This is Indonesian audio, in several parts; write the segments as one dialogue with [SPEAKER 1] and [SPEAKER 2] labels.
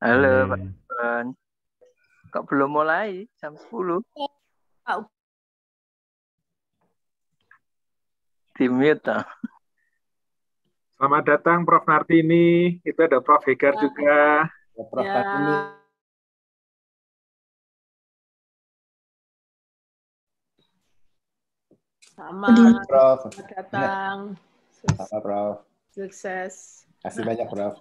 [SPEAKER 1] Halo,
[SPEAKER 2] Pak Kok belum mulai? Jam 10. oh. Ah. Selamat
[SPEAKER 3] datang Prof. Nartini. Itu ada Prof. Hegar ya. juga.
[SPEAKER 4] Ya, Prof. Ya. Nartini. Prof. Selamat datang.
[SPEAKER 5] Selamat Prof.
[SPEAKER 4] Sukses. Kasih banyak, Prof.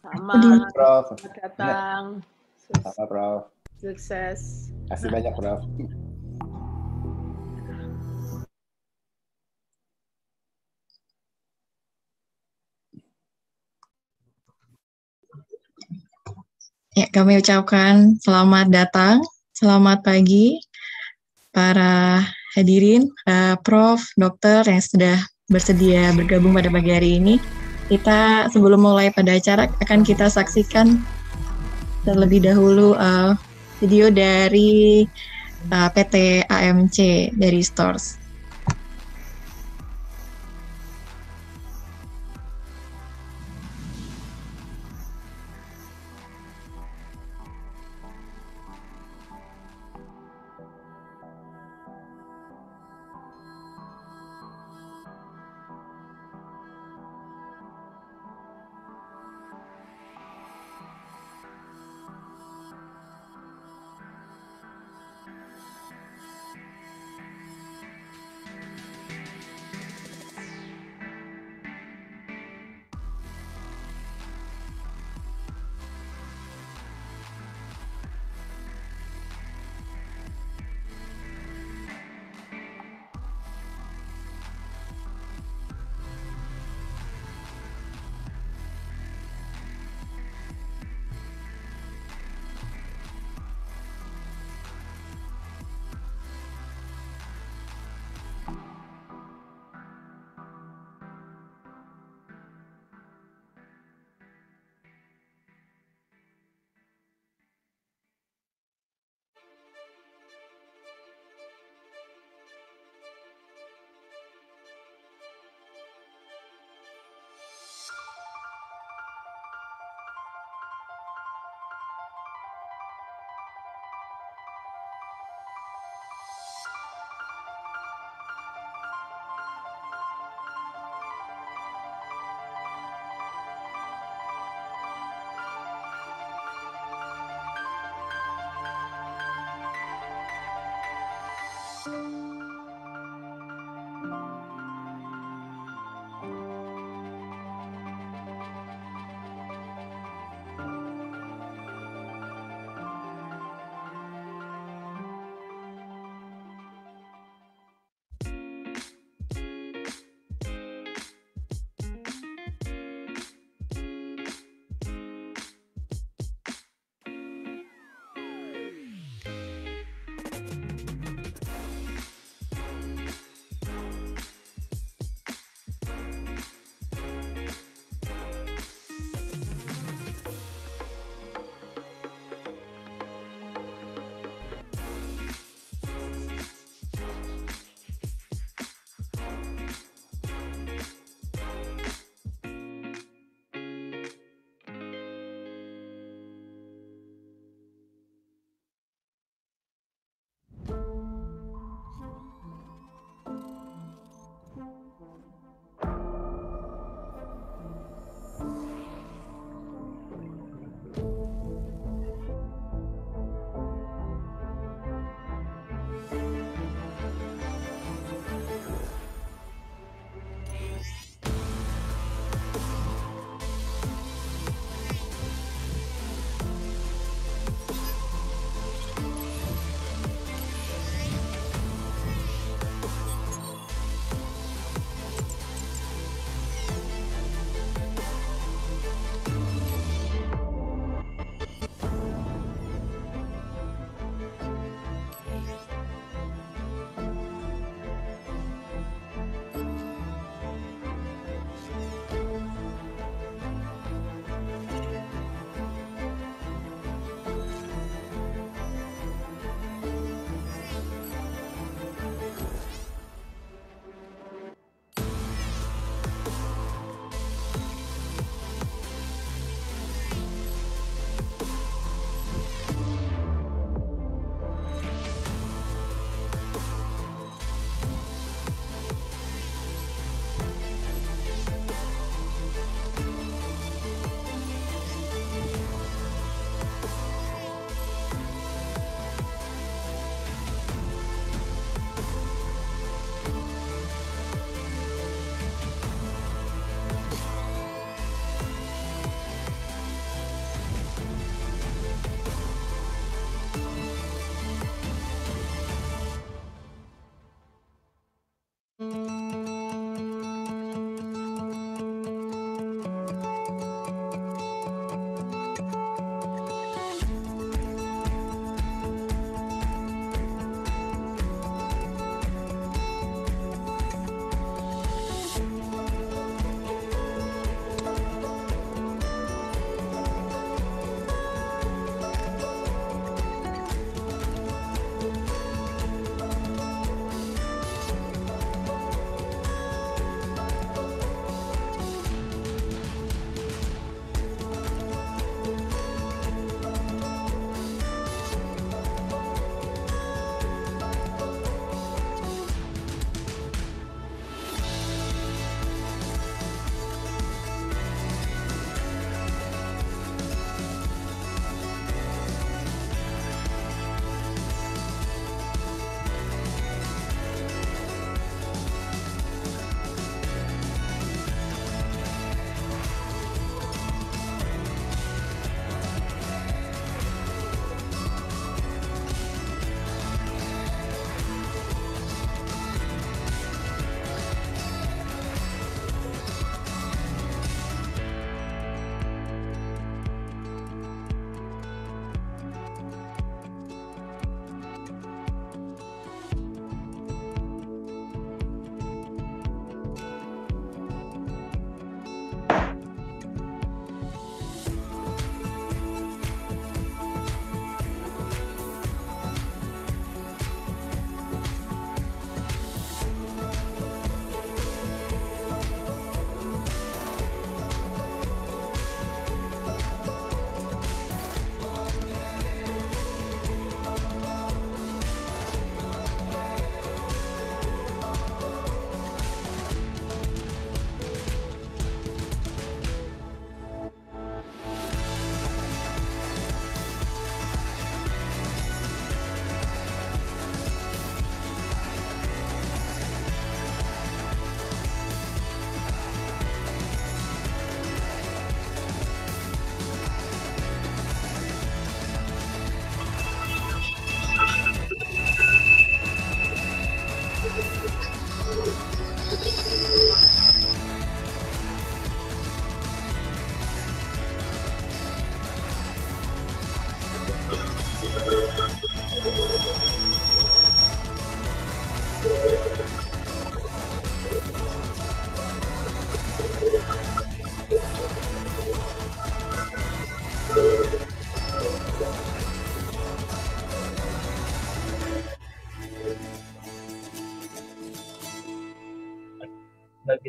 [SPEAKER 4] Sama. Prof. Selamat datang. Sama, Prof. Sukses.
[SPEAKER 5] Kasih banyak, Prof.
[SPEAKER 6] Ya, kami ucapkan selamat datang, selamat pagi para hadirin, uh, Prof, Dokter yang sudah bersedia bergabung pada pagi hari ini kita sebelum mulai pada acara akan kita saksikan terlebih dahulu uh, video dari uh, eh, PT AMC dari Stores.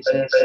[SPEAKER 4] services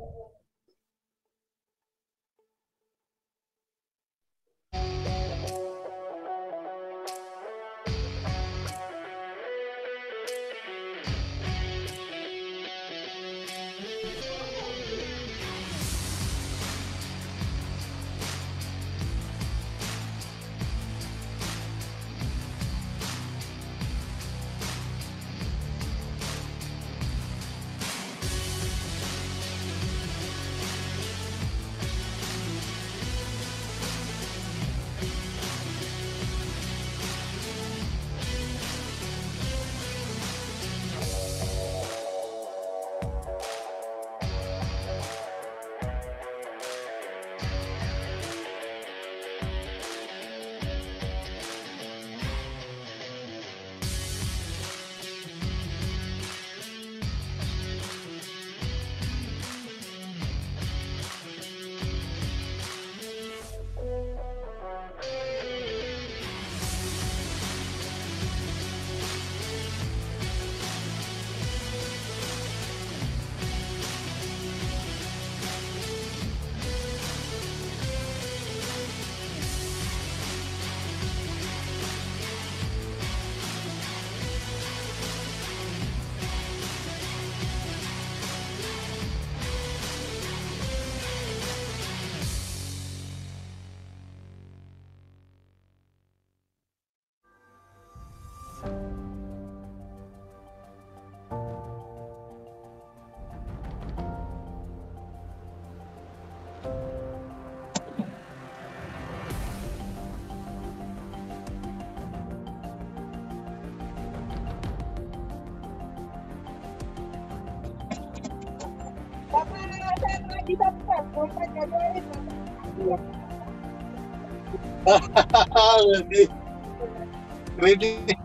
[SPEAKER 4] Thank you.
[SPEAKER 1] really,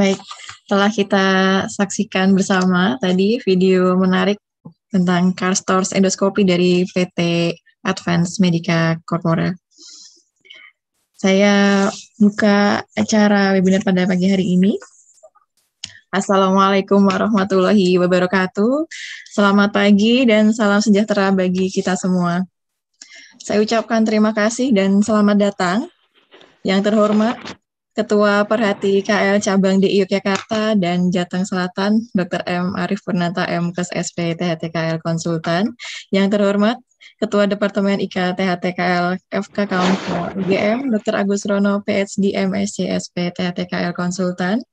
[SPEAKER 6] Baik, telah kita saksikan bersama tadi video menarik tentang car stores endoskopi dari PT Advance Medica Corpora. Saya buka acara webinar pada pagi hari ini. Assalamualaikum warahmatullahi wabarakatuh. Selamat pagi dan salam sejahtera bagi kita semua. Saya ucapkan terima kasih dan selamat datang. Yang terhormat Ketua Perhati KL Cabang DI Yogyakarta dan Jateng Selatan, Dr. M. Arif Purnata M. Kes SP THTKL Konsultan. Yang terhormat, Ketua Departemen IKA THTKL FK Kampo UGM, Dr. Agus Rono, PhD MSc SP THTKL Konsultan.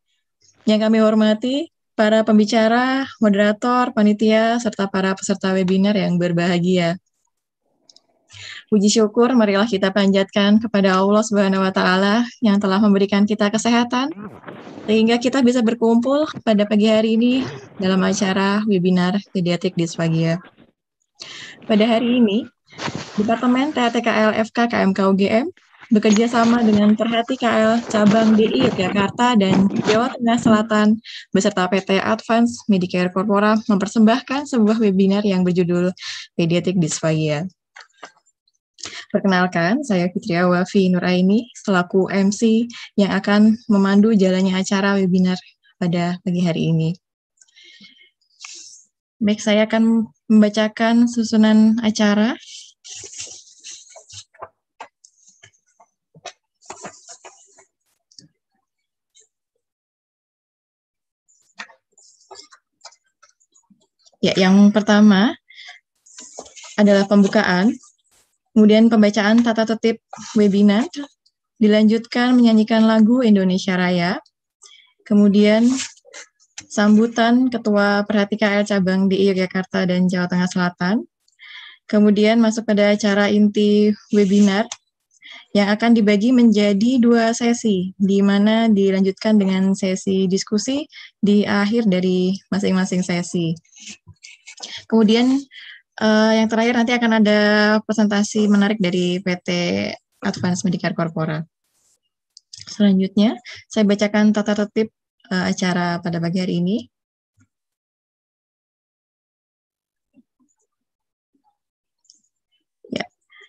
[SPEAKER 6] Yang kami hormati, para pembicara, moderator, panitia, serta para peserta webinar yang berbahagia. Puji syukur marilah kita panjatkan kepada Allah Subhanahu wa taala yang telah memberikan kita kesehatan sehingga kita bisa berkumpul pada pagi hari ini dalam acara webinar pediatrik disfagia. Pada hari ini, Departemen TATKL FK KMK UGM bekerja sama dengan Perhati KL Cabang DI Yogyakarta dan Jawa Tengah Selatan beserta PT Advance Medicare Corpora mempersembahkan sebuah webinar yang berjudul Pediatric Dysphagia. Perkenalkan, saya Fitria Wafi Nuraini, selaku MC yang akan memandu jalannya acara webinar pada pagi hari ini. Baik, saya akan membacakan susunan acara. Ya, yang pertama adalah pembukaan Kemudian pembacaan tata tertib webinar, dilanjutkan menyanyikan lagu Indonesia Raya, kemudian sambutan Ketua Perhati KL Cabang di Yogyakarta dan Jawa Tengah Selatan, kemudian masuk pada acara inti webinar yang akan dibagi menjadi dua sesi, di mana dilanjutkan dengan sesi diskusi di akhir dari masing-masing sesi. Kemudian Uh, yang terakhir nanti akan ada presentasi menarik dari PT Advance Medicare Corpora. Selanjutnya, saya bacakan tata tertib uh, acara pada pagi hari ini. Ya.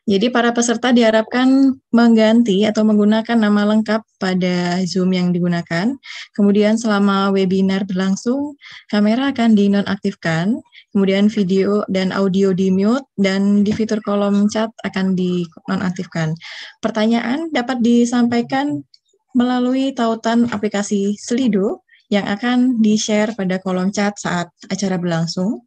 [SPEAKER 6] Jadi para peserta diharapkan mengganti atau menggunakan nama lengkap pada Zoom yang digunakan. Kemudian selama webinar berlangsung, kamera akan dinonaktifkan kemudian video dan audio di mute, dan di fitur kolom chat akan dinonaktifkan. Pertanyaan dapat disampaikan melalui tautan aplikasi Slido yang akan di-share pada kolom chat saat acara berlangsung.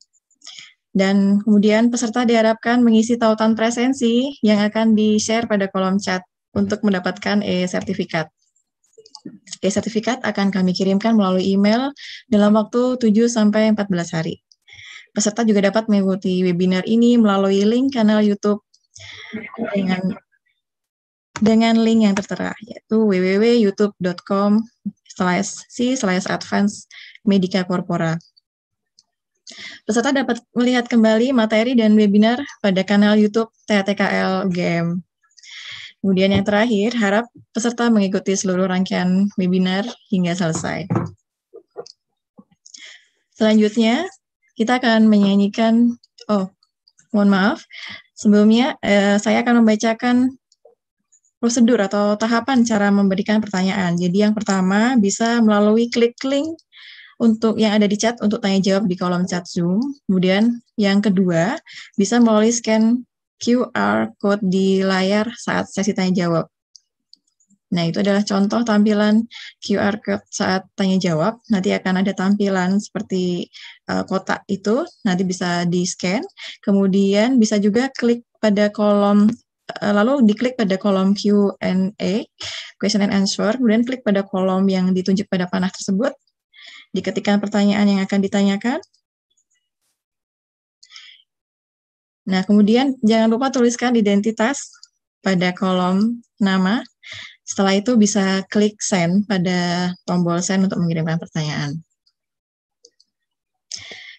[SPEAKER 6] Dan kemudian peserta diharapkan mengisi tautan presensi yang akan di-share pada kolom chat untuk mendapatkan e-sertifikat. E-sertifikat akan kami kirimkan melalui email dalam waktu 7 sampai 14 hari. Peserta juga dapat mengikuti webinar ini melalui link kanal YouTube dengan dengan link yang tertera yaitu www.youtube.com slash c advance medica corpora. Peserta dapat melihat kembali materi dan webinar pada kanal YouTube TTKL UGM. Kemudian yang terakhir, harap peserta mengikuti seluruh rangkaian webinar hingga selesai. Selanjutnya, kita akan menyanyikan, oh, mohon maaf. Sebelumnya, eh, saya akan membacakan prosedur atau tahapan cara memberikan pertanyaan. Jadi yang pertama bisa melalui klik link untuk yang ada di chat untuk tanya jawab di kolom chat Zoom. Kemudian yang kedua bisa melalui scan QR code di layar saat sesi tanya jawab. Nah, itu adalah contoh tampilan QR code saat tanya jawab. Nanti akan ada tampilan seperti uh, kotak itu, nanti bisa di-scan. Kemudian bisa juga klik pada kolom eh, lalu diklik pada kolom Q&A, question and answer, kemudian klik pada kolom yang ditunjuk pada panah tersebut, diketikkan pertanyaan yang akan ditanyakan, Nah, kemudian jangan lupa tuliskan identitas pada kolom nama. Setelah itu bisa klik send pada tombol send untuk mengirimkan pertanyaan.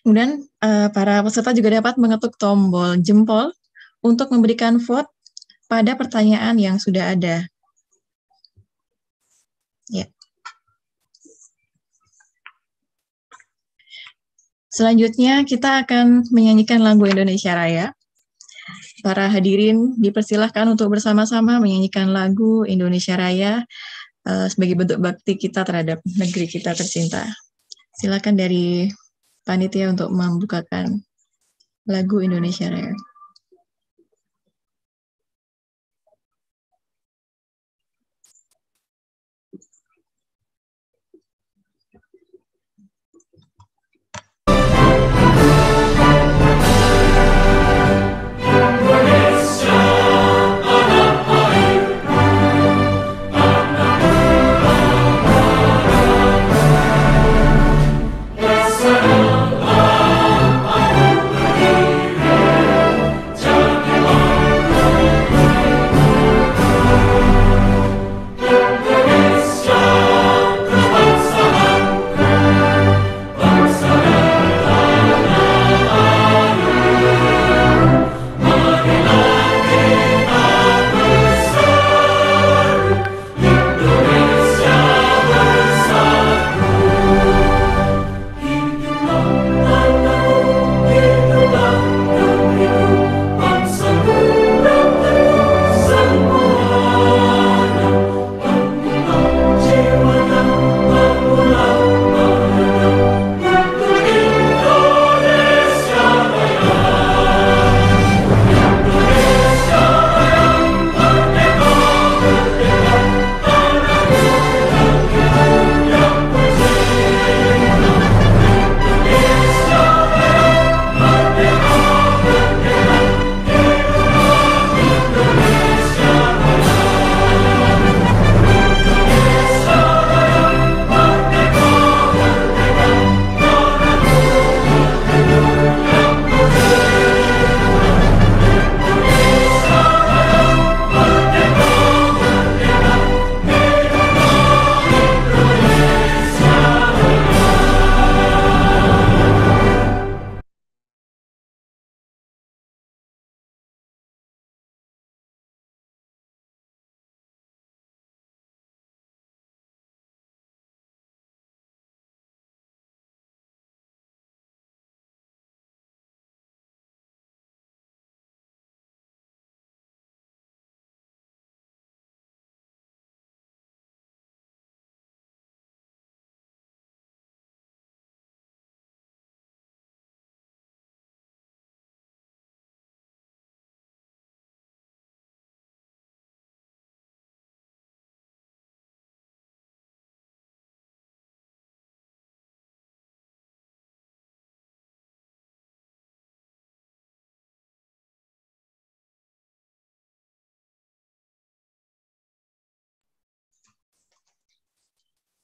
[SPEAKER 6] Kemudian eh, para peserta juga dapat mengetuk tombol jempol untuk memberikan vote pada pertanyaan yang sudah ada. Ya. Selanjutnya kita akan menyanyikan lagu Indonesia Raya. Para hadirin dipersilahkan untuk bersama-sama menyanyikan lagu Indonesia Raya uh, sebagai bentuk bakti kita terhadap negeri kita tercinta. Silakan dari panitia untuk membukakan lagu Indonesia Raya.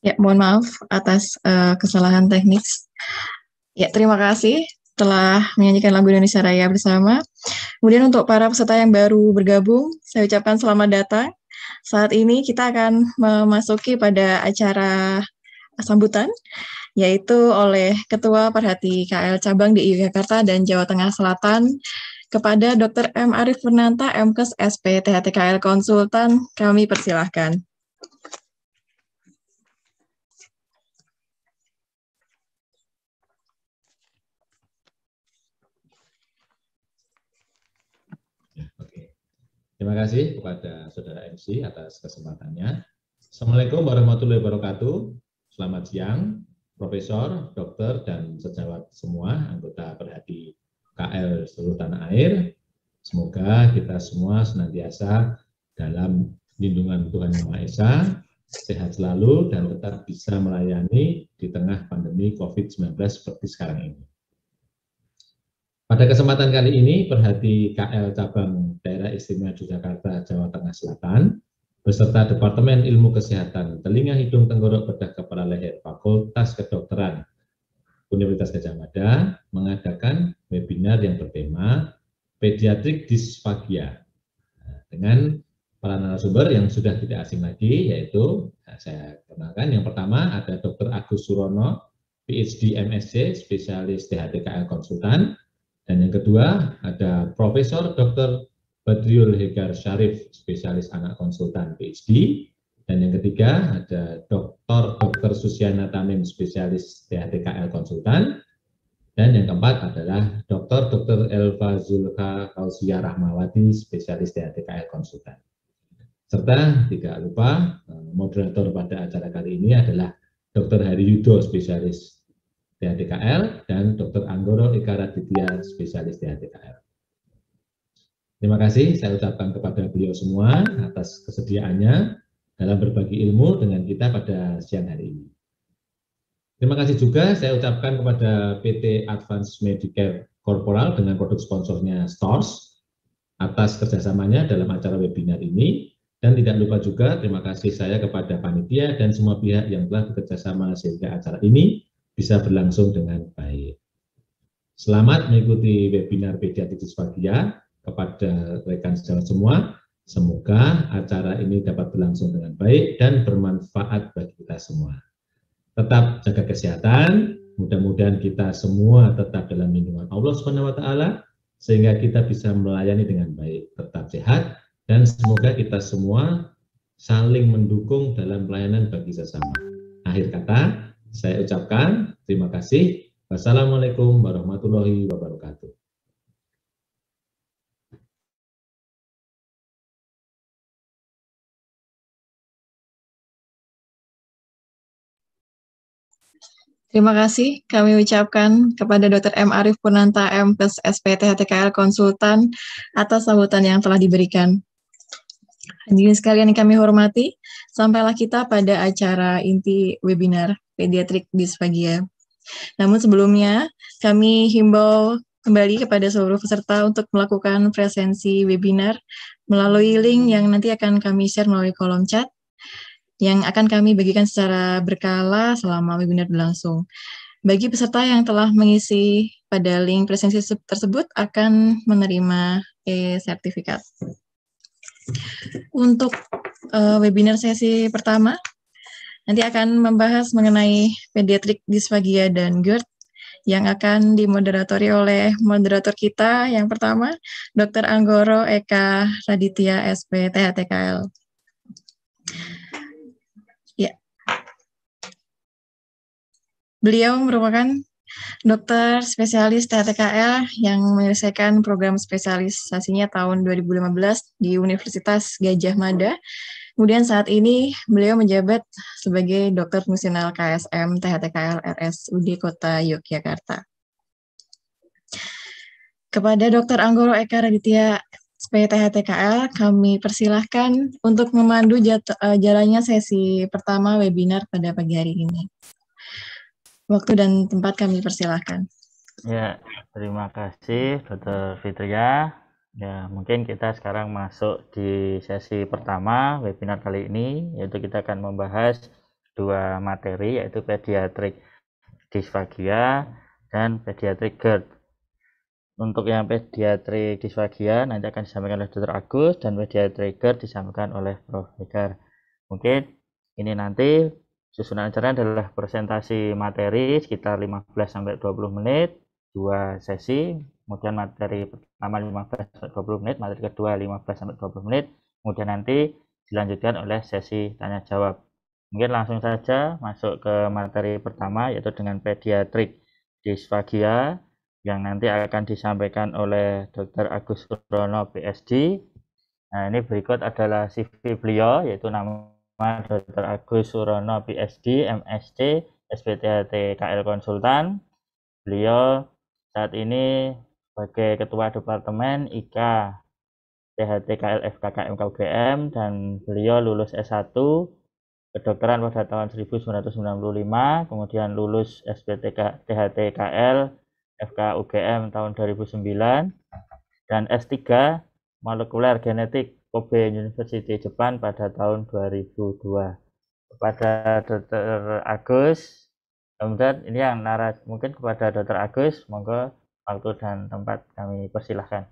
[SPEAKER 6] Ya, mohon maaf atas uh, kesalahan teknis. Ya, terima kasih telah menyanyikan lagu Indonesia Raya bersama. Kemudian untuk para peserta yang baru bergabung, saya ucapkan selamat datang. Saat ini kita akan memasuki pada acara sambutan, yaitu oleh Ketua Perhati KL Cabang di Yogyakarta dan Jawa Tengah Selatan, kepada Dr. M. Arif Purnanta, MKes SP THTKL Konsultan, kami persilahkan.
[SPEAKER 7] Terima kasih kepada saudara MC atas kesempatannya. Assalamualaikum warahmatullahi wabarakatuh. Selamat siang, profesor, dokter, dan sejawat semua anggota perhati KL seluruh tanah air. Semoga kita semua senantiasa dalam lindungan Tuhan Yang Maha Esa, sehat selalu dan tetap bisa melayani di tengah pandemi COVID-19 seperti sekarang ini. Pada kesempatan kali ini, Perhati KL Cabang Daerah Istimewa Yogyakarta, Jawa Tengah Selatan, beserta Departemen Ilmu Kesehatan Telinga Hidung Tenggorok Bedah Kepala Leher Fakultas Kedokteran Universitas Gajah Mada mengadakan webinar yang bertema Pediatrik Dysphagia dengan para narasumber yang sudah tidak asing lagi yaitu nah, saya kenalkan yang pertama ada Dr. Agus Surono, PhD MSc, spesialis THDKL konsultan, dan yang kedua ada Profesor Dr. Badriul Hegar Syarif, spesialis anak konsultan PhD. Dan yang ketiga ada Dr. Dr. Susiana Tamim, spesialis THTKL konsultan. Dan yang keempat adalah Dr. Dr. Elva Zulka Kausia Rahmawati, spesialis THTKL konsultan. Serta tidak lupa eh, moderator pada acara kali ini adalah Dr. Hari Yudo, spesialis DHTKL dan Dr. Anggoro Ika Raditya, spesialis DHTKL. Terima kasih saya ucapkan kepada beliau semua atas kesediaannya dalam berbagi ilmu dengan kita pada siang hari ini. Terima kasih juga saya ucapkan kepada PT Advance Medicare Corporal dengan produk sponsornya STORS atas kerjasamanya dalam acara webinar ini. Dan tidak lupa juga terima kasih saya kepada panitia dan semua pihak yang telah bekerjasama sehingga acara ini bisa berlangsung dengan baik. Selamat mengikuti webinar pediatrik Fadia kepada rekan sejawat semua. Semoga acara ini dapat berlangsung dengan baik dan bermanfaat bagi kita semua. Tetap jaga kesehatan, mudah-mudahan kita semua tetap dalam lindungan Allah Subhanahu wa taala sehingga kita bisa melayani dengan baik, tetap sehat dan semoga kita semua saling mendukung dalam pelayanan bagi sesama. Akhir kata, saya ucapkan terima kasih. Wassalamualaikum warahmatullahi wabarakatuh.
[SPEAKER 6] Terima kasih kami ucapkan kepada Dr. M. Arif Punanta, M. Pes, SPT HTKL Konsultan atas sambutan yang telah diberikan. Hadirin sekalian yang kami hormati, sampailah kita pada acara inti webinar pediatrik di dysphagia. Namun sebelumnya, kami himbau kembali kepada seluruh peserta untuk melakukan presensi webinar melalui link yang nanti akan kami share melalui kolom chat yang akan kami bagikan secara berkala selama webinar berlangsung. Bagi peserta yang telah mengisi pada link presensi tersebut akan menerima e-sertifikat. Untuk uh, webinar sesi pertama, nanti akan membahas mengenai pediatric dysphagia dan GERD yang akan dimoderatori oleh moderator kita yang pertama, Dr. Anggoro Eka Raditya SP THTKL. Ya. Beliau merupakan dokter spesialis THTKL yang menyelesaikan program spesialisasinya tahun 2015 di Universitas Gajah Mada. Kemudian saat ini beliau menjabat sebagai dokter fungsional KSM THTKL RSUD Kota Yogyakarta. Kepada Dokter Anggoro Eka Raditya SPTHTKL, kami persilahkan untuk memandu eh, jalannya sesi pertama webinar pada pagi hari ini. Waktu dan tempat kami persilahkan.
[SPEAKER 8] Ya, terima kasih Dr. Fitria. Ya, mungkin kita sekarang masuk di sesi pertama webinar kali ini, yaitu kita akan membahas dua materi, yaitu pediatrik dysphagia dan pediatrik GERD. Untuk yang pediatrik dysphagia nanti akan disampaikan oleh Dr. Agus dan pediatrik GERD disampaikan oleh Prof. Hegar. Mungkin ini nanti Susunan acaranya adalah presentasi materi sekitar 15 sampai 20 menit, dua sesi, kemudian materi pertama 15 sampai 20 menit, materi kedua 15 sampai 20 menit, kemudian nanti dilanjutkan oleh sesi tanya jawab. Mungkin langsung saja masuk ke materi pertama yaitu dengan pediatrik disfagia yang nanti akan disampaikan oleh Dr. Agus Rono, PSD. Nah, ini berikut adalah CV beliau yaitu nama Dr. Agus Surono PhD, MSc, SPTHT KL Konsultan. Beliau saat ini sebagai Ketua Departemen IK THT KL FKKM KUGM dan beliau lulus S1 kedokteran pada tahun 1995, kemudian lulus SPTK THT KL FKUGM tahun 2009 dan S3 molekuler genetik Kobe University Jepang pada tahun 2002 kepada Dr. Agus kemudian ini yang naras mungkin kepada Dr. Agus monggo waktu dan tempat kami persilahkan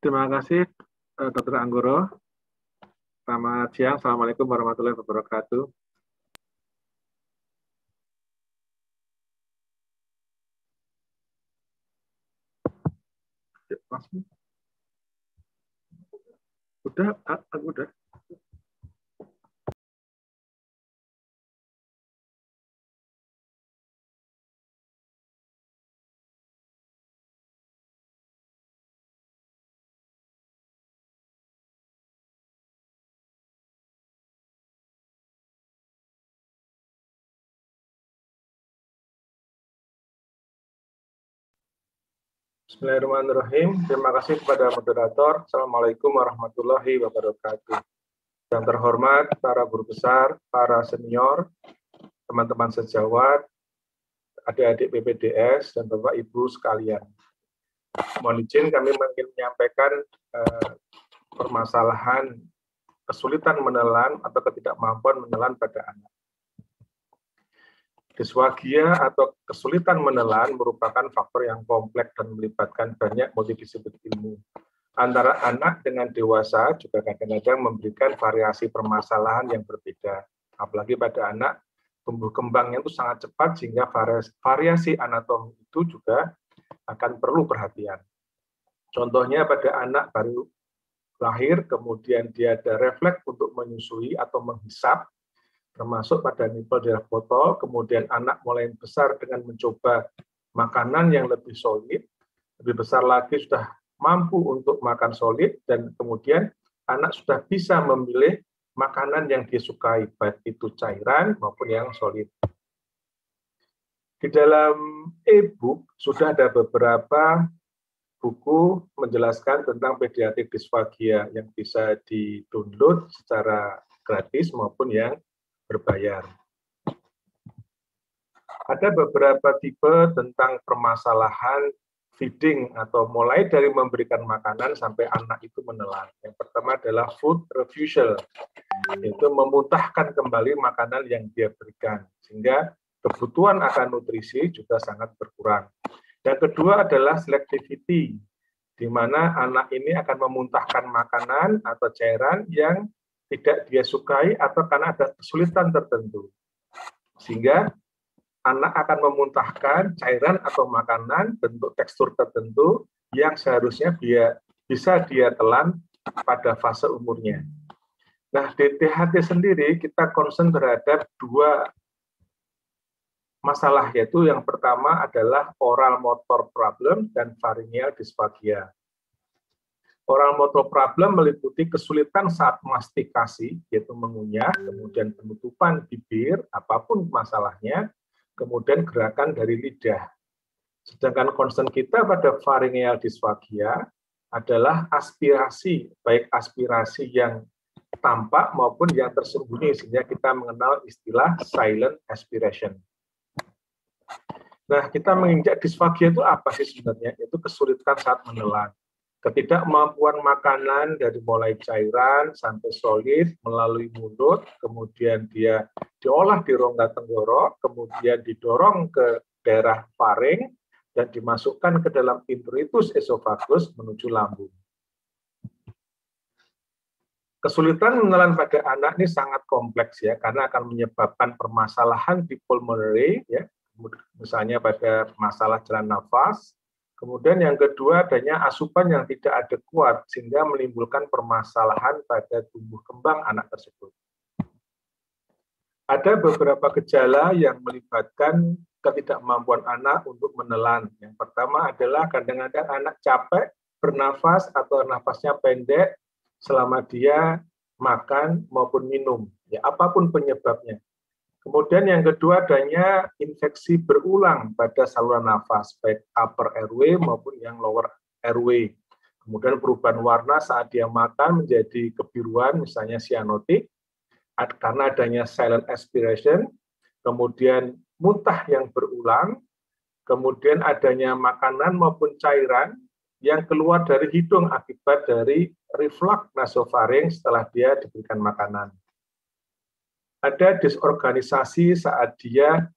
[SPEAKER 3] Terima kasih eh, Dr. Anggoro. Selamat siang. Assalamualaikum warahmatullahi wabarakatuh.
[SPEAKER 4] Udah, ah, aku udah.
[SPEAKER 3] Bismillahirrahmanirrahim. Terima kasih kepada moderator. Assalamualaikum warahmatullahi wabarakatuh. Yang terhormat para guru besar, para senior, teman-teman sejawat, adik-adik BPDS, dan Bapak Ibu sekalian. Mohon izin kami mungkin menyampaikan eh, permasalahan kesulitan menelan atau ketidakmampuan menelan pada anak. Diswagia atau kesulitan menelan merupakan faktor yang kompleks dan melibatkan banyak multidisiplin ilmu. Antara anak dengan dewasa juga kadang-kadang memberikan variasi permasalahan yang berbeda. Apalagi pada anak, tumbuh kembangnya itu sangat cepat sehingga variasi anatomi itu juga akan perlu perhatian. Contohnya pada anak baru lahir, kemudian dia ada refleks untuk menyusui atau menghisap, termasuk pada nipel darah botol, kemudian anak mulai besar dengan mencoba makanan yang lebih solid, lebih besar lagi sudah mampu untuk makan solid, dan kemudian anak sudah bisa memilih makanan yang disukai, baik itu cairan maupun yang solid. Di dalam e-book sudah ada beberapa buku menjelaskan tentang pediatric dysphagia yang bisa di-download secara gratis maupun yang berbayar. Ada beberapa tipe tentang permasalahan feeding atau mulai dari memberikan makanan sampai anak itu menelan. Yang pertama adalah food refusal, yaitu memuntahkan kembali makanan yang dia berikan, sehingga kebutuhan akan nutrisi juga sangat berkurang. Yang kedua adalah selectivity, di mana anak ini akan memuntahkan makanan atau cairan yang tidak dia sukai atau karena ada kesulitan tertentu. Sehingga anak akan memuntahkan cairan atau makanan bentuk tekstur tertentu yang seharusnya dia bisa dia telan pada fase umurnya. Nah, di THT sendiri kita concern terhadap dua masalah yaitu yang pertama adalah oral motor problem dan faringeal dysphagia. Oral motor problem meliputi kesulitan saat mastikasi, yaitu mengunyah, hmm. kemudian penutupan bibir, apapun masalahnya, kemudian gerakan dari lidah. Sedangkan concern kita pada pharyngeal dysphagia adalah aspirasi, baik aspirasi yang tampak maupun yang tersembunyi, sehingga kita mengenal istilah silent aspiration. Nah, kita menginjak disfagia itu apa sih sebenarnya? Itu kesulitan saat menelan ketidakmampuan makanan dari mulai cairan sampai solid melalui mulut, kemudian dia diolah di rongga tenggorok, kemudian didorong ke daerah faring dan dimasukkan ke dalam intritus esofagus menuju lambung. Kesulitan menelan pada anak ini sangat kompleks ya karena akan menyebabkan permasalahan di pulmonary ya misalnya pada masalah jalan nafas, Kemudian yang kedua adanya asupan yang tidak adekuat sehingga menimbulkan permasalahan pada tumbuh kembang anak tersebut. Ada beberapa gejala yang melibatkan ketidakmampuan anak untuk menelan. Yang pertama adalah kadang-kadang anak capek, bernafas atau nafasnya pendek selama dia makan maupun minum. Ya apapun penyebabnya. Kemudian yang kedua adanya infeksi berulang pada saluran nafas, baik upper airway maupun yang lower airway. Kemudian perubahan warna saat dia makan menjadi kebiruan, misalnya cyanotic, karena adanya silent aspiration, kemudian muntah yang berulang, kemudian adanya makanan maupun cairan yang keluar dari hidung akibat dari reflux nasofaring setelah dia diberikan makanan ada disorganisasi saat dia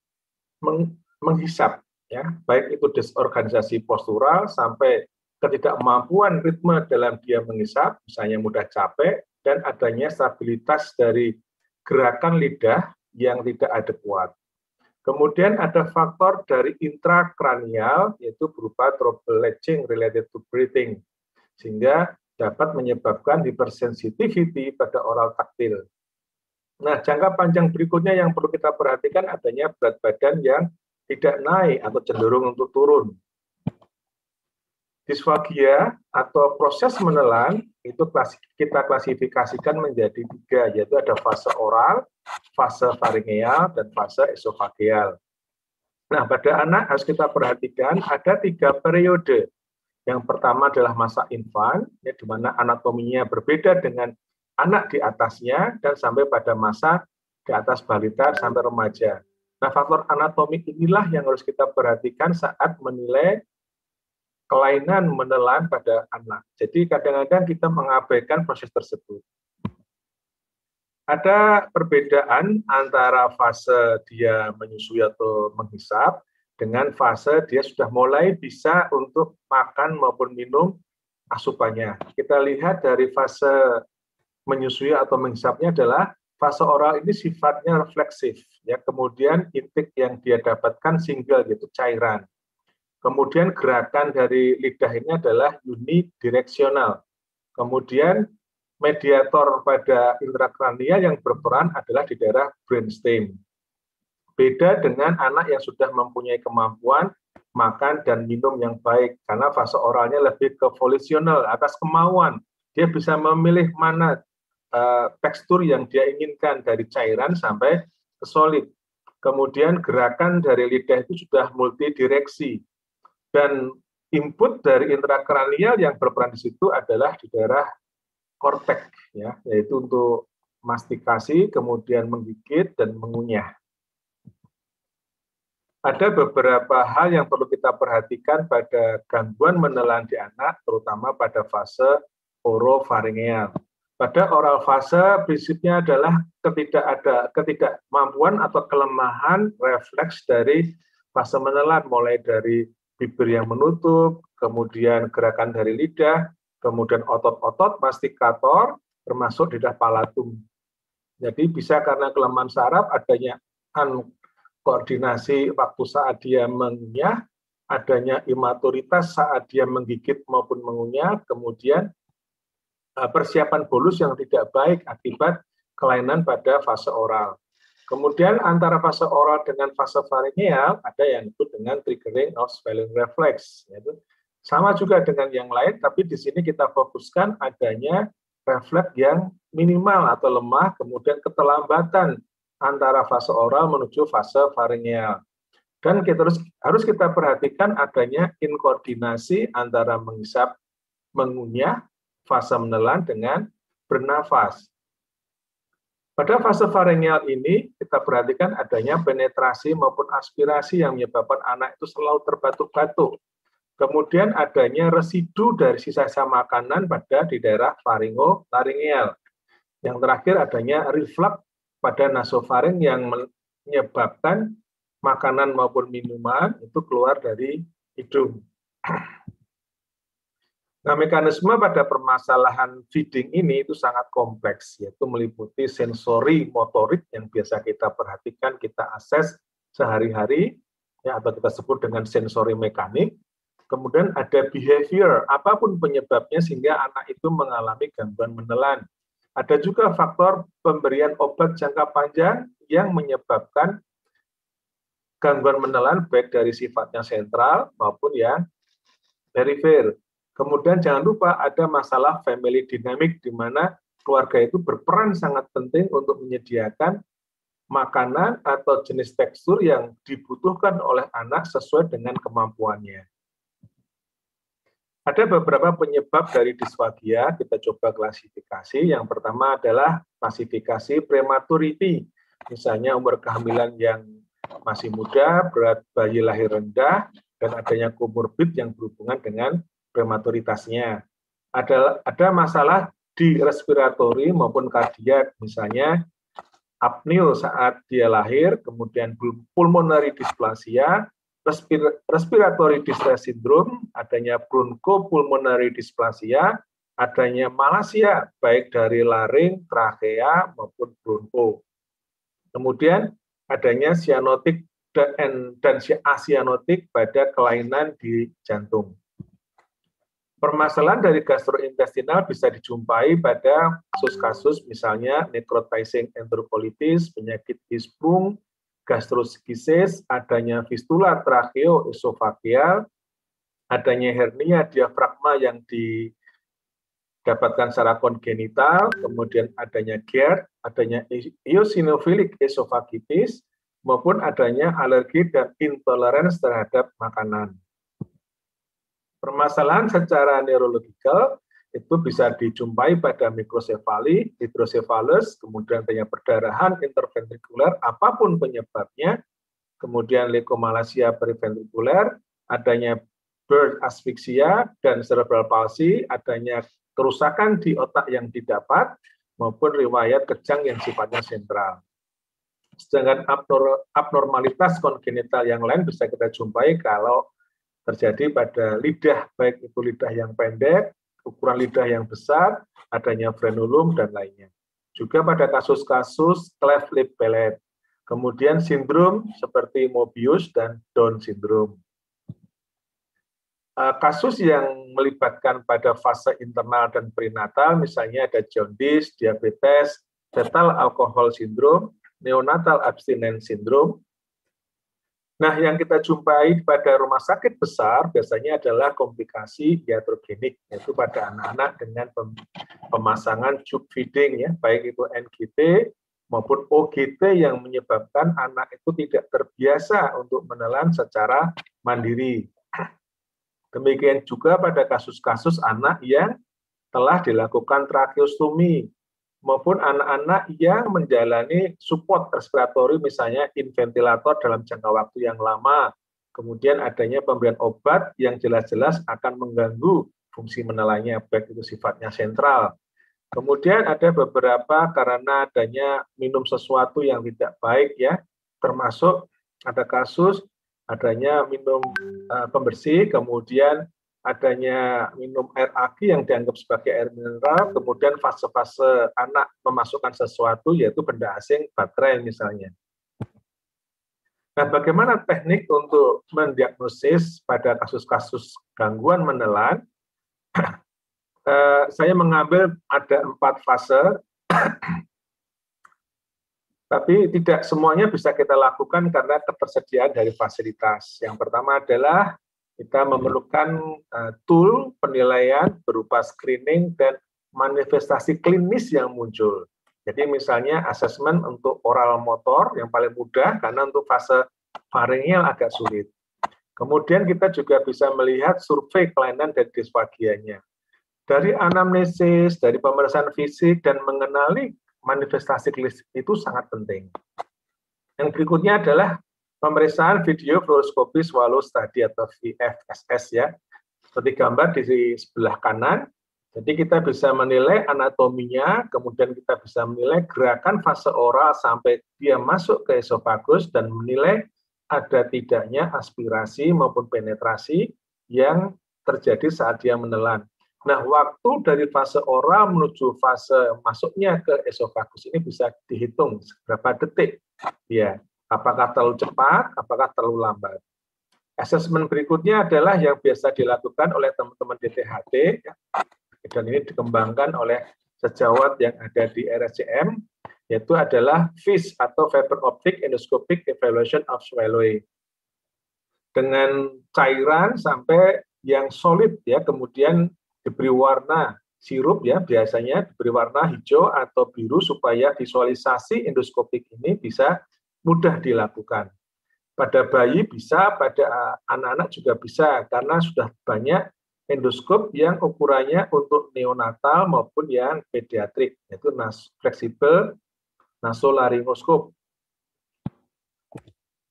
[SPEAKER 3] meng, menghisap, ya, baik itu disorganisasi postural sampai ketidakmampuan ritme dalam dia menghisap, misalnya mudah capek, dan adanya stabilitas dari gerakan lidah yang tidak adekuat. Kemudian ada faktor dari intrakranial, yaitu berupa trouble latching related to breathing, sehingga dapat menyebabkan hypersensitivity pada oral taktil. Nah, jangka panjang berikutnya yang perlu kita perhatikan adanya berat badan yang tidak naik atau cenderung untuk turun. Disfagia atau proses menelan itu kita klasifikasikan menjadi tiga, yaitu ada fase oral, fase faringeal, dan fase esofageal. Nah, pada anak harus kita perhatikan ada tiga periode. Yang pertama adalah masa infan, ya, di mana anatominya berbeda dengan anak di atasnya dan sampai pada masa di atas balita sampai remaja. Nah, faktor anatomi inilah yang harus kita perhatikan saat menilai kelainan menelan pada anak. Jadi kadang-kadang kita mengabaikan proses tersebut. Ada perbedaan antara fase dia menyusui atau menghisap dengan fase dia sudah mulai bisa untuk makan maupun minum asupannya. Kita lihat dari fase menyusui atau menghisapnya adalah fase oral ini sifatnya refleksif ya kemudian intik yang dia dapatkan single yaitu cairan kemudian gerakan dari lidah ini adalah unidireksional kemudian mediator pada intrakranial yang berperan adalah di daerah brainstem beda dengan anak yang sudah mempunyai kemampuan makan dan minum yang baik karena fase oralnya lebih ke volisional atas kemauan dia bisa memilih mana Eh, tekstur yang dia inginkan dari cairan sampai ke solid. Kemudian gerakan dari lidah itu sudah multidireksi dan input dari intrakranial yang berperan di situ adalah di daerah kortek ya, yaitu untuk mastikasi, kemudian menggigit dan mengunyah. Ada beberapa hal yang perlu kita perhatikan pada gangguan menelan di anak, terutama pada fase orofaringeal. Pada oral fase prinsipnya adalah ketidak ada ketidakmampuan atau kelemahan refleks dari fase menelan mulai dari bibir yang menutup, kemudian gerakan dari lidah, kemudian otot-otot mastikator termasuk lidah palatum. Jadi bisa karena kelemahan saraf adanya koordinasi waktu saat dia mengunyah, adanya imaturitas saat dia menggigit maupun mengunyah, kemudian Nah, persiapan bolus yang tidak baik akibat kelainan pada fase oral. Kemudian antara fase oral dengan fase faringeal ada yang disebut dengan triggering of swelling reflex. Yaitu sama juga dengan yang lain, tapi di sini kita fokuskan adanya refleks yang minimal atau lemah, kemudian keterlambatan antara fase oral menuju fase faringeal. Dan kita harus, harus kita perhatikan adanya inkoordinasi antara menghisap mengunyah fase menelan dengan bernafas. Pada fase faringial ini, kita perhatikan adanya penetrasi maupun aspirasi yang menyebabkan anak itu selalu terbatuk-batuk. Kemudian adanya residu dari sisa-sisa makanan pada di daerah faringo laringial. Yang terakhir adanya reflux pada nasofaring yang menyebabkan makanan maupun minuman itu keluar dari hidung. Nah, mekanisme pada permasalahan feeding ini itu sangat kompleks, yaitu meliputi sensori motorik yang biasa kita perhatikan, kita akses sehari-hari, ya, atau kita sebut dengan sensori mekanik. Kemudian ada behavior, apapun penyebabnya sehingga anak itu mengalami gangguan menelan. Ada juga faktor pemberian obat jangka panjang yang menyebabkan gangguan menelan baik dari sifatnya sentral maupun yang perifer Kemudian jangan lupa ada masalah family dynamic di mana keluarga itu berperan sangat penting untuk menyediakan makanan atau jenis tekstur yang dibutuhkan oleh anak sesuai dengan kemampuannya. Ada beberapa penyebab dari disfagia, kita coba klasifikasi. Yang pertama adalah klasifikasi prematurity, misalnya umur kehamilan yang masih muda, berat bayi lahir rendah, dan adanya komorbid yang berhubungan dengan prematuritasnya. Ada ada masalah di respiratori maupun kardiak misalnya apneo saat dia lahir, kemudian pulmonary dysplasia, respir respiratory distress syndrome, adanya bronchopulmonary dysplasia, adanya malasia baik dari laring, trakea maupun bronko. Kemudian adanya cyanotic dan dan asianotik pada kelainan di jantung. Permasalahan dari gastrointestinal bisa dijumpai pada kasus-kasus misalnya necrotizing enterocolitis, penyakit isprung, gastroskisis, adanya fistula tracheoesofageal, adanya hernia diafragma yang didapatkan secara kongenital, kemudian adanya GERD, adanya eosinophilic esophagitis, maupun adanya alergi dan intoleransi terhadap makanan. Permasalahan secara neurologikal itu bisa dijumpai pada mikrosefali, hidrosefalus, kemudian banyak perdarahan interventrikuler, apapun penyebabnya, kemudian leukomalasia periventrikuler, adanya bird asfiksia dan cerebral palsy, adanya kerusakan di otak yang didapat, maupun riwayat kejang yang sifatnya sentral. Sedangkan abnormalitas kongenital yang lain bisa kita jumpai kalau terjadi pada lidah, baik itu lidah yang pendek, ukuran lidah yang besar, adanya frenulum, dan lainnya. Juga pada kasus-kasus cleft lip palate. Kemudian sindrom seperti Mobius dan Down syndrome. Eh, kasus yang melibatkan pada fase internal dan prenatal misalnya ada jaundice, diabetes, fetal alcohol syndrome, neonatal abstinence syndrome, Nah, yang kita jumpai pada rumah sakit besar biasanya adalah komplikasi iatrogenik, yaitu pada anak-anak dengan pemasangan tube feeding, ya, baik itu NGT maupun OGT yang menyebabkan anak itu tidak terbiasa untuk menelan secara mandiri. Demikian juga pada kasus-kasus anak yang telah dilakukan trakeostomi maupun anak-anak yang menjalani support respiratory misalnya inventilator dalam jangka waktu yang lama, kemudian adanya pemberian obat yang jelas-jelas akan mengganggu fungsi menelannya, baik itu sifatnya sentral. Kemudian ada beberapa karena adanya minum sesuatu yang tidak baik ya, termasuk ada kasus adanya minum uh, pembersih, kemudian adanya minum air aki yang dianggap sebagai air mineral, kemudian fase-fase anak memasukkan sesuatu yaitu benda asing, baterai misalnya. Nah, bagaimana teknik untuk mendiagnosis pada kasus-kasus gangguan menelan? Eh, saya mengambil ada empat fase, tapi tidak semuanya bisa kita lakukan karena ketersediaan dari fasilitas. Yang pertama adalah kita memerlukan uh, tool penilaian berupa screening dan manifestasi klinis yang muncul. Jadi misalnya asesmen untuk oral motor yang paling mudah karena untuk fase faringial agak sulit. Kemudian kita juga bisa melihat survei kelainan dan disfagianya. Dari anamnesis, dari pemeriksaan fisik, dan mengenali manifestasi klinis itu sangat penting. Yang berikutnya adalah pemeriksaan video fluoroskopi swallow study atau VFSS ya. Seperti gambar di sebelah kanan, jadi kita bisa menilai anatominya, kemudian kita bisa menilai gerakan fase oral sampai dia masuk ke esofagus dan menilai ada tidaknya aspirasi maupun penetrasi yang terjadi saat dia menelan. Nah, waktu dari fase oral menuju fase masuknya ke esofagus ini bisa dihitung berapa detik. Ya. Apakah terlalu cepat, apakah terlalu lambat. Asesmen berikutnya adalah yang biasa dilakukan oleh teman-teman DTHT, ya. dan ini dikembangkan oleh sejawat yang ada di RSCM, yaitu adalah FIS atau Fiber Optic Endoscopic Evaluation of Swallowing. Dengan cairan sampai yang solid ya, kemudian diberi warna sirup ya biasanya diberi warna hijau atau biru supaya visualisasi endoskopik ini bisa mudah dilakukan. Pada bayi bisa, pada anak-anak juga bisa, karena sudah banyak endoskop yang ukurannya untuk neonatal maupun yang pediatrik, yaitu nas fleksibel nasolaringoskop.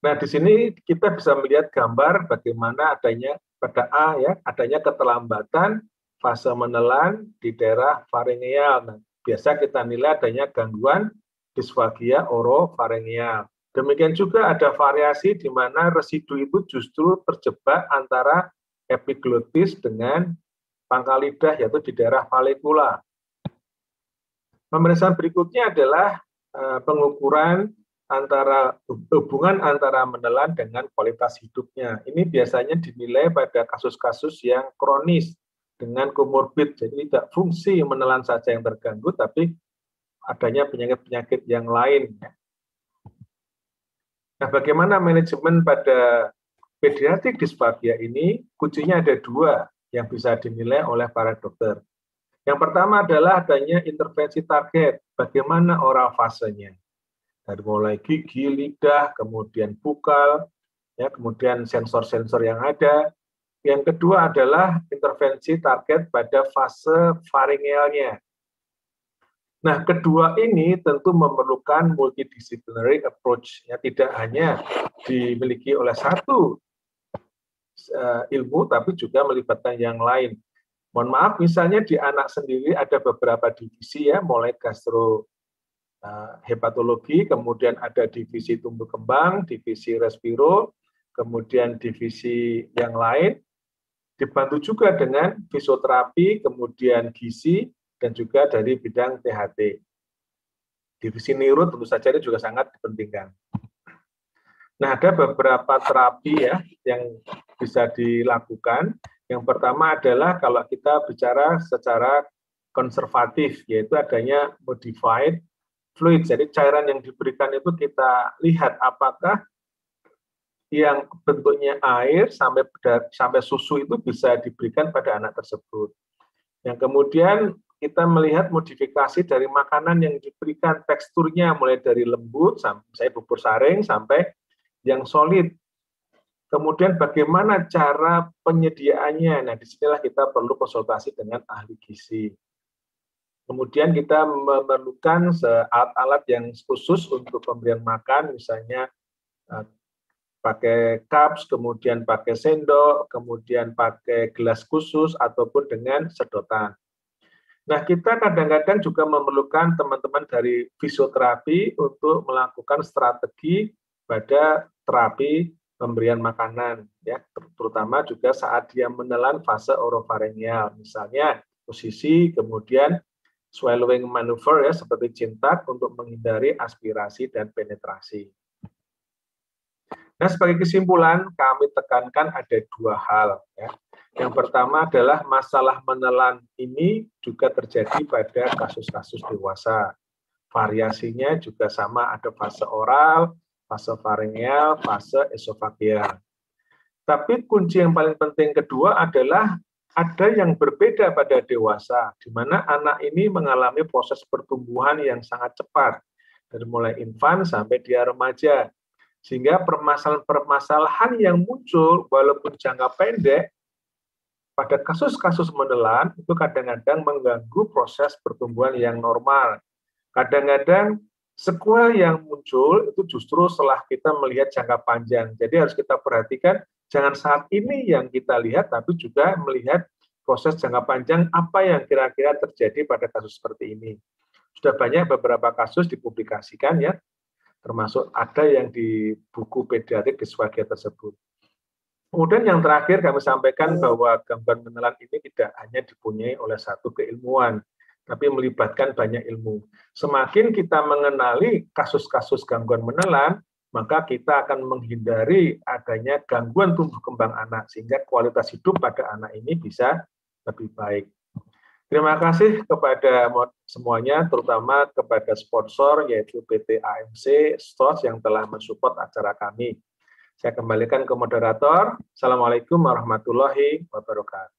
[SPEAKER 3] Nah, di sini kita bisa melihat gambar bagaimana adanya pada A ya, adanya keterlambatan fase menelan di daerah faringeal. Nah, biasa kita nilai adanya gangguan disfagia orofaringeal. Demikian juga ada variasi di mana residu itu justru terjebak antara epiglotis dengan pangkal lidah yaitu di daerah valikula. Pemeriksaan berikutnya adalah eh, pengukuran antara hubungan antara menelan dengan kualitas hidupnya. Ini biasanya dinilai pada kasus-kasus yang kronis dengan komorbid. Jadi tidak fungsi menelan saja yang terganggu tapi adanya penyakit-penyakit yang lain. Ya. Nah, bagaimana manajemen pada pediatric dysplasia ini kuncinya ada dua yang bisa dinilai oleh para dokter. Yang pertama adalah adanya intervensi target, bagaimana oral fasenya. Dari mulai gigi, lidah, kemudian bukal, ya, kemudian sensor-sensor yang ada. Yang kedua adalah intervensi target pada fase faringealnya, Nah, kedua ini tentu memerlukan multidisciplinary approach, ya tidak hanya dimiliki oleh satu uh, ilmu, tapi juga melibatkan yang lain. Mohon maaf, misalnya di anak sendiri ada beberapa divisi ya, mulai gastro eh, hepatologi, kemudian ada divisi tumbuh kembang, divisi respiro, kemudian divisi yang lain, dibantu juga dengan fisioterapi, kemudian gizi, dan juga dari bidang THT. Divisi niru tentu saja ini juga sangat dipentingkan. Nah, ada beberapa terapi ya yang bisa dilakukan. Yang pertama adalah kalau kita bicara secara konservatif, yaitu adanya modified fluid. Jadi cairan yang diberikan itu kita lihat apakah yang bentuknya air sampai sampai susu itu bisa diberikan pada anak tersebut. Yang kemudian kita melihat modifikasi dari makanan yang diberikan teksturnya mulai dari lembut sampai bubur saring sampai yang solid. Kemudian bagaimana cara penyediaannya? Nah, disinilah kita perlu konsultasi dengan ahli gizi. Kemudian kita memerlukan alat-alat yang khusus untuk pemberian makan, misalnya eh, pakai cups, kemudian pakai sendok, kemudian pakai gelas khusus, ataupun dengan sedotan Nah, kita kadang-kadang juga memerlukan teman-teman dari fisioterapi untuk melakukan strategi pada terapi pemberian makanan ya, terutama juga saat dia menelan fase orofaringial. Misalnya posisi kemudian swallowing maneuver ya seperti cinta untuk menghindari aspirasi dan penetrasi. Nah, sebagai kesimpulan kami tekankan ada dua hal ya yang pertama adalah masalah menelan ini juga terjadi pada kasus-kasus dewasa. Variasinya juga sama, ada fase oral, fase faringial, fase esofagial. Tapi kunci yang paling penting kedua adalah ada yang berbeda pada dewasa, di mana anak ini mengalami proses pertumbuhan yang sangat cepat, dari mulai infan sampai dia remaja. Sehingga permasalahan-permasalahan yang muncul, walaupun jangka pendek, pada kasus-kasus menelan itu kadang-kadang mengganggu proses pertumbuhan yang normal. Kadang-kadang sekuel yang muncul itu justru setelah kita melihat jangka panjang. Jadi harus kita perhatikan jangan saat ini yang kita lihat tapi juga melihat proses jangka panjang apa yang kira-kira terjadi pada kasus seperti ini. Sudah banyak beberapa kasus dipublikasikan ya, termasuk ada yang di buku pediatrik di tersebut. Kemudian yang terakhir kami sampaikan hmm. bahwa gangguan menelan ini tidak hanya dipunyai oleh satu keilmuan, tapi melibatkan banyak ilmu. Semakin kita mengenali kasus-kasus gangguan menelan, maka kita akan menghindari adanya gangguan tumbuh kembang anak, sehingga kualitas hidup pada anak ini bisa lebih baik.
[SPEAKER 1] Terima kasih
[SPEAKER 3] kepada semuanya, terutama kepada sponsor yaitu PT AMC Stores yang telah mensupport acara kami. Saya kembalikan ke moderator. Assalamualaikum warahmatullahi wabarakatuh.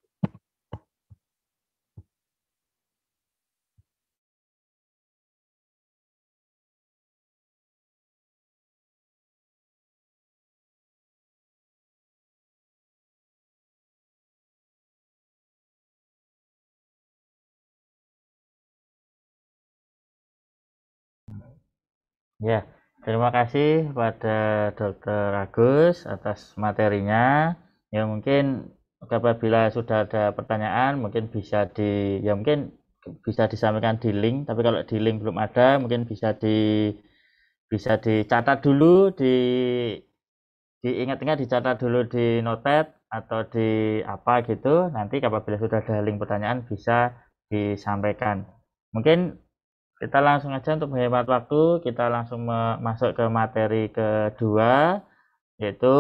[SPEAKER 8] Ya, terima kasih pada Dr. Agus atas materinya. Ya mungkin apabila sudah ada pertanyaan mungkin bisa di ya mungkin bisa disampaikan di link, tapi kalau di link belum ada mungkin bisa di bisa dicatat dulu di diingat-ingat dicatat dulu di notepad atau di apa gitu. Nanti apabila sudah ada link pertanyaan bisa disampaikan. Mungkin kita langsung aja untuk menghemat waktu, kita langsung masuk ke materi kedua, yaitu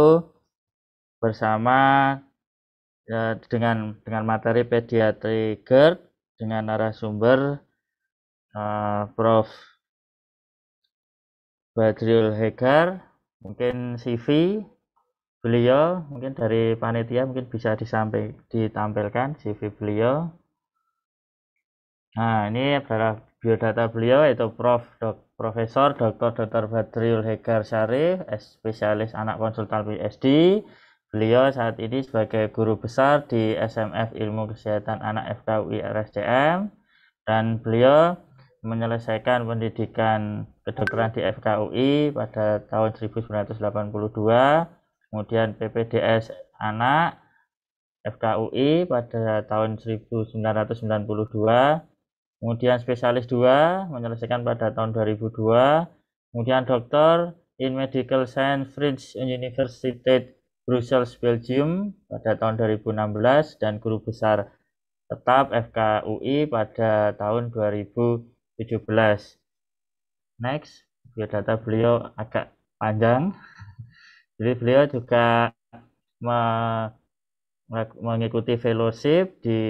[SPEAKER 8] bersama eh, dengan dengan materi pediatri GERD dengan narasumber eh, Prof. Badril Hegar, mungkin CV beliau, mungkin dari panitia mungkin bisa disampaikan ditampilkan CV beliau. Nah, ini adalah biodata beliau yaitu Prof. Dok, Profesor Dr. Dr. Badriul Hegar Syarif, spesialis anak konsultan PSD. Beliau saat ini sebagai guru besar di SMF Ilmu Kesehatan Anak FKUI RSCM dan beliau menyelesaikan pendidikan kedokteran di FKUI pada tahun 1982, kemudian PPDS anak FKUI pada tahun 1992 Kemudian spesialis 2 menyelesaikan pada tahun 2002. Kemudian dokter in Medical Science French University Brussels, Belgium pada tahun 2016 dan guru besar tetap FKUI pada tahun 2017. Next, biodata beliau agak panjang. Jadi beliau juga mengikuti fellowship di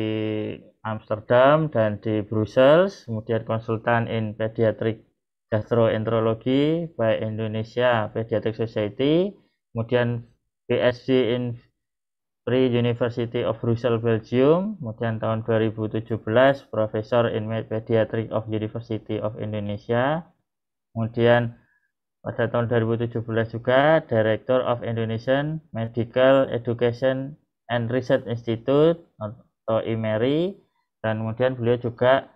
[SPEAKER 8] Amsterdam dan di Brussels, kemudian konsultan in pediatric gastroenterology by Indonesia Pediatric Society, kemudian PhD in Free University of Brussels, Belgium, kemudian tahun 2017 Profesor in Pediatric of University of Indonesia, kemudian pada tahun 2017 juga Director of Indonesian Medical Education and Research Institute atau IMERI dan kemudian beliau juga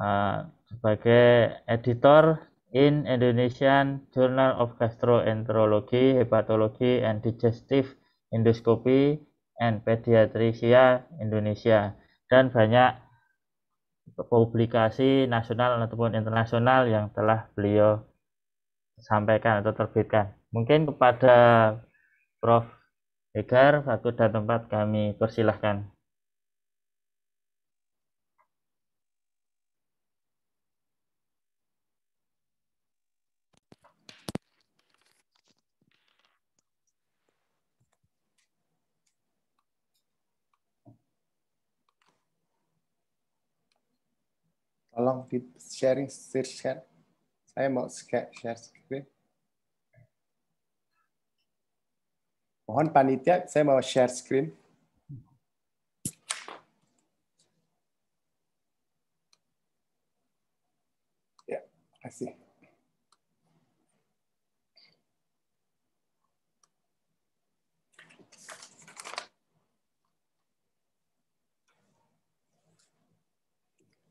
[SPEAKER 8] uh, sebagai editor in Indonesian Journal of Gastroenterology, Hepatology and Digestive Endoscopy and Pediatricia Indonesia dan banyak publikasi nasional ataupun internasional yang telah beliau sampaikan atau terbitkan. Mungkin kepada Prof. Egar, waktu dan tempat kami persilahkan.
[SPEAKER 5] Tolong di sharing, share, share. Saya mau share, share screen. Mohon panitia, saya mau share screen. Ya, terima kasih.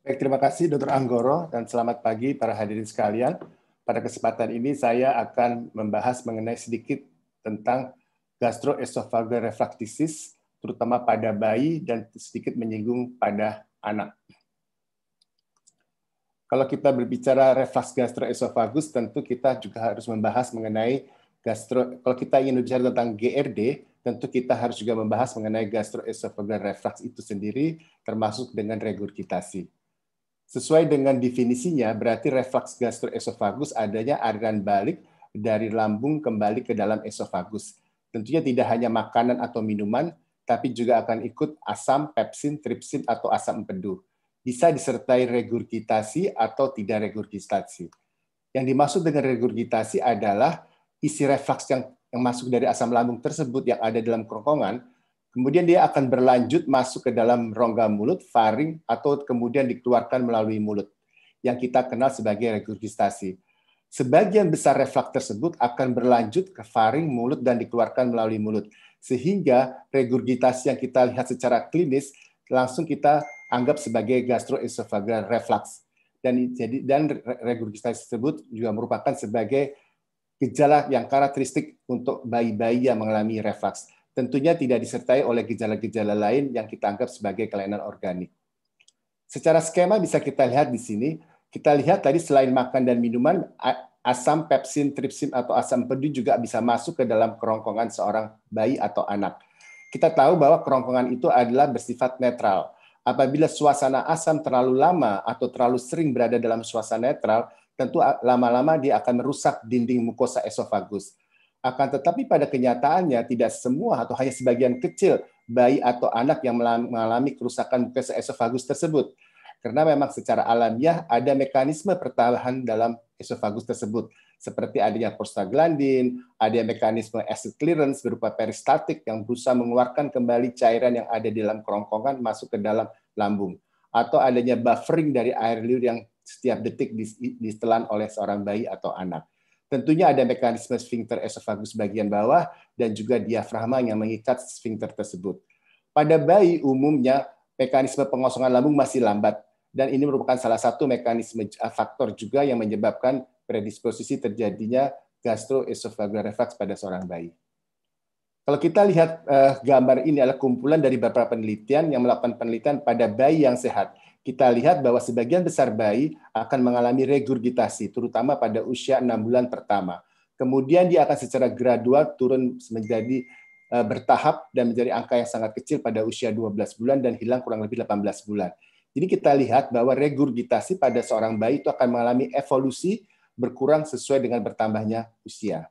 [SPEAKER 5] Baik, terima kasih Dr. Anggoro dan selamat pagi para hadirin sekalian. Pada kesempatan ini saya akan membahas mengenai sedikit tentang gastroesophageal reflaktisis, terutama pada bayi dan sedikit menyinggung pada anak. Kalau kita berbicara reflux gastroesophagus, tentu kita juga harus membahas mengenai gastro. Kalau kita ingin berbicara tentang GRD, tentu kita harus juga membahas mengenai gastroesophageal reflux itu sendiri, termasuk dengan regurgitasi. Sesuai dengan definisinya, berarti refleks gastroesofagus adanya aliran balik dari lambung kembali ke dalam esofagus. Tentunya tidak hanya makanan atau minuman, tapi juga akan ikut asam, pepsin, tripsin, atau asam empedu. Bisa disertai regurgitasi atau tidak regurgitasi. Yang dimaksud dengan regurgitasi adalah isi refleks yang, yang masuk dari asam lambung tersebut yang ada dalam kerongkongan Kemudian dia akan berlanjut masuk ke dalam rongga mulut, faring, atau kemudian dikeluarkan melalui mulut, yang kita kenal sebagai regurgitasi. Sebagian besar refleks tersebut akan berlanjut ke faring, mulut, dan dikeluarkan melalui mulut. Sehingga regurgitasi yang kita lihat secara klinis langsung kita anggap sebagai gastroesophageal reflux. Dan, jadi, dan regurgitasi tersebut juga merupakan sebagai gejala yang karakteristik untuk bayi-bayi yang mengalami reflux tentunya tidak disertai oleh gejala-gejala lain yang kita anggap sebagai kelainan organik. Secara skema bisa kita lihat di sini, kita lihat tadi selain makan dan minuman, asam pepsin, tripsin, atau asam pedu juga bisa masuk ke dalam kerongkongan seorang bayi atau anak. Kita tahu bahwa kerongkongan itu adalah bersifat netral. Apabila suasana asam terlalu lama atau terlalu sering berada dalam suasana netral, tentu lama-lama dia akan merusak dinding mukosa esofagus. Akan tetapi pada kenyataannya tidak semua atau hanya sebagian kecil bayi atau anak yang mengalami kerusakan mukosa esofagus tersebut. Karena memang secara alamiah ada mekanisme pertahanan dalam esofagus tersebut. Seperti adanya prostaglandin, ada mekanisme acid clearance berupa peristaltik yang berusaha mengeluarkan kembali cairan yang ada di dalam kerongkongan masuk ke dalam lambung. Atau adanya buffering dari air liur yang setiap detik ditelan oleh seorang bayi atau anak. Tentunya ada mekanisme sphincter esofagus bagian bawah dan juga diafragma yang mengikat sphincter tersebut. Pada bayi umumnya mekanisme pengosongan lambung masih lambat dan ini merupakan salah satu mekanisme eh, faktor juga yang menyebabkan predisposisi terjadinya gastroesophageal reflux pada seorang bayi. Kalau kita lihat eh, gambar ini adalah kumpulan dari beberapa penelitian yang melakukan penelitian pada bayi yang sehat kita lihat bahwa sebagian besar bayi akan mengalami regurgitasi, terutama pada usia enam bulan pertama. Kemudian dia akan secara gradual turun menjadi eh, bertahap dan menjadi angka yang sangat kecil pada usia 12 bulan dan hilang kurang lebih 18 bulan. Jadi kita lihat bahwa regurgitasi pada seorang bayi itu akan mengalami evolusi berkurang sesuai dengan bertambahnya usia.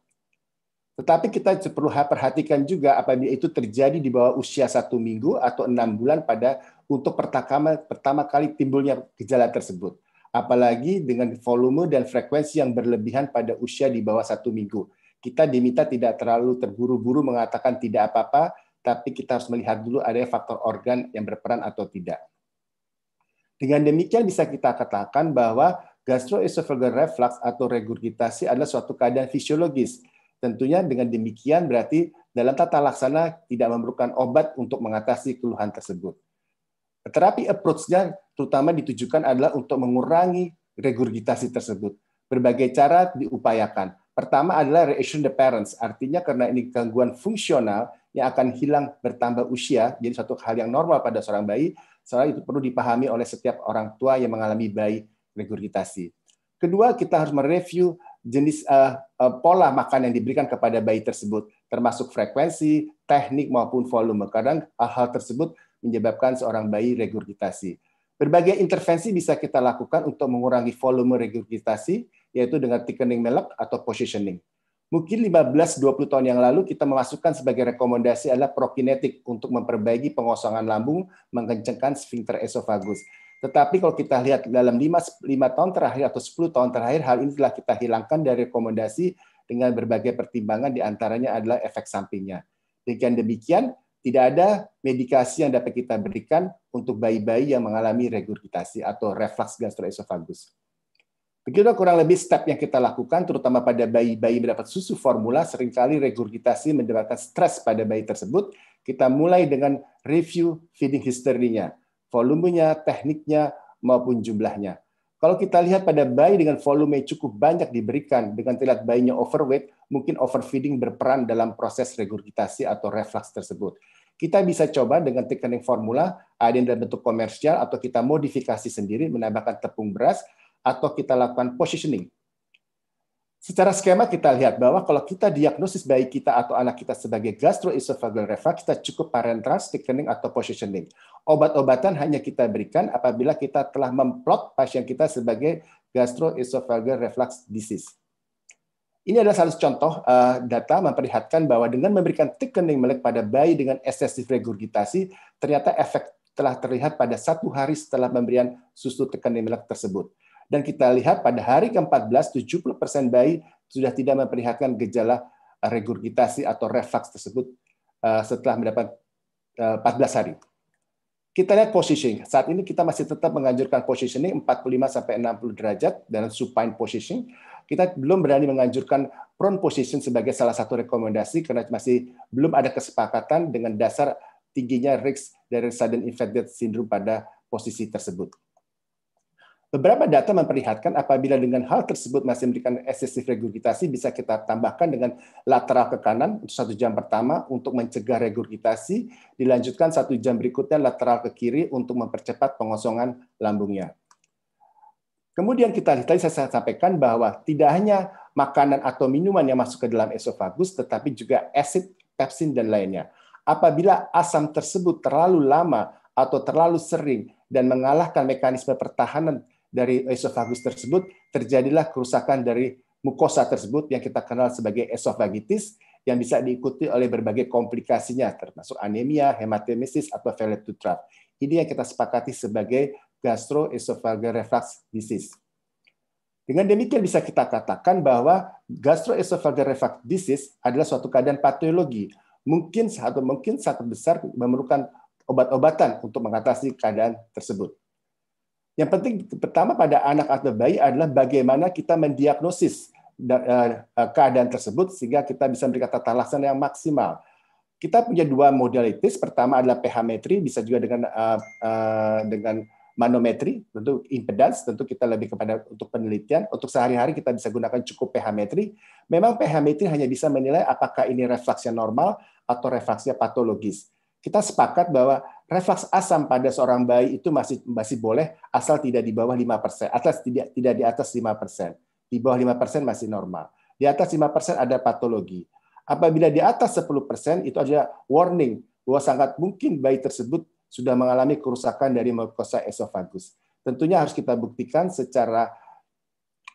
[SPEAKER 5] Tetapi kita perlu perhatikan juga apabila itu terjadi di bawah usia satu minggu atau enam bulan pada untuk pertama, pertama kali timbulnya gejala tersebut. Apalagi dengan volume dan frekuensi yang berlebihan pada usia di bawah satu minggu. Kita diminta tidak terlalu terburu-buru mengatakan tidak apa-apa, tapi kita harus melihat dulu adanya faktor organ yang berperan atau tidak. Dengan demikian bisa kita katakan bahwa gastroesophageal reflux atau regurgitasi adalah suatu keadaan fisiologis. Tentunya dengan demikian berarti dalam tata laksana tidak memerlukan obat untuk mengatasi keluhan tersebut. Terapi approach-nya terutama ditujukan adalah untuk mengurangi regurgitasi tersebut. Berbagai cara diupayakan. Pertama adalah reaction the parents, artinya karena ini gangguan fungsional yang akan hilang bertambah usia, jadi suatu hal yang normal pada seorang bayi, soalnya itu perlu dipahami oleh setiap orang tua yang mengalami bayi regurgitasi. Kedua, kita harus mereview jenis uh, uh, pola makan yang diberikan kepada bayi tersebut, termasuk frekuensi, teknik maupun volume. Kadang hal-hal tersebut menyebabkan seorang bayi regurgitasi. Berbagai intervensi bisa kita lakukan untuk mengurangi volume regurgitasi, yaitu dengan thickening milk atau positioning. Mungkin 15-20 tahun yang lalu kita memasukkan sebagai rekomendasi adalah prokinetik untuk memperbaiki pengosongan lambung, mengencangkan sphincter esofagus. Tetapi kalau kita lihat dalam 5, 5 tahun terakhir atau 10 tahun terakhir, hal ini telah kita hilangkan dari rekomendasi dengan berbagai pertimbangan diantaranya adalah efek sampingnya. Demikian demikian, tidak ada medikasi yang dapat kita berikan untuk bayi-bayi yang mengalami regurgitasi atau refleks gastroesofagus. Begitu kurang lebih step yang kita lakukan, terutama pada bayi-bayi mendapat susu formula, seringkali regurgitasi menyebabkan stres pada bayi tersebut. Kita mulai dengan review feeding history-nya, volumenya, tekniknya, maupun jumlahnya. Kalau kita lihat pada bayi dengan volume cukup banyak diberikan, dengan terlihat bayinya overweight, mungkin overfeeding berperan dalam proses regurgitasi atau reflux tersebut. Kita bisa coba dengan thickening formula, ada yang dalam bentuk komersial, atau kita modifikasi sendiri, menambahkan tepung beras, atau kita lakukan positioning Secara skema kita lihat bahwa kalau kita diagnosis bayi kita atau anak kita sebagai gastroesophageal reflux, kita cukup parenteral thickening atau positioning. Obat-obatan hanya kita berikan apabila kita telah memplot pasien kita sebagai gastroesophageal reflux disease. Ini adalah salah satu contoh uh, data memperlihatkan bahwa dengan memberikan thickening melek pada bayi dengan excessive regurgitasi, ternyata efek telah terlihat pada satu hari setelah pemberian susu thickening melek tersebut. Dan kita lihat pada hari ke-14, 70% bayi sudah tidak memperlihatkan gejala regurgitasi atau reflux tersebut eh, setelah mendapat 14 eh, hari. Kita lihat positioning. Saat ini kita masih tetap menganjurkan positioning 45 sampai 60 derajat dan supine positioning. Kita belum berani menganjurkan prone position sebagai salah satu rekomendasi karena masih belum ada kesepakatan dengan dasar tingginya risk dari sudden infected syndrome pada posisi tersebut. Beberapa data memperlihatkan apabila dengan hal tersebut masih memberikan eksesif regurgitasi, bisa kita tambahkan dengan lateral ke kanan untuk satu jam pertama untuk mencegah regurgitasi, dilanjutkan satu jam berikutnya lateral ke kiri untuk mempercepat pengosongan lambungnya. Kemudian kita tadi saya sampaikan bahwa tidak hanya makanan atau minuman yang masuk ke dalam esofagus, tetapi juga asid, pepsin, dan lainnya. Apabila asam tersebut terlalu lama atau terlalu sering dan mengalahkan mekanisme pertahanan dari esofagus tersebut, terjadilah kerusakan dari mukosa tersebut yang kita kenal sebagai esofagitis yang bisa diikuti oleh berbagai komplikasinya termasuk anemia, hematemesis atau veletutrat. Ini yang kita sepakati sebagai gastroesophageal reflux disease. Dengan demikian bisa kita katakan bahwa gastroesophageal reflux disease adalah suatu keadaan patologi. Mungkin atau mungkin satu besar memerlukan obat-obatan untuk mengatasi keadaan tersebut. Yang penting pertama pada anak atau bayi adalah bagaimana kita mendiagnosis eh, eh, keadaan tersebut sehingga kita bisa memberikan tata laksana yang maksimal. Kita punya dua modalitas. Pertama adalah pH metri, bisa juga dengan uh, uh, dengan manometri, tentu impedans, tentu kita lebih kepada untuk penelitian. Untuk sehari-hari kita bisa gunakan cukup pH metri. Memang pH metri hanya bisa menilai apakah ini refleksnya normal atau refleksnya patologis. Kita sepakat bahwa refleks asam pada seorang bayi itu masih masih boleh asal tidak di bawah 5%, atas tidak tidak di atas 5%. Di bawah 5% masih normal. Di atas 5% ada patologi. Apabila di atas 10% itu ada warning bahwa sangat mungkin bayi tersebut sudah mengalami kerusakan dari mukosa esofagus. Tentunya harus kita buktikan secara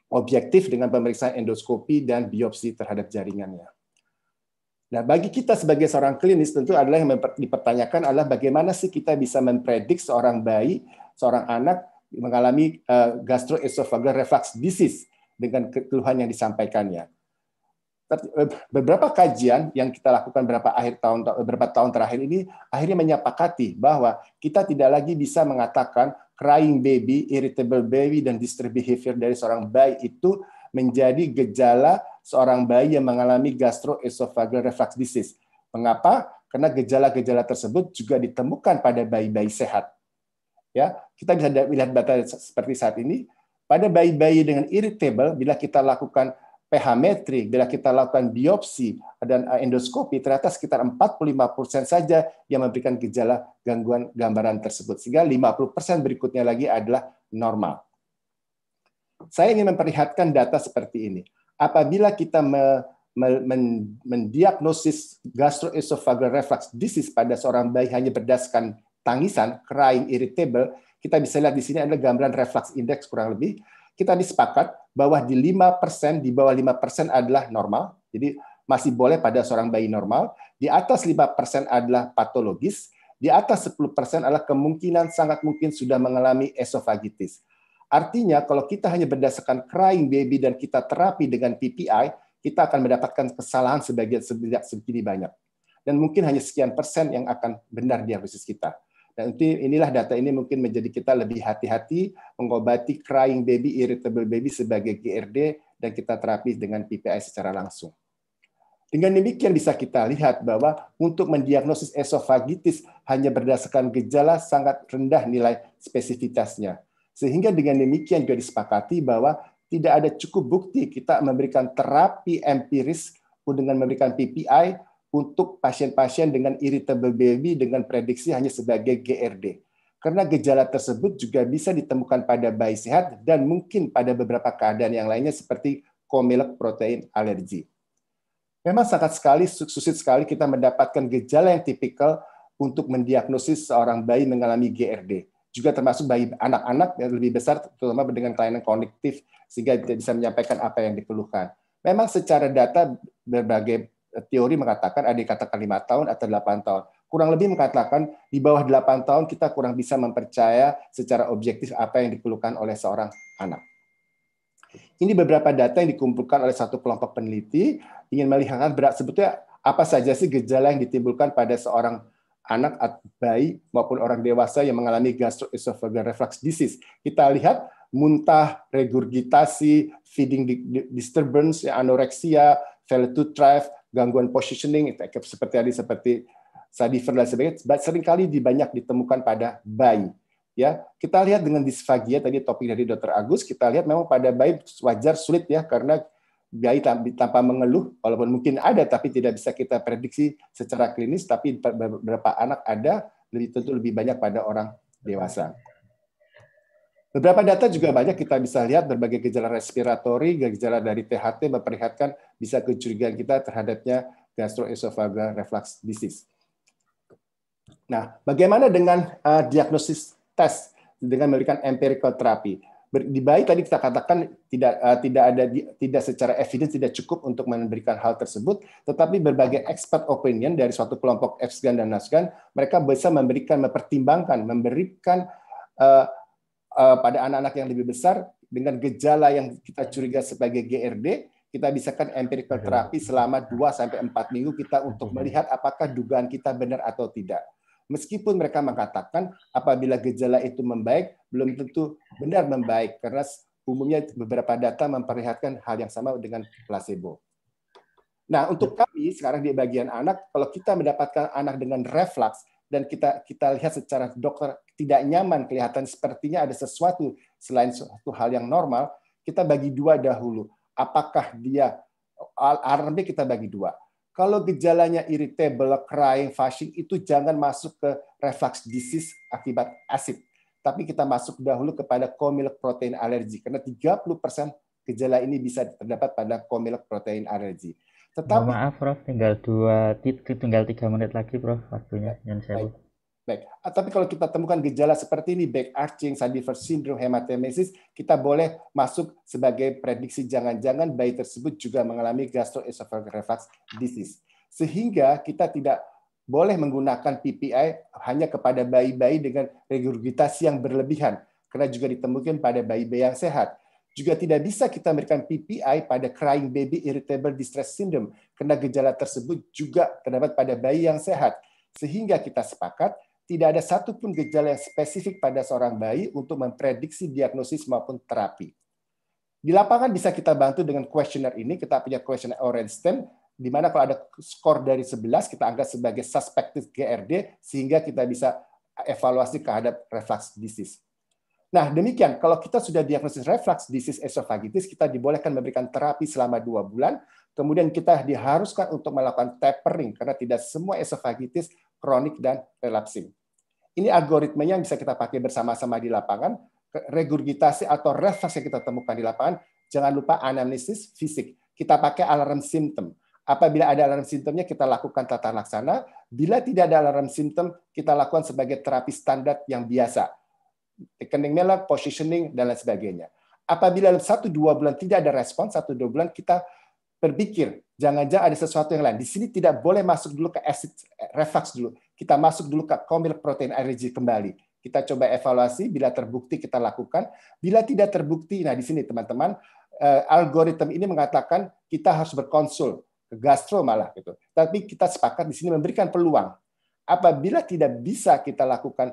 [SPEAKER 5] objektif dengan pemeriksaan endoskopi dan biopsi terhadap jaringannya. Nah, bagi kita sebagai seorang klinis tentu adalah yang dipertanyakan adalah bagaimana sih kita bisa mempredik seorang bayi, seorang anak mengalami eh, gastroesophageal reflux disease dengan keluhan yang disampaikannya. Eh, beberapa kajian yang kita lakukan beberapa akhir tahun beberapa tahun terakhir ini akhirnya menyepakati bahwa kita tidak lagi bisa mengatakan crying baby, irritable baby dan disturbed behavior dari seorang bayi itu menjadi gejala seorang bayi yang mengalami gastroesophageal reflux disease. Mengapa? Karena gejala-gejala tersebut juga ditemukan pada bayi-bayi sehat. Ya, kita bisa lihat data seperti saat ini pada bayi-bayi dengan irritable bila kita lakukan pH metri, bila kita lakukan biopsi dan eh, endoskopi, ternyata sekitar 45% saja yang memberikan gejala gangguan gambaran tersebut. Sehingga 50% berikutnya lagi adalah normal. Saya ingin memperlihatkan data seperti ini apabila kita me, me, men, mendiagnosis gastroesophageal reflux disease pada seorang bayi hanya berdasarkan tangisan, crying irritable, kita bisa lihat di sini ada gambaran reflux index kurang lebih. Kita disepakat bahwa di 5% di bawah 5% adalah normal. Jadi masih boleh pada seorang bayi normal, di atas 5% adalah patologis, di atas 10% adalah kemungkinan sangat mungkin sudah mengalami esofagitis. Artinya kalau kita hanya berdasarkan crying baby dan kita terapi dengan PPI, kita akan mendapatkan kesalahan sebagian sebanyak segini banyak. Dan mungkin hanya sekian persen yang akan benar diagnosis kita. Dan inilah data ini mungkin menjadi kita lebih hati-hati mengobati crying baby, irritable baby sebagai GRD dan kita terapi dengan PPI secara langsung. Dengan demikian bisa kita lihat bahwa untuk mendiagnosis esofagitis hanya berdasarkan gejala sangat rendah nilai spesifitasnya. Sehingga dengan demikian juga disepakati bahwa tidak ada cukup bukti kita memberikan terapi empiris dengan memberikan PPI untuk pasien-pasien dengan irritable baby dengan prediksi hanya sebagai GRD. Karena gejala tersebut juga bisa ditemukan pada bayi sehat dan mungkin pada beberapa keadaan yang lainnya seperti komilek protein alergi. Memang sangat sekali, susit sekali kita mendapatkan gejala yang tipikal untuk mendiagnosis seorang bayi mengalami GRD juga termasuk bayi anak-anak yang lebih besar terutama dengan kelainan kognitif sehingga tidak bisa menyampaikan apa yang diperlukan. Memang secara data berbagai eh, teori mengatakan ada katakan lima tahun atau delapan tahun. Kurang lebih mengatakan di bawah delapan tahun kita kurang bisa mempercaya secara objektif apa yang diperlukan oleh seorang anak. Ini beberapa data yang dikumpulkan oleh satu kelompok peneliti ingin melihat berat sebetulnya apa saja sih gejala yang ditimbulkan pada seorang anak, bayi maupun orang dewasa yang mengalami gastroesophageal reflux disease. Kita lihat muntah, regurgitasi, feeding disturbance, ya, anoreksia, failure to thrive, gangguan positioning, seperti tadi seperti sadiver dan sebagainya, seringkali dibanyak ditemukan pada bayi. Ya, kita lihat dengan disfagia tadi topik dari Dr. Agus, kita lihat memang pada bayi wajar sulit ya karena biaya tanpa mengeluh, walaupun mungkin ada tapi tidak bisa kita prediksi secara klinis, tapi beberapa anak ada lebih tentu lebih banyak pada orang dewasa. Beberapa data juga banyak kita bisa lihat berbagai gejala respiratori, gejala dari THT memperlihatkan bisa kecurigaan kita terhadapnya gastroesophageal reflux disease. Nah, bagaimana dengan uh, diagnosis tes dengan memberikan empirical therapy? di bayi tadi kita katakan tidak uh, tidak ada di, tidak secara evidence tidak cukup untuk memberikan hal tersebut, tetapi berbagai expert opinion dari suatu kelompok FSGAN dan Nasgan mereka bisa memberikan mempertimbangkan memberikan uh, uh, pada anak-anak yang lebih besar dengan gejala yang kita curiga sebagai GRD kita bisa kan empirical terapi selama 2 sampai 4 minggu kita untuk melihat apakah dugaan kita benar atau tidak. Meskipun mereka mengatakan apabila gejala itu membaik, belum tentu benar membaik karena umumnya beberapa data memperlihatkan hal yang sama dengan placebo. Nah, untuk kami sekarang di bagian anak, kalau kita mendapatkan anak dengan refleks dan kita kita lihat secara dokter tidak nyaman kelihatan sepertinya ada sesuatu selain suatu hal yang normal, kita bagi dua dahulu. Apakah dia alarmnya kita bagi dua. Kalau gejalanya irritable, crying, flushing itu jangan masuk ke reflux disease akibat asid. Tapi kita masuk dahulu kepada comilk protein alergi karena 30% gejala ini bisa terdapat pada comilk protein alergi.
[SPEAKER 8] Tetapi maaf Prof, tinggal dua tinggal tiga menit lagi Prof waktunya. Ya, baik,
[SPEAKER 5] Baik, ah, tapi kalau kita temukan gejala seperti ini, back arching, sandiver syndrome, hematemesis, kita boleh masuk sebagai prediksi jangan-jangan bayi tersebut juga mengalami gastroesophageal reflux disease. Sehingga kita tidak boleh menggunakan PPI hanya kepada bayi-bayi dengan regurgitasi yang berlebihan, karena juga ditemukan pada bayi-bayi yang sehat. Juga tidak bisa kita memberikan PPI pada crying baby irritable distress syndrome, karena gejala tersebut juga terdapat pada bayi yang sehat. Sehingga kita sepakat tidak ada satupun gejala yang spesifik pada seorang bayi untuk memprediksi diagnosis maupun terapi. Di lapangan bisa kita bantu dengan kuesioner ini, kita punya kuesioner Orange Stem, di mana kalau ada skor dari 11, kita anggap sebagai suspected GRD, sehingga kita bisa evaluasi terhadap reflux disease. Nah, demikian, kalau kita sudah diagnosis reflux disease esophagitis, kita dibolehkan memberikan terapi selama dua bulan, kemudian kita diharuskan untuk melakukan tapering, karena tidak semua esophagitis kronik dan relapsing. Ini algoritmenya yang bisa kita pakai bersama-sama di lapangan, regurgitasi atau refleks yang kita temukan di lapangan, jangan lupa anamnesis fisik. Kita pakai alarm simptom. Apabila ada alarm simptomnya, kita lakukan tata laksana. Bila tidak ada alarm simptom, kita lakukan sebagai terapi standar yang biasa. Rekening melak, positioning, dan lain sebagainya. Apabila dalam 1-2 bulan tidak ada respons, 1-2 bulan kita berpikir jangan-jangan ada sesuatu yang lain. Di sini tidak boleh masuk dulu ke acid eh, reflux dulu. Kita masuk dulu ke komil protein allergy kembali. Kita coba evaluasi, bila terbukti kita lakukan. Bila tidak terbukti, nah di sini teman-teman, eh, algoritma ini mengatakan kita harus berkonsul ke gastro malah gitu. Tapi kita sepakat di sini memberikan peluang. Apabila tidak bisa kita lakukan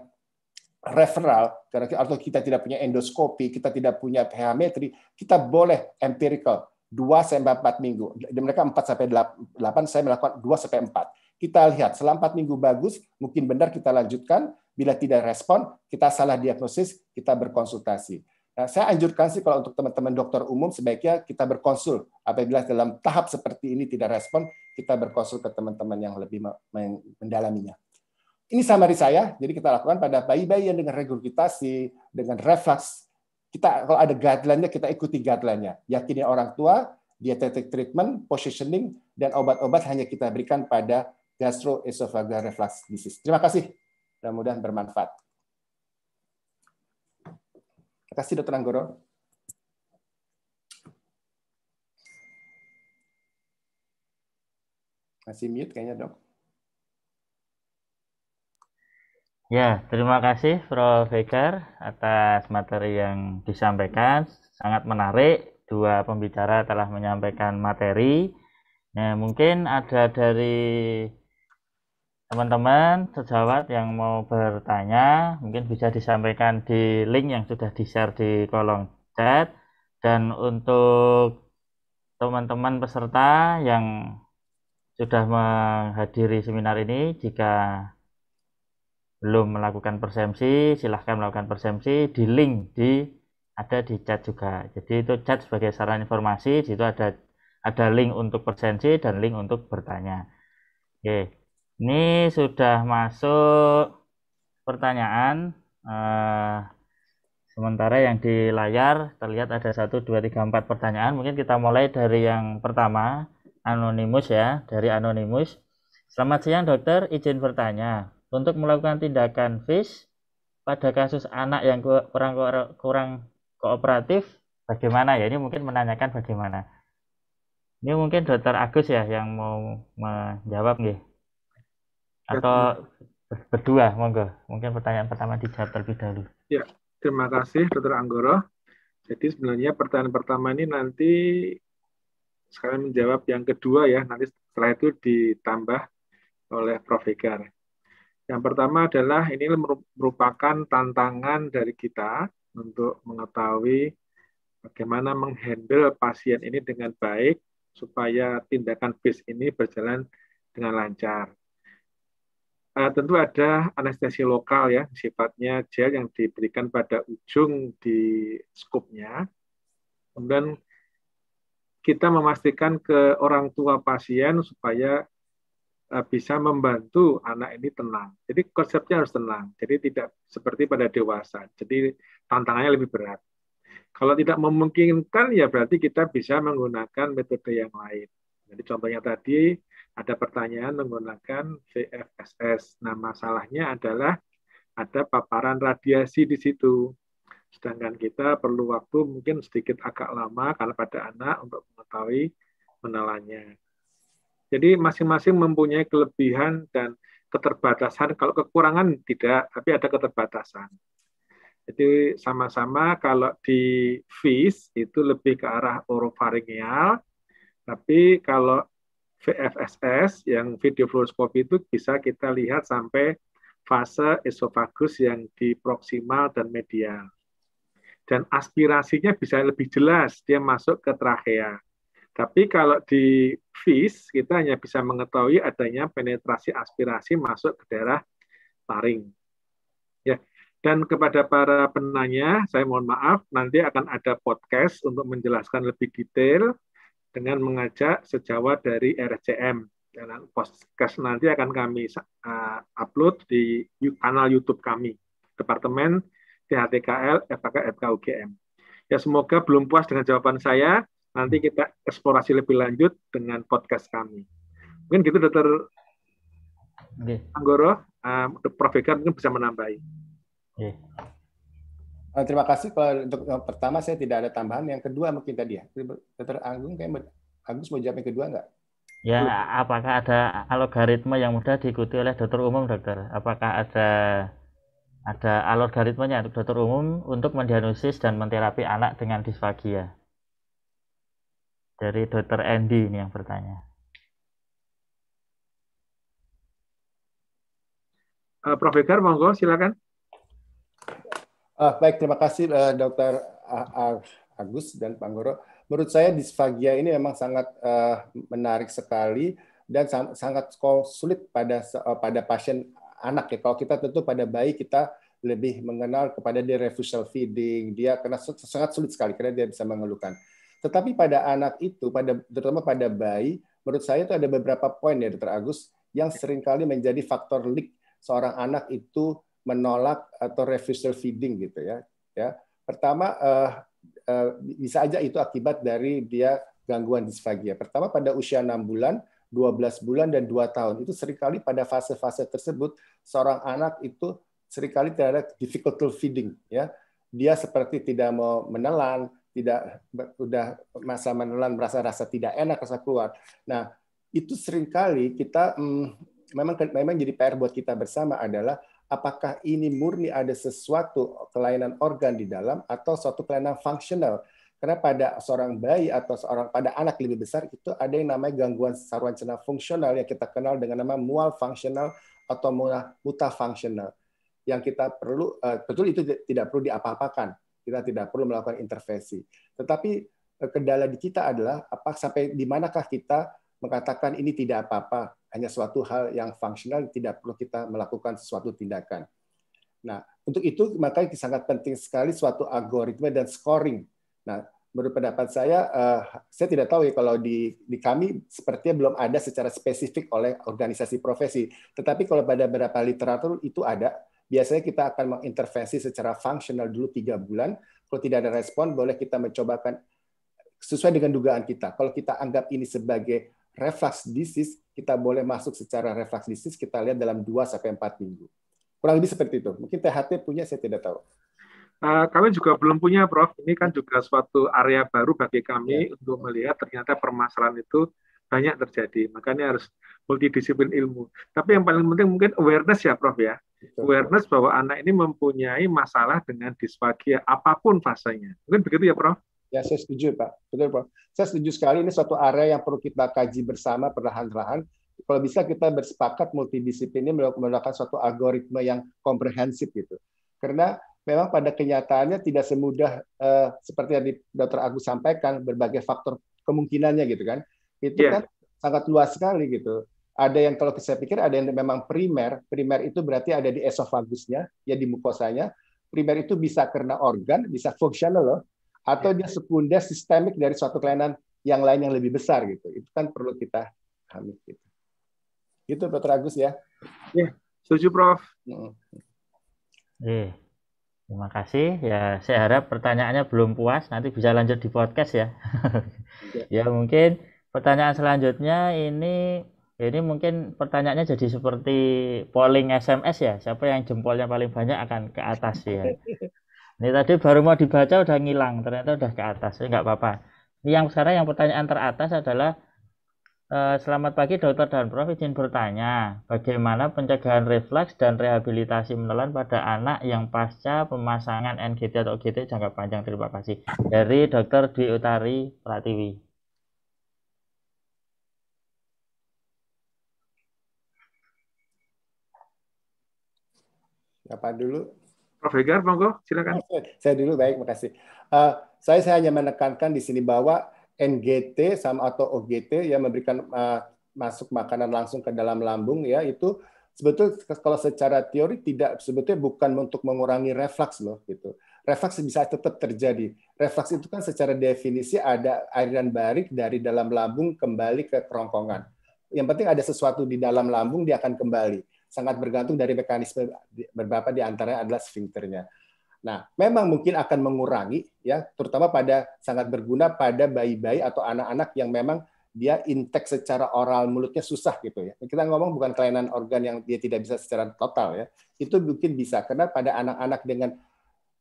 [SPEAKER 5] referral atau kita tidak punya endoskopi, kita tidak punya pH metri, kita boleh empirical 2 sampai 4 minggu. Di mereka 4 sampai 8, saya melakukan 2 sampai 4. Kita lihat, selama 4 minggu bagus, mungkin benar kita lanjutkan. Bila tidak respon, kita salah diagnosis, kita berkonsultasi. Nah, saya anjurkan sih kalau untuk teman-teman dokter umum sebaiknya kita berkonsul. Apabila dalam tahap seperti ini tidak respon, kita berkonsul ke teman-teman yang lebih mendalaminya. Ini samari saya, jadi kita lakukan pada bayi-bayi yang dengan regurgitasi, dengan refleks kita kalau ada guideline-nya kita ikuti guideline-nya. Yakini orang tua, dietetic treatment, positioning dan obat-obat hanya kita berikan pada gastroesophageal reflux disease. Terima kasih. Mudah-mudahan bermanfaat. Terima kasih Dr. Anggoro. Masih mute kayaknya, Dok.
[SPEAKER 8] Ya, terima kasih Prof. Fekar atas materi yang disampaikan. Sangat menarik. Dua pembicara telah menyampaikan materi. Nah, mungkin ada dari teman-teman sejawat yang mau bertanya, mungkin bisa disampaikan di link yang sudah di-share di kolom chat. Dan untuk teman-teman peserta yang sudah menghadiri seminar ini, jika belum melakukan persepsi silahkan melakukan persepsi di link di ada di chat juga jadi itu chat sebagai saran informasi di situ ada ada link untuk persepsi dan link untuk bertanya oke ini sudah masuk pertanyaan uh, sementara yang di layar terlihat ada satu dua tiga empat pertanyaan mungkin kita mulai dari yang pertama anonimus ya dari anonimus selamat siang dokter izin bertanya untuk melakukan tindakan FIS pada kasus anak yang kurang kurang kooperatif bagaimana ya ini mungkin menanyakan bagaimana ini mungkin dokter Agus ya yang mau menjawab nih atau ya, berdua monggo mungkin pertanyaan pertama dijawab terlebih dahulu
[SPEAKER 3] ya terima kasih dokter Anggoro jadi sebenarnya pertanyaan pertama ini nanti sekarang menjawab yang kedua ya nanti setelah itu ditambah oleh Prof Hikar. Yang pertama adalah ini merupakan tantangan dari kita untuk mengetahui bagaimana menghandle pasien ini dengan baik supaya tindakan BIS ini berjalan dengan lancar. Uh, tentu ada anestesi lokal ya, sifatnya gel yang diberikan pada ujung di skupnya. Kemudian kita memastikan ke orang tua pasien supaya Eh, bisa membantu anak ini tenang. Jadi konsepnya harus tenang. Jadi tidak seperti pada dewasa. Jadi tantangannya lebih berat. Kalau tidak memungkinkan ya berarti kita bisa menggunakan metode yang lain. Jadi contohnya tadi ada pertanyaan menggunakan VFSS. Nah masalahnya adalah ada paparan radiasi di situ. Sedangkan kita perlu waktu mungkin sedikit agak lama karena pada anak untuk mengetahui menelannya. Jadi masing-masing mempunyai kelebihan dan keterbatasan. Kalau kekurangan tidak, tapi ada keterbatasan. Jadi sama-sama kalau di FIS itu lebih ke arah orofaringial, tapi kalau VFSS yang video fluoroscopy itu bisa kita lihat sampai fase esofagus yang di proksimal dan medial. Dan aspirasinya bisa lebih jelas, dia masuk ke trachea. Tapi kalau di FIS, kita hanya bisa mengetahui adanya penetrasi aspirasi masuk ke daerah taring. Ya. Dan kepada para penanya, saya mohon maaf, nanti akan ada podcast untuk menjelaskan lebih detail dengan mengajak sejawat dari RCM. Dan podcast nanti akan kami upload di kanal YouTube kami, Departemen THTKL FKF Ya, semoga belum puas dengan jawaban saya Nanti kita eksplorasi lebih lanjut dengan podcast kami. Mungkin gitu dokter okay. Anggoro, uh, Prof. Eka mungkin bisa menambahi. Okay.
[SPEAKER 5] Eh, terima kasih. Kalau untuk yang pertama saya tidak ada tambahan. Yang kedua mungkin tadi ya, Dokter Anggung kayak Agus mau jawab yang kedua nggak?
[SPEAKER 8] Ya, apakah ada algoritma yang mudah diikuti oleh dokter umum, dokter? Apakah ada ada algoritmanya untuk dokter umum untuk mendiagnosis dan menterapi anak dengan disfagia? dari Dr. Andy ini yang bertanya.
[SPEAKER 3] Uh, Prof. Fikar, monggo silakan.
[SPEAKER 5] Uh, baik, terima kasih uh, eh, Dr. Agus dan Pak Goro. Menurut saya disfagia ini memang sangat uh, menarik sekali dan sang sangat sulit pada uh, pada pasien anak ya. Kalau kita tentu pada bayi kita lebih mengenal kepada dia refusal feeding, dia karena sangat sulit sekali karena dia bisa mengeluhkan. Tetapi pada anak itu, pada terutama pada bayi, menurut saya itu ada beberapa poin ya Dr. Agus yang ya. seringkali menjadi faktor leak seorang anak itu menolak atau refusal feeding gitu ya. Ya, pertama eh, eh, bisa aja itu akibat dari dia gangguan disfagia. Pertama pada usia enam bulan 12 bulan dan 2 tahun. Itu seringkali pada fase-fase tersebut seorang anak itu seringkali terhadap difficult feeding ya. Dia seperti tidak mau menelan, tidak udah masa menelan merasa rasa tidak enak rasa keluar. Nah itu seringkali kita hmm, memang memang jadi PR buat kita bersama adalah apakah ini murni ada sesuatu kelainan organ di dalam atau suatu kelainan fungsional. Karena pada seorang bayi atau seorang pada anak lebih besar itu ada yang namanya gangguan saruan cerna fungsional yang kita kenal dengan nama mual fungsional atau muta fungsional yang kita perlu eh, betul itu tidak perlu diapa-apakan kita tidak perlu melakukan intervensi. Tetapi eh, kendala di kita adalah apa sampai di manakah kita mengatakan ini tidak apa-apa, hanya suatu hal yang fungsional tidak perlu kita melakukan sesuatu tindakan. Nah, untuk itu makanya sangat penting sekali suatu algoritma dan scoring. Nah, menurut pendapat saya, eh, saya tidak tahu ya kalau di, di kami sepertinya belum ada secara spesifik oleh organisasi profesi. Tetapi kalau pada beberapa literatur itu ada biasanya kita akan mengintervensi secara fungsional dulu tiga bulan. Kalau tidak ada respon, boleh kita mencobakan sesuai dengan dugaan kita. Kalau kita anggap ini sebagai reflux disease, kita boleh masuk secara reflux disease, kita lihat dalam 2 sampai 4 minggu. Kurang lebih seperti itu. Mungkin THT punya, saya tidak tahu. Eh,
[SPEAKER 3] kami juga belum punya, Prof. Ini kan juga suatu area baru bagi kami ya. untuk melihat ternyata permasalahan itu banyak terjadi. Makanya harus multidisiplin ilmu. Tapi yang paling penting mungkin awareness ya, Prof. Ya awareness bahwa anak ini mempunyai masalah dengan disfagia apapun fasenya.
[SPEAKER 5] Mungkin begitu ya, Prof? Ya, saya setuju, Pak. Betul, Prof. Saya setuju sekali ini suatu area yang perlu kita kaji bersama perlahan-lahan. Kalau bisa kita bersepakat multidisiplin ini menggunakan suatu algoritma yang komprehensif gitu. Karena memang pada kenyataannya tidak semudah eh, seperti yang Dr. Agus sampaikan berbagai faktor kemungkinannya gitu kan. Itu yeah. kan sangat luas sekali gitu ada yang kalau saya pikir ada yang memang primer, primer itu berarti ada di esofagusnya, ya di mukosanya. Primer itu bisa karena organ, bisa fungsional loh, atau ya. dia sekunder sistemik dari suatu kelainan yang lain yang lebih besar gitu. Itu kan perlu kita pahami gitu. Gitu Dr. Agus ya. ya setuju Prof. Hmm.
[SPEAKER 8] Eh, terima kasih. Ya, saya harap pertanyaannya belum puas, nanti bisa lanjut di podcast ya. ya, mungkin pertanyaan selanjutnya ini ini mungkin pertanyaannya jadi seperti polling SMS ya. Siapa yang jempolnya paling banyak akan ke atas ya. Ini tadi baru mau dibaca udah ngilang, ternyata udah ke atas. Enggak apa-apa. Yang sekarang yang pertanyaan teratas adalah eh, Selamat pagi dokter dan prof izin bertanya bagaimana pencegahan refleks dan rehabilitasi menelan pada anak yang pasca pemasangan NGT atau GT jangka panjang terima kasih dari dokter Dwi Utari Pratiwi.
[SPEAKER 5] Apa dulu? Prof. Egar, monggo, silakan. Saya dulu, baik, makasih. Uh, saya, saya hanya menekankan di sini bahwa NGT sama atau OGT yang memberikan uh, masuk makanan langsung ke dalam lambung ya itu sebetulnya kalau secara teori tidak sebetulnya bukan untuk mengurangi refleks loh gitu. Refleks bisa tetap terjadi. Refleks itu kan secara definisi ada aliran barik dari dalam lambung kembali ke kerongkongan. Yang penting ada sesuatu di dalam lambung dia akan kembali sangat bergantung dari mekanisme beberapa di antaranya adalah sphincternya. Nah, memang mungkin akan mengurangi ya, terutama pada sangat berguna pada bayi-bayi atau anak-anak yang memang dia intake secara oral mulutnya susah gitu ya. Kita ngomong bukan kelainan organ yang dia tidak bisa secara total ya. Itu mungkin bisa karena pada anak-anak dengan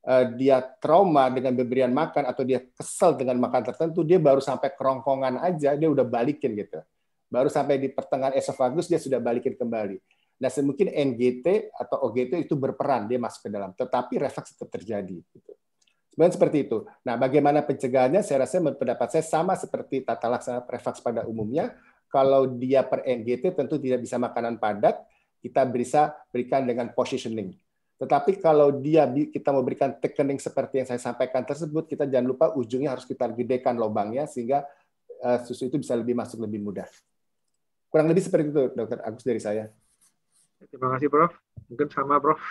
[SPEAKER 5] uh, dia trauma dengan pemberian makan atau dia kesel dengan makan tertentu, dia baru sampai kerongkongan aja dia udah balikin gitu. Baru sampai di pertengahan esofagus dia sudah balikin kembali. Nah, mungkin NGT atau OGT itu berperan, dia masuk ke dalam, tetapi refleks tetap terjadi. Gitu. Sebenarnya seperti itu. Nah, bagaimana pencegahannya? Saya rasa pendapat saya sama seperti tata laksana refleks pada umumnya. Kalau dia per NGT tentu tidak bisa makanan padat, kita bisa berikan dengan positioning. Tetapi kalau dia kita memberikan tekening seperti yang saya sampaikan tersebut, kita jangan lupa ujungnya harus kita gedekan lobangnya sehingga eh, susu itu bisa lebih masuk lebih mudah. Kurang lebih seperti itu, Dokter Agus dari saya. Terima kasih Prof. Mungkin sama Prof.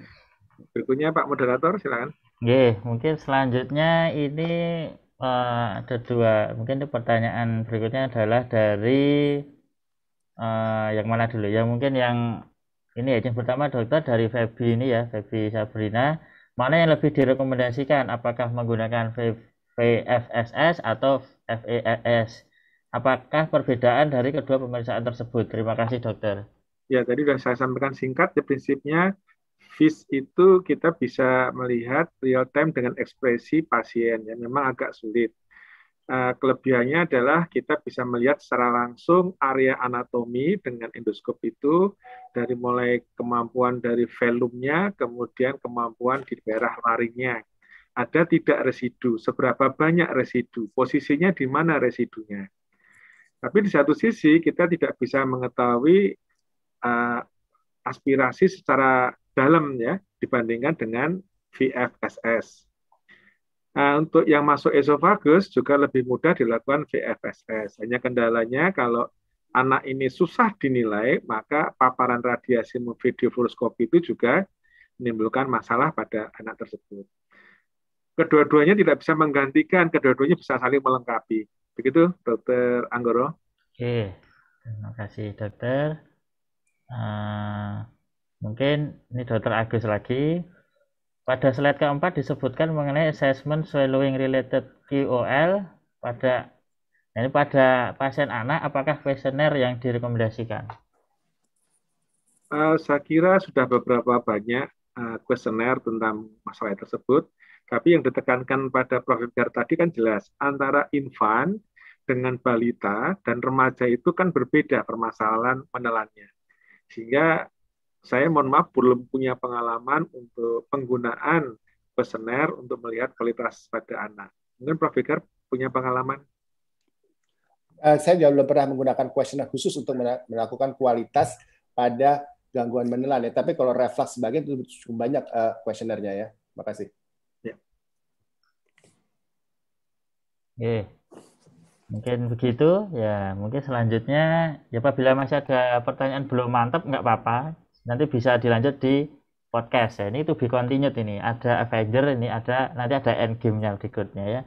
[SPEAKER 5] Berikutnya Pak Moderator, silakan.
[SPEAKER 8] Oke, mungkin selanjutnya ini uh, ada dua. Mungkin pertanyaan berikutnya adalah dari uh, yang mana dulu? Ya mungkin yang ini ya. Yang pertama dokter dari Febi ini ya, Febi Sabrina. Mana yang lebih direkomendasikan? Apakah menggunakan VFSS atau FAS? E Apakah perbedaan dari kedua pemeriksaan tersebut? Terima kasih dokter.
[SPEAKER 3] Ya, tadi sudah saya sampaikan singkat, ya prinsipnya FIS itu kita bisa melihat real time dengan ekspresi pasien yang memang agak sulit. Eh, kelebihannya adalah kita bisa melihat secara langsung area anatomi dengan endoskop itu dari mulai kemampuan dari velumnya, kemudian kemampuan di daerah laringnya. Ada tidak residu, seberapa banyak residu, posisinya di mana residunya. Tapi di satu sisi kita tidak bisa mengetahui uh, aspirasi secara dalam ya dibandingkan dengan VFSS. Nah, eh, untuk yang masuk esofagus juga lebih mudah dilakukan VFSS. Hanya kendalanya kalau anak ini susah dinilai, maka paparan radiasi video fluoroskopi itu juga menimbulkan masalah pada anak tersebut. Kedua-duanya tidak bisa menggantikan, kedua-duanya bisa saling melengkapi. Begitu, Dokter
[SPEAKER 8] Anggoro. Oke, terima kasih, Dokter. Eh, mungkin ini dokter Agus lagi. Pada slide keempat disebutkan mengenai assessment swallowing related QOL pada nah, ini pada pasien anak apakah kuesioner yang direkomendasikan?
[SPEAKER 3] Uh, saya kira sudah beberapa banyak kuesioner eh, uh, tentang masalah tersebut. Tapi yang ditekankan pada Prof. tadi kan jelas antara infan dengan balita dan remaja itu kan berbeda permasalahan menelannya. Sehingga saya mohon maaf belum punya pengalaman untuk penggunaan kuesioner untuk melihat kualitas pada anak. Mungkin Prof. Fikar punya pengalaman?
[SPEAKER 5] Eh, saya juga belum pernah menggunakan kuesioner khusus untuk melakukan kualitas pada gangguan menelan ya. Tapi kalau refleks sebagian itu cukup banyak eh, kuesionernya uh, ya. Makasih. Ya. kasih.
[SPEAKER 8] Yeah. Mungkin begitu ya. Mungkin selanjutnya ya apabila masih ada pertanyaan belum mantap nggak apa-apa. Nanti bisa dilanjut di podcast ya. Ini to be continued ini. Ada Avenger ini ada nanti ada end game yang berikutnya ya.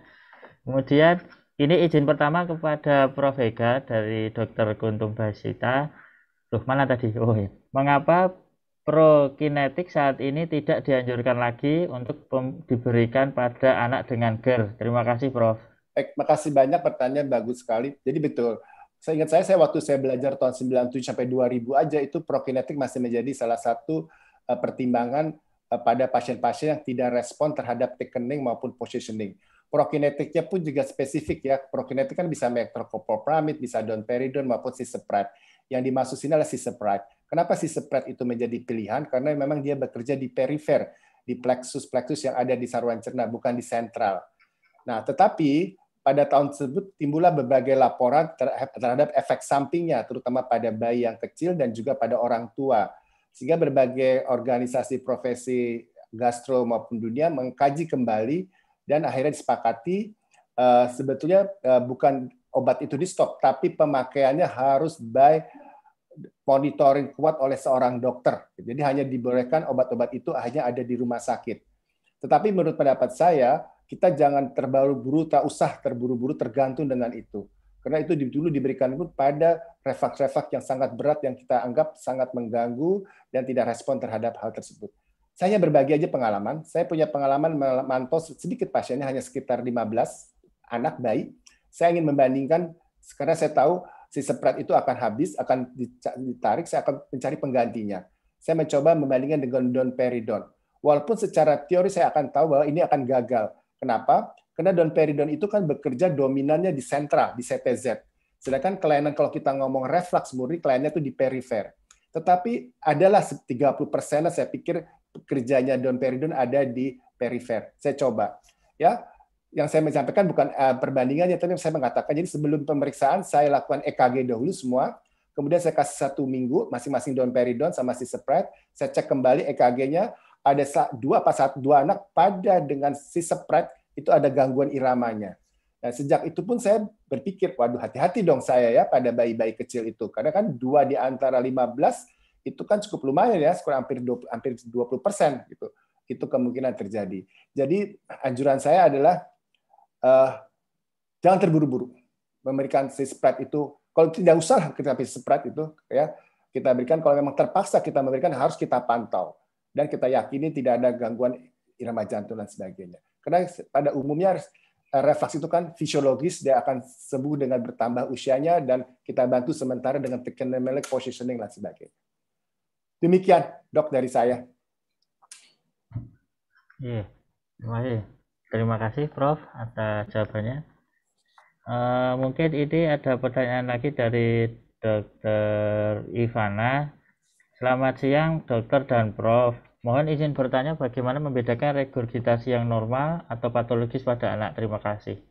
[SPEAKER 8] Kemudian ini izin pertama kepada Prof Vega dari Dokter Kuntung Basita. Tuh mana tadi? Oh ya. Mengapa prokinetik saat ini tidak dianjurkan lagi untuk diberikan pada anak dengan GER? Terima kasih Prof
[SPEAKER 5] eh, makasih banyak pertanyaan bagus sekali. Jadi betul. Saya ingat saya, saya waktu saya belajar tahun 97 sampai 2000 aja itu prokinetik masih menjadi salah satu uh, pertimbangan uh, pada pasien-pasien yang tidak respon terhadap thickening maupun positioning. Prokinetiknya pun juga spesifik ya. Prokinetik kan bisa mektrokoporamid, bisa donperidon maupun cisaprate. Yang dimaksud sini adalah cisaprate. Kenapa cisaprate itu menjadi pilihan? Karena memang dia bekerja di perifer, di plexus-plexus yang ada di saruan cerna, bukan di sentral. Nah, tetapi pada tahun tersebut timbullah berbagai laporan terhadap efek sampingnya, terutama pada bayi yang kecil dan juga pada orang tua. Sehingga berbagai organisasi profesi gastro maupun dunia mengkaji kembali dan akhirnya disepakati eh, sebetulnya eh, bukan obat itu di stok, tapi pemakaiannya harus by monitoring kuat oleh seorang dokter. Jadi hanya dibolehkan obat-obat itu hanya ada di rumah sakit. Tetapi menurut pendapat saya, kita jangan terburu-buru, tak usah terburu-buru tergantung dengan itu. Karena itu dulu diberikan pun pada refak-refak yang sangat berat yang kita anggap sangat mengganggu dan tidak respon terhadap hal tersebut. Saya berbagi aja pengalaman. Saya punya pengalaman memantau sedikit pasiennya hanya sekitar 15 anak bayi. Saya ingin membandingkan karena saya tahu si seprat itu akan habis, akan ditarik, saya akan mencari penggantinya. Saya mencoba membandingkan dengan don peridon Walaupun secara teori saya akan tahu bahwa ini akan gagal, Kenapa? Karena peridon itu kan bekerja dominannya di sentra, di CTZ. Sedangkan kelainan kalau kita ngomong refleks murni, kliennya itu di perifer. Tetapi adalah 30 persen saya pikir kerjanya peridon ada di perifer. Saya coba. ya yang saya menyampaikan bukan eh, perbandingannya, tapi saya mengatakan jadi sebelum pemeriksaan saya lakukan EKG dahulu semua, kemudian saya kasih satu minggu masing-masing peridon sama si spread, saya cek kembali EKG-nya, ada dua saat dua anak pada dengan si spread itu ada gangguan iramanya. Nah, sejak itu pun saya berpikir, waduh hati-hati dong saya ya pada bayi-bayi kecil itu. Karena kan dua di antara 15 itu kan cukup lumayan ya, sekurang hampir 20, hampir 20 persen gitu. Itu kemungkinan terjadi. Jadi anjuran saya adalah uh, jangan terburu-buru memberikan si spread itu. Kalau tidak usah kita spread itu ya kita berikan. Kalau memang terpaksa kita memberikan harus kita pantau dan kita yakini tidak ada gangguan irama jantung dan sebagainya. Karena pada umumnya eh, refleks itu kan fisiologis, dia akan sembuh dengan bertambah usianya dan kita bantu sementara dengan tekanan positioning dan sebagainya. Demikian dok dari saya.
[SPEAKER 8] Iya, terima kasih. Terima kasih Prof atas jawabannya. Uh, mungkin ini ada pertanyaan lagi dari Dr. Ivana Selamat siang, dokter dan prof. Mohon izin bertanya bagaimana membedakan regurgitasi yang normal atau patologis pada anak. Terima kasih.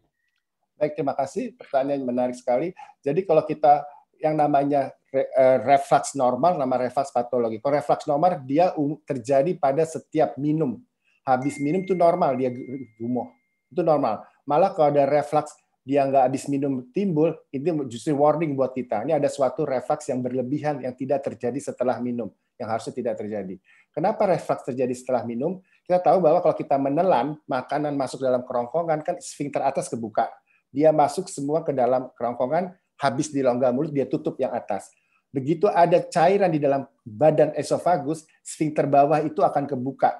[SPEAKER 5] Baik, terima kasih. Pertanyaan menarik sekali. Jadi kalau kita yang namanya eh, refleks normal, nama refleks patologi. Kalau refleks normal, dia terjadi pada setiap minum. Habis minum itu normal, dia gumoh. Itu normal. Malah kalau ada refleks dia nggak habis minum timbul, itu justru warning buat kita. Ini ada suatu refleks yang berlebihan yang tidak terjadi setelah minum, yang harusnya tidak terjadi. Kenapa refleks terjadi setelah minum? Kita tahu bahwa kalau kita menelan, makanan masuk dalam kerongkongan, kan sphincter atas kebuka. Dia masuk semua ke dalam kerongkongan, habis di longga mulut, dia tutup yang atas. Begitu ada cairan di dalam badan esofagus, sphincter bawah itu akan kebuka.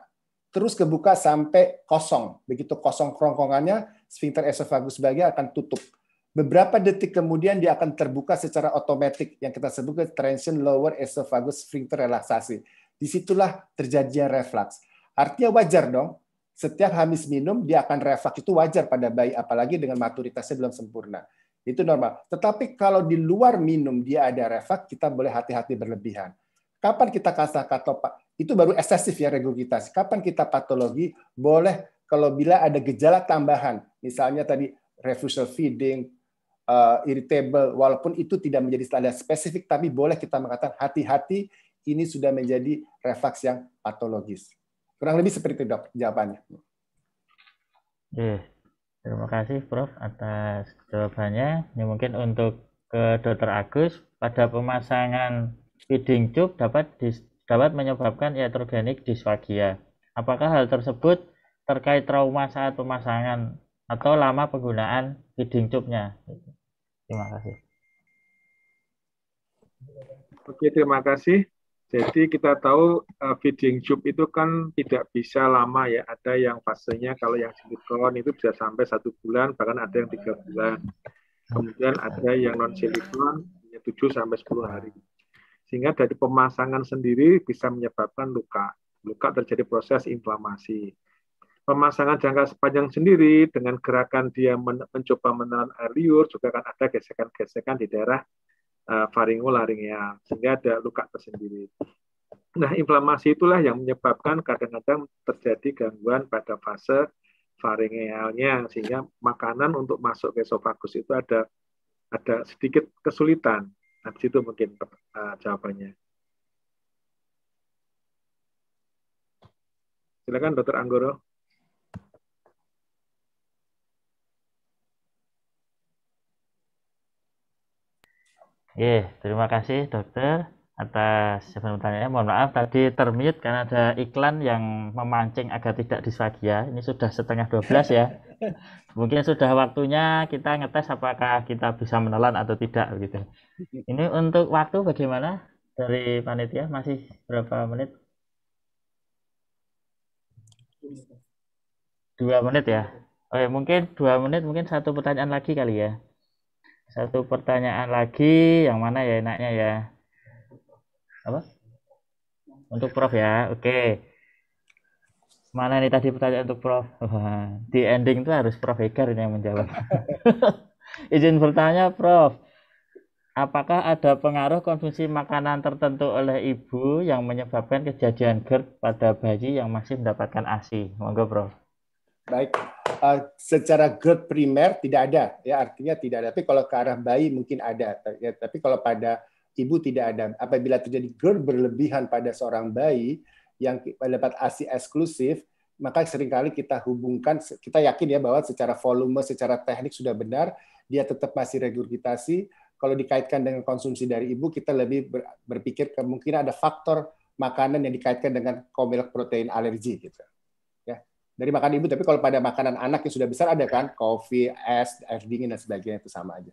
[SPEAKER 5] Terus kebuka sampai kosong. Begitu kosong kerongkongannya, sphincter esofagus bahagia akan tutup. Beberapa detik kemudian dia akan terbuka secara otomatis yang kita sebut transient lower esophagus sphincter relaksasi. Disitulah terjadinya reflux. Artinya wajar dong, setiap habis minum dia akan reflux itu wajar pada bayi, apalagi dengan maturitasnya belum sempurna. Itu normal. Tetapi kalau di luar minum dia ada reflux, kita boleh hati-hati berlebihan. Kapan kita kasih kata itu baru eksesif ya regurgitasi. Kapan kita patologi boleh kalau bila ada gejala tambahan, misalnya tadi refusal feeding, uh, irritable, walaupun itu tidak menjadi standar spesifik, tapi boleh kita mengatakan hati-hati, ini sudah menjadi refleks yang patologis. Kurang lebih seperti itu dok jawabannya.
[SPEAKER 8] Oke, iya. terima kasih Prof atas jawabannya. Ini mungkin untuk ke Dokter Agus pada pemasangan feeding tube dapat dis, dapat menyebabkan iatrogenik disfagia. Apakah hal tersebut terkait trauma saat pemasangan atau lama penggunaan feeding tube-nya. Terima kasih.
[SPEAKER 3] Oke, terima kasih. Jadi kita tahu uh, eh, feeding tube itu kan tidak bisa lama ya. Ada yang fasenya kalau yang silikon itu bisa sampai satu bulan, bahkan ada yang tiga bulan. Kemudian ada yang non silikon hanya 7 sampai sepuluh hari. Sehingga dari pemasangan sendiri bisa menyebabkan luka. Luka terjadi proses inflamasi pemasangan jangka sepanjang sendiri dengan gerakan dia men mencoba menelan air liur juga akan ada gesekan-gesekan di daerah uh, eh, faringolaringea sehingga ada luka tersendiri. Nah, inflamasi itulah yang menyebabkan kadang-kadang terjadi gangguan pada fase faringealnya sehingga makanan untuk masuk ke esofagus itu ada ada sedikit kesulitan. Nah, itu mungkin uh, jawabannya. Silakan Dokter Anggoro.
[SPEAKER 8] Oke, terima kasih dokter atas pertanyaannya. Mohon maaf tadi termit karena ada iklan yang memancing agar tidak disfagia. Ini sudah setengah 12 ya. Mungkin sudah waktunya kita ngetes apakah kita bisa menelan atau tidak begitu. Ini untuk waktu bagaimana dari panitia masih berapa menit? Dua menit ya. Oke, mungkin dua menit, mungkin satu pertanyaan lagi kali ya satu pertanyaan lagi yang mana ya enaknya ya apa untuk prof ya oke okay. mana nih tadi pertanyaan untuk prof di ending tuh harus prof Hegar ini yang menjawab izin bertanya prof apakah ada pengaruh konsumsi makanan tertentu oleh ibu yang menyebabkan kejadian GERD pada bayi yang masih mendapatkan ASI monggo prof
[SPEAKER 5] Baik, uh, secara growth primer tidak ada, ya artinya tidak ada. Tapi kalau ke arah bayi mungkin ada, ya, tapi kalau pada ibu tidak ada. Apabila terjadi GERD berlebihan pada seorang bayi yang mendapat ASI eksklusif, maka seringkali kita hubungkan, kita yakin ya bahwa secara volume, secara teknik sudah benar, dia tetap masih regurgitasi. Kalau dikaitkan dengan konsumsi dari ibu, kita lebih berpikir kemungkinan ada faktor makanan yang dikaitkan dengan komilk protein alergi. Gitu dari makanan ibu, tapi kalau pada makanan anak yang sudah besar ada kan kopi, es, air dingin dan sebagainya itu sama aja.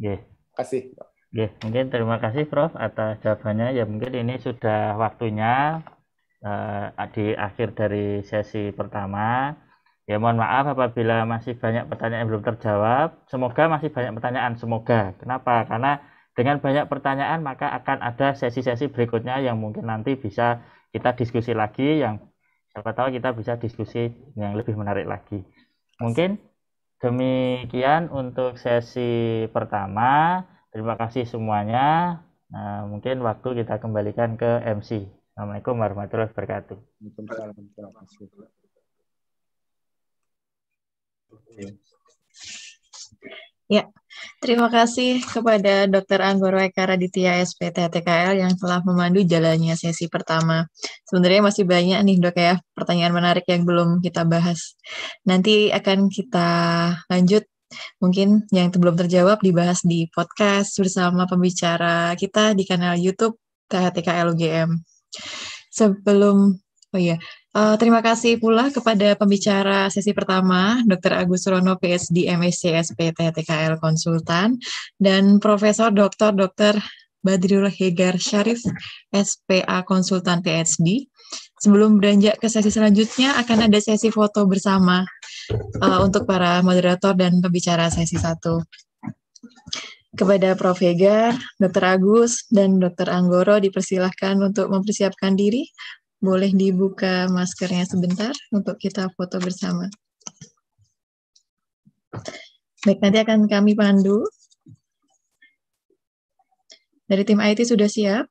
[SPEAKER 5] Yeah. Kasih.
[SPEAKER 8] Yeah, mungkin terima kasih Prof atas jawabannya. Ya mungkin ini sudah waktunya uh, di akhir dari sesi pertama. Ya mohon maaf apabila masih banyak pertanyaan yang belum terjawab. Semoga masih banyak pertanyaan, semoga. Kenapa? Karena dengan banyak pertanyaan maka akan ada sesi-sesi berikutnya yang mungkin nanti bisa kita diskusi lagi yang siapa tahu kita bisa diskusi yang lebih menarik lagi. Mungkin demikian untuk sesi pertama. Terima kasih semuanya. Nah, mungkin waktu kita kembalikan ke MC. Assalamualaikum warahmatullahi wabarakatuh.
[SPEAKER 4] Ya. warahmatullahi
[SPEAKER 8] wabarakatuh.
[SPEAKER 6] Terima kasih kepada Dr. Anggoro Eka Raditya TKL yang telah memandu jalannya sesi pertama. Sebenarnya masih banyak nih dok ya pertanyaan menarik yang belum kita bahas. Nanti akan kita lanjut mungkin yang belum terjawab dibahas di podcast bersama pembicara kita di kanal YouTube THTKL UGM. Sebelum, oh iya, Uh, terima kasih pula kepada pembicara sesi pertama, Dr. Agus Rono, PSD, MSc, SPT, TKL, Konsultan, dan Profesor Dr. Dr. Badrul Hegar Syarif, SPA Konsultan PhD. Sebelum beranjak ke sesi selanjutnya, akan ada sesi foto bersama uh, untuk para moderator dan pembicara sesi satu kepada Prof. Hegar, Dr. Agus, dan Dr. Anggoro dipersilahkan untuk mempersiapkan diri boleh dibuka maskernya sebentar untuk kita foto bersama. Baik, nanti akan kami pandu. Dari tim IT sudah siap?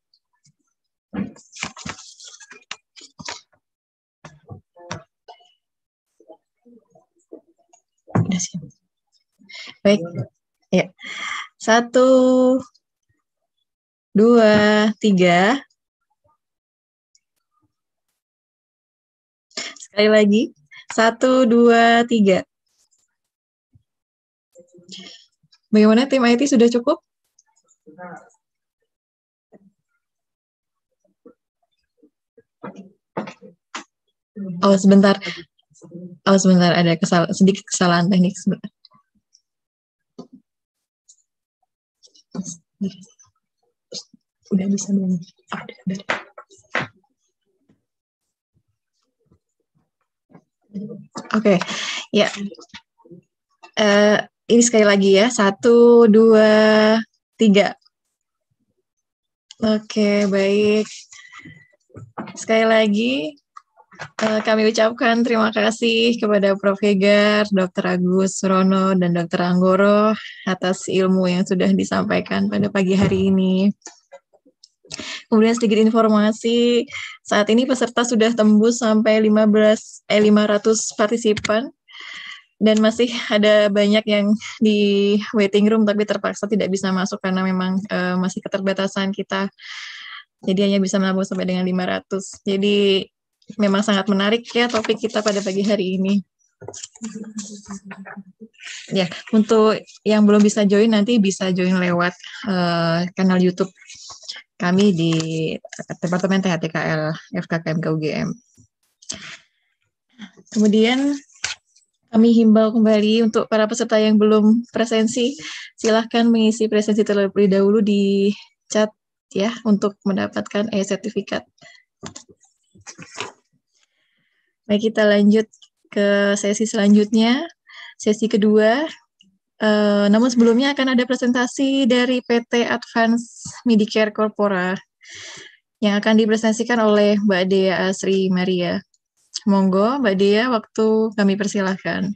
[SPEAKER 6] Sudah siap. Baik. Ya. Satu, dua, tiga.
[SPEAKER 4] Sekali lagi. Satu, dua, tiga. Bagaimana tim IT sudah cukup? Oh sebentar, oh sebentar ada kesal sedikit kesalahan teknik sebentar. Udah bisa belum? Oh, udah,
[SPEAKER 6] udah. Oke, okay. ya. Uh, ini sekali lagi ya, satu, dua, tiga. Oke, okay, baik. Sekali lagi, uh, kami ucapkan terima kasih kepada Prof. Hegar, Dr. Agus Rono, dan Dr. Anggoro atas ilmu yang sudah disampaikan pada pagi hari ini. Kemudian sedikit informasi, saat ini peserta sudah tembus sampai 15 eh 500 partisipan dan masih ada banyak yang di waiting room tapi terpaksa tidak bisa masuk karena memang uh, masih keterbatasan kita. Jadi hanya bisa menabung sampai dengan 500. Jadi memang sangat menarik ya topik kita pada pagi hari ini. Ya, untuk yang belum bisa join nanti bisa join lewat uh, kanal YouTube kami di eh, Departemen THTKL FKKMK UGM. Kemudian kami himbau kembali untuk para peserta yang belum presensi, silahkan mengisi presensi terlebih dahulu di chat ya untuk mendapatkan e-sertifikat. Baik, kita lanjut ke sesi selanjutnya. Sesi kedua, Uh, namun sebelumnya akan ada presentasi dari PT Advance Medicare Corpora yang akan dipresentasikan oleh Mbak Dea Asri Maria. Monggo, Mbak Dea, waktu kami persilahkan.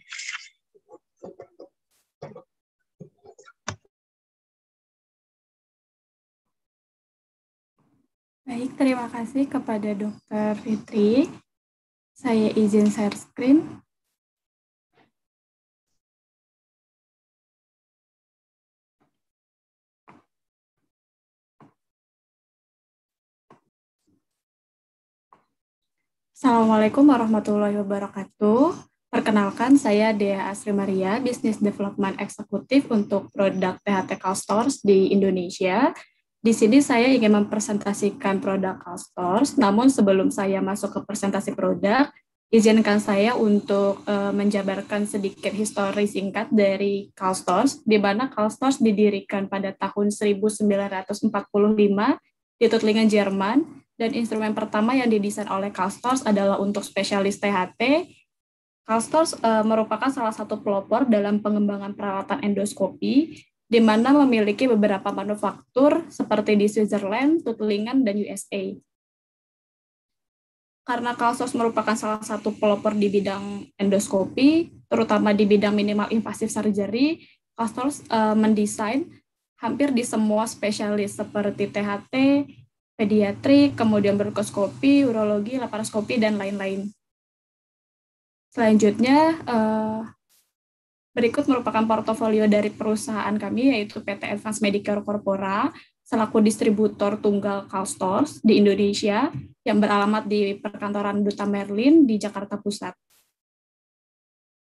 [SPEAKER 9] Baik,
[SPEAKER 4] terima kasih kepada Dr. Fitri. Saya izin share screen.
[SPEAKER 10] Assalamualaikum warahmatullahi wabarakatuh. Perkenalkan, saya Dea Asri Maria, Business Development Eksekutif untuk produk THT Calstores di Indonesia. Di sini saya ingin mempresentasikan produk Calstores, namun sebelum saya masuk ke presentasi produk, izinkan saya untuk uh, menjabarkan sedikit histori singkat dari Calstores, di mana Calstores didirikan pada tahun 1945 di Tutlingan, Jerman, dan instrumen pertama yang didesain oleh Calstors adalah untuk spesialis THT. Calstors e, merupakan salah satu pelopor dalam pengembangan peralatan endoskopi, di mana memiliki beberapa manufaktur seperti di Switzerland, Tutlingen, dan USA. Karena Calstors merupakan salah satu pelopor di bidang endoskopi, terutama di bidang minimal invasif surgery, Calstors e, mendesain hampir di semua spesialis seperti THT, pediatrik, kemudian bronkoskopi, urologi, laparoskopi, dan lain-lain. Selanjutnya, eh, berikut merupakan portofolio dari perusahaan kami, yaitu PT Advance Medical Corpora, selaku distributor tunggal Calstores di Indonesia, yang beralamat di perkantoran Duta Merlin di Jakarta Pusat.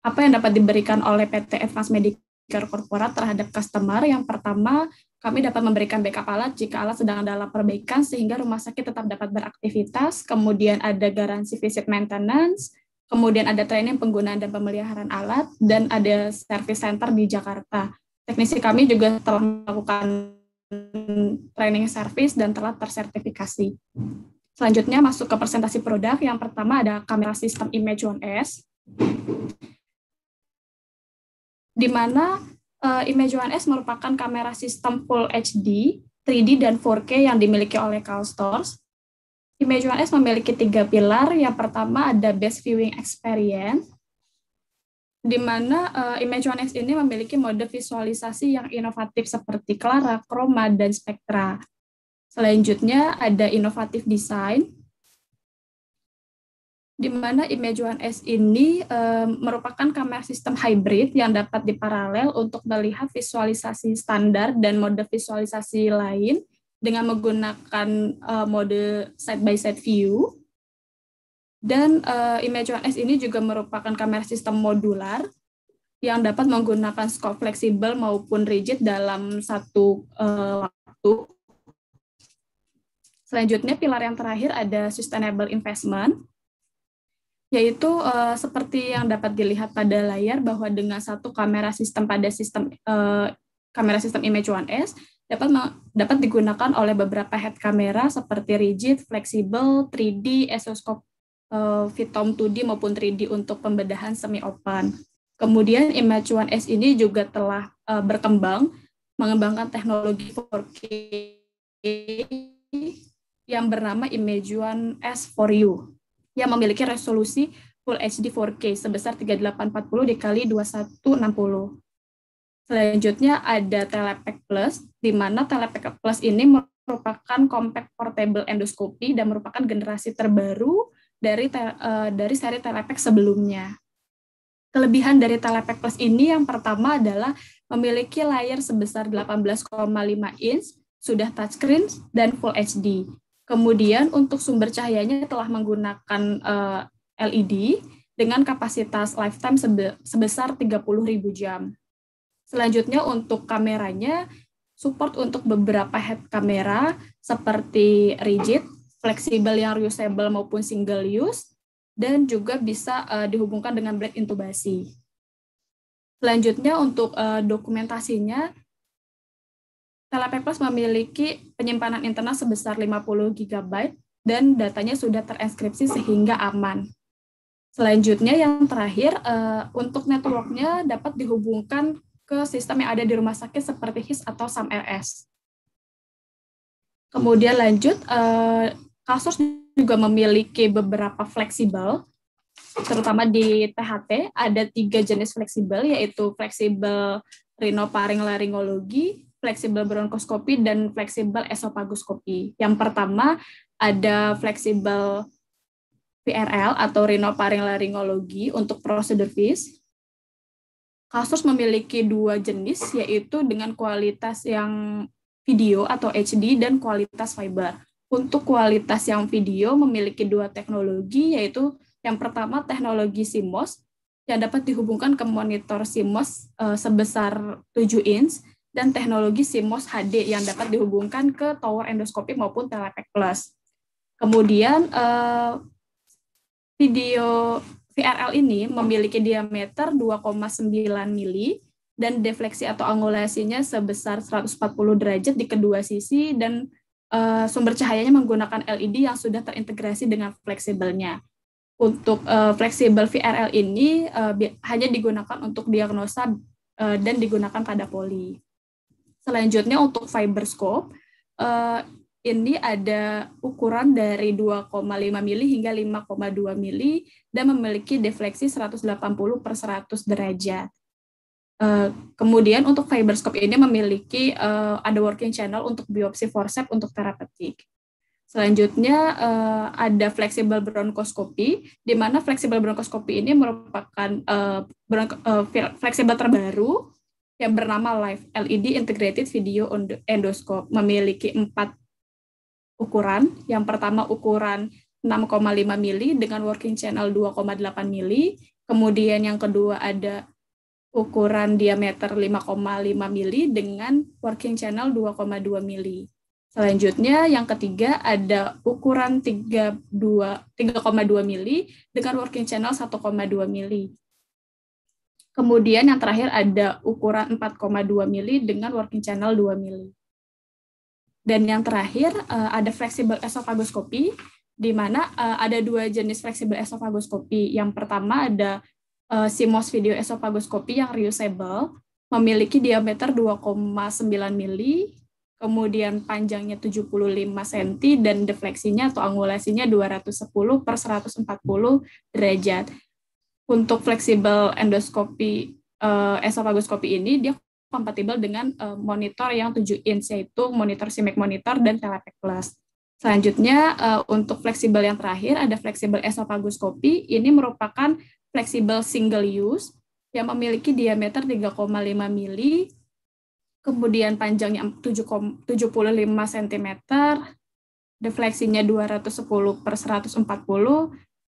[SPEAKER 10] Apa yang dapat diberikan oleh PT Advance Medical Corpora terhadap customer yang pertama kami dapat memberikan backup alat jika alat sedang dalam perbaikan sehingga rumah sakit tetap dapat beraktivitas, kemudian ada garansi visit maintenance, kemudian ada training penggunaan dan pemeliharaan alat, dan ada service center di Jakarta. Teknisi kami juga telah melakukan training service dan telah tersertifikasi. Selanjutnya masuk ke presentasi produk. Yang pertama ada kamera sistem Image 1S, di mana uh, Image One S merupakan kamera sistem Full HD, 3D, dan 4K yang dimiliki oleh Carl Stores. Image One S memiliki tiga pilar. Yang pertama ada Best Viewing Experience, di mana uh, Image One S ini memiliki mode visualisasi yang inovatif seperti Clara, Chroma, dan Spectra. Selanjutnya ada Innovative Design, di mana Image s ini eh, merupakan kamera sistem hybrid yang dapat diparalel untuk melihat visualisasi standar dan mode visualisasi lain dengan menggunakan eh, mode side by side view. Dan e, Image s ini juga merupakan kamera sistem modular yang dapat menggunakan scope fleksibel maupun rigid dalam satu waktu. Selanjutnya pilar yang terakhir ada sustainable investment yaitu uh, seperti yang dapat dilihat pada layar bahwa dengan satu kamera sistem pada sistem uh, kamera sistem image 1S dapat dapat digunakan oleh beberapa head kamera seperti rigid, fleksibel, 3D, esoskop uh, eh, Vitom 2D maupun 3D untuk pembedahan semi open. Kemudian Image 1S ini juga telah uh, berkembang mengembangkan teknologi 4K yang bernama Image 1S for You yang memiliki resolusi Full HD 4K sebesar 3840 dikali 2160. Selanjutnya ada Telepack Plus, di mana Telepack Plus ini merupakan compact portable endoskopi dan merupakan generasi terbaru dari uh, dari seri Telepack sebelumnya. Kelebihan dari Telepack Plus ini yang pertama adalah memiliki layar sebesar 18,5 inch, sudah touchscreen dan Full HD. Kemudian untuk sumber cahayanya telah menggunakan uh, eh, LED dengan kapasitas lifetime sebe sebesar 30.000 jam. Selanjutnya untuk kameranya support untuk beberapa head kamera seperti rigid, fleksibel yang reusable maupun single use dan juga bisa uh, dihubungkan dengan blade intubasi. Selanjutnya untuk uh, dokumentasinya Telepek memiliki penyimpanan internal sebesar 50 GB dan datanya sudah terenskripsi sehingga aman. Selanjutnya yang terakhir, eh, untuk networknya dapat dihubungkan ke sistem yang ada di rumah sakit seperti HIS atau SAMRS. Kemudian lanjut, eh, kasus juga memiliki beberapa fleksibel, terutama di THT, ada tiga jenis fleksibel, yaitu fleksibel laringologi, fleksibel bronkoskopi dan fleksibel esopaguskopi. Yang pertama ada fleksibel PRL atau rinoparinglaringologi untuk prosedur vis. Kasus memiliki dua jenis, yaitu dengan kualitas yang video atau HD dan kualitas fiber. Untuk kualitas yang video memiliki dua teknologi, yaitu yang pertama teknologi CMOS yang dapat dihubungkan ke monitor CMOS eh, sebesar 7 inch dan teknologi CMOS HD yang dapat dihubungkan ke tower endoskopi maupun telepek plus. Kemudian eh, video VRL ini memiliki diameter 2,9 mili dan defleksi atau angulasinya sebesar 140 derajat di kedua sisi dan eh, sumber cahayanya menggunakan LED yang sudah terintegrasi dengan fleksibelnya untuk uh, fleksibel VRL ini uh, hanya digunakan untuk diagnosa uh, dan digunakan pada poli. Selanjutnya untuk fiber scope, uh, eh, ini ada ukuran dari 2,5 mili hingga 5,2 mili dan memiliki defleksi 180 per 100 derajat. Uh, kemudian untuk fiberscope ini memiliki uh, ada working channel untuk biopsi forceps untuk terapeutik. Selanjutnya uh, ada fleksibel bronkoskopi, di mana fleksibel bronkoskopi ini merupakan uh, uh, fleksibel terbaru yang bernama LIVE, LED Integrated Video Endoscope, memiliki empat ukuran. Yang pertama ukuran 6,5 mili dengan working channel 2,8 mili. Kemudian yang kedua ada ukuran diameter 5,5 mili dengan working channel 2,2 mili. Selanjutnya yang ketiga ada ukuran 3,2 mili dengan working channel 1,2 mili. Kemudian yang terakhir ada ukuran 4,2 mili dengan working channel 2 mili. Dan yang terakhir eh, ada fleksibel esofagoskopi, di mana eh, ada dua jenis fleksibel esofagoskopi. Yang pertama ada CMOS eh, video esofagoskopi yang reusable, memiliki diameter 2,9 mili, kemudian panjangnya 75 cm, dan defleksinya atau angulasinya 210 per 140 derajat untuk fleksibel endoskopi uh, esofagoskopi ini dia kompatibel dengan uh, monitor yang 7 inch yaitu monitor CMYK monitor dan Telepec Plus. Selanjutnya uh, untuk fleksibel yang terakhir ada fleksibel esofagoskopi ini merupakan fleksibel single use yang memiliki diameter 3,5 mili, kemudian panjangnya 7,75 cm, defleksinya 210 per 140,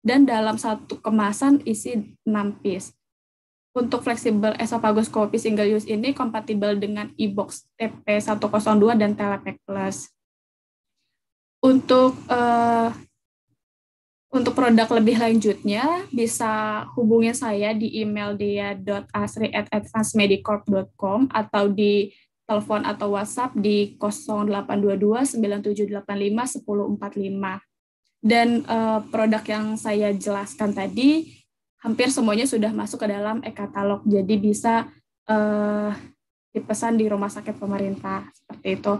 [SPEAKER 10] dan dalam satu kemasan isi 6 piece. Untuk fleksibel esophagus kopi single use ini kompatibel dengan e-box TP102 dan telepack Plus. Untuk uh, untuk produk lebih lanjutnya bisa hubungi saya di email dia.asri@advancedmedicorp.com atau di telepon atau WhatsApp di 0822 9785 1045. Dan uh, produk yang saya jelaskan tadi hampir semuanya sudah masuk ke dalam e-katalog, jadi bisa uh, dipesan di rumah sakit pemerintah seperti itu.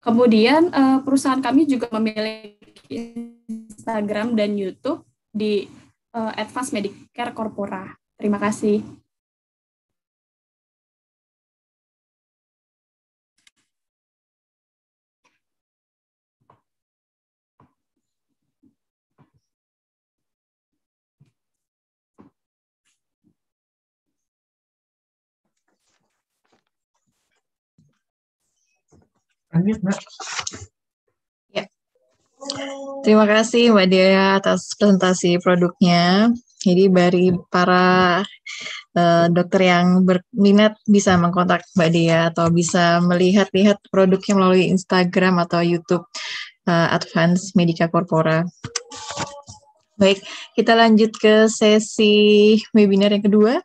[SPEAKER 10] Kemudian uh, perusahaan kami juga memiliki Instagram dan YouTube di uh, Advance Medicare Corpora.
[SPEAKER 4] Terima kasih.
[SPEAKER 6] Lanjut, Mbak. Ya. Terima kasih Mbak Dea atas presentasi produknya. Jadi dari para uh, dokter yang berminat bisa mengkontak Mbak Dea atau bisa melihat-lihat produknya melalui Instagram atau YouTube uh, Advance Medica Corpora. Baik, kita lanjut ke sesi webinar yang kedua.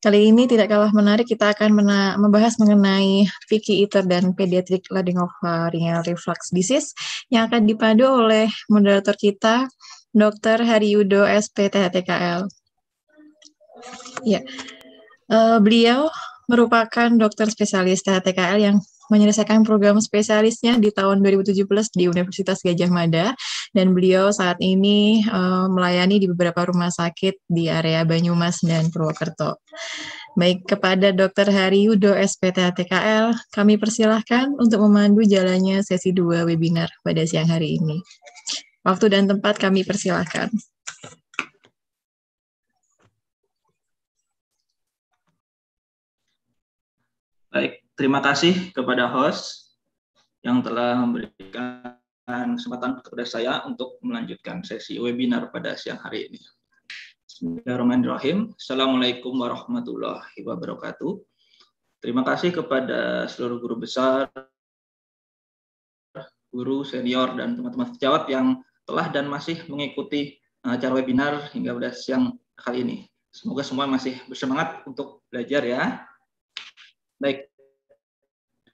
[SPEAKER 6] Kali ini tidak kalah menarik kita akan mena membahas mengenai Vicky eater dan pediatric laryngopharyngeal uh, reflux disease yang akan dipadu oleh moderator kita Dr. Hari Yudo SPTHTKL. Ya. Uh, beliau merupakan dokter spesialis THTKL yang menyelesaikan program spesialisnya di tahun 2017 di Universitas Gajah Mada dan beliau saat ini uh, melayani di beberapa rumah sakit di area Banyumas dan Purwokerto. Baik kepada Dr. Hari Yudo TKL, kami persilahkan untuk memandu jalannya sesi 2 webinar pada siang hari ini. Waktu dan tempat kami persilahkan.
[SPEAKER 2] Baik, terima kasih kepada host yang telah memberikan kesempatan kepada saya untuk melanjutkan sesi webinar pada siang hari ini. Bismillahirrahmanirrahim. Assalamualaikum warahmatullahi wabarakatuh. Terima kasih kepada seluruh guru besar, guru senior, dan teman-teman sejawat yang telah dan masih mengikuti uh, acara webinar hingga pada siang kali ini. Semoga semua masih bersemangat untuk belajar ya. Baik,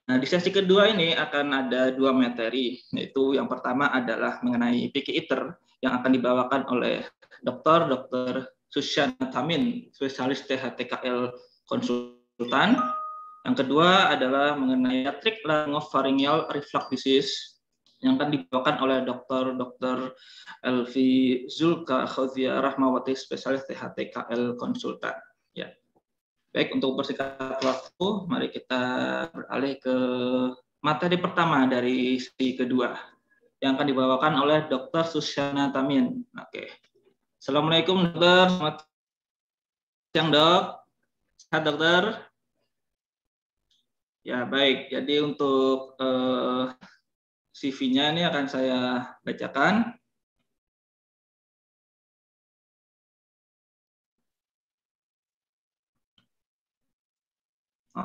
[SPEAKER 2] Nah, di sesi kedua ini akan ada dua materi, yaitu yang pertama adalah mengenai picky eater yang akan dibawakan oleh Dr. Dr. Susyana Tamin, spesialis THTKL konsultan. Yang kedua adalah mengenai trik laryngofaringeal reflux disease yang akan dibawakan oleh Dr. Dr. Elvi Zulka Khawzia Rahmawati, spesialis THTKL konsultan. Baik, untuk bersikap waktu, mari kita beralih ke materi pertama dari sesi kedua yang akan dibawakan oleh Dr. Susyana Tamin. Oke. Assalamualaikum, Dokter. Selamat siang, Dok. Sehat, Dokter? Ya, baik. Jadi untuk eh, CV-nya ini akan saya bacakan.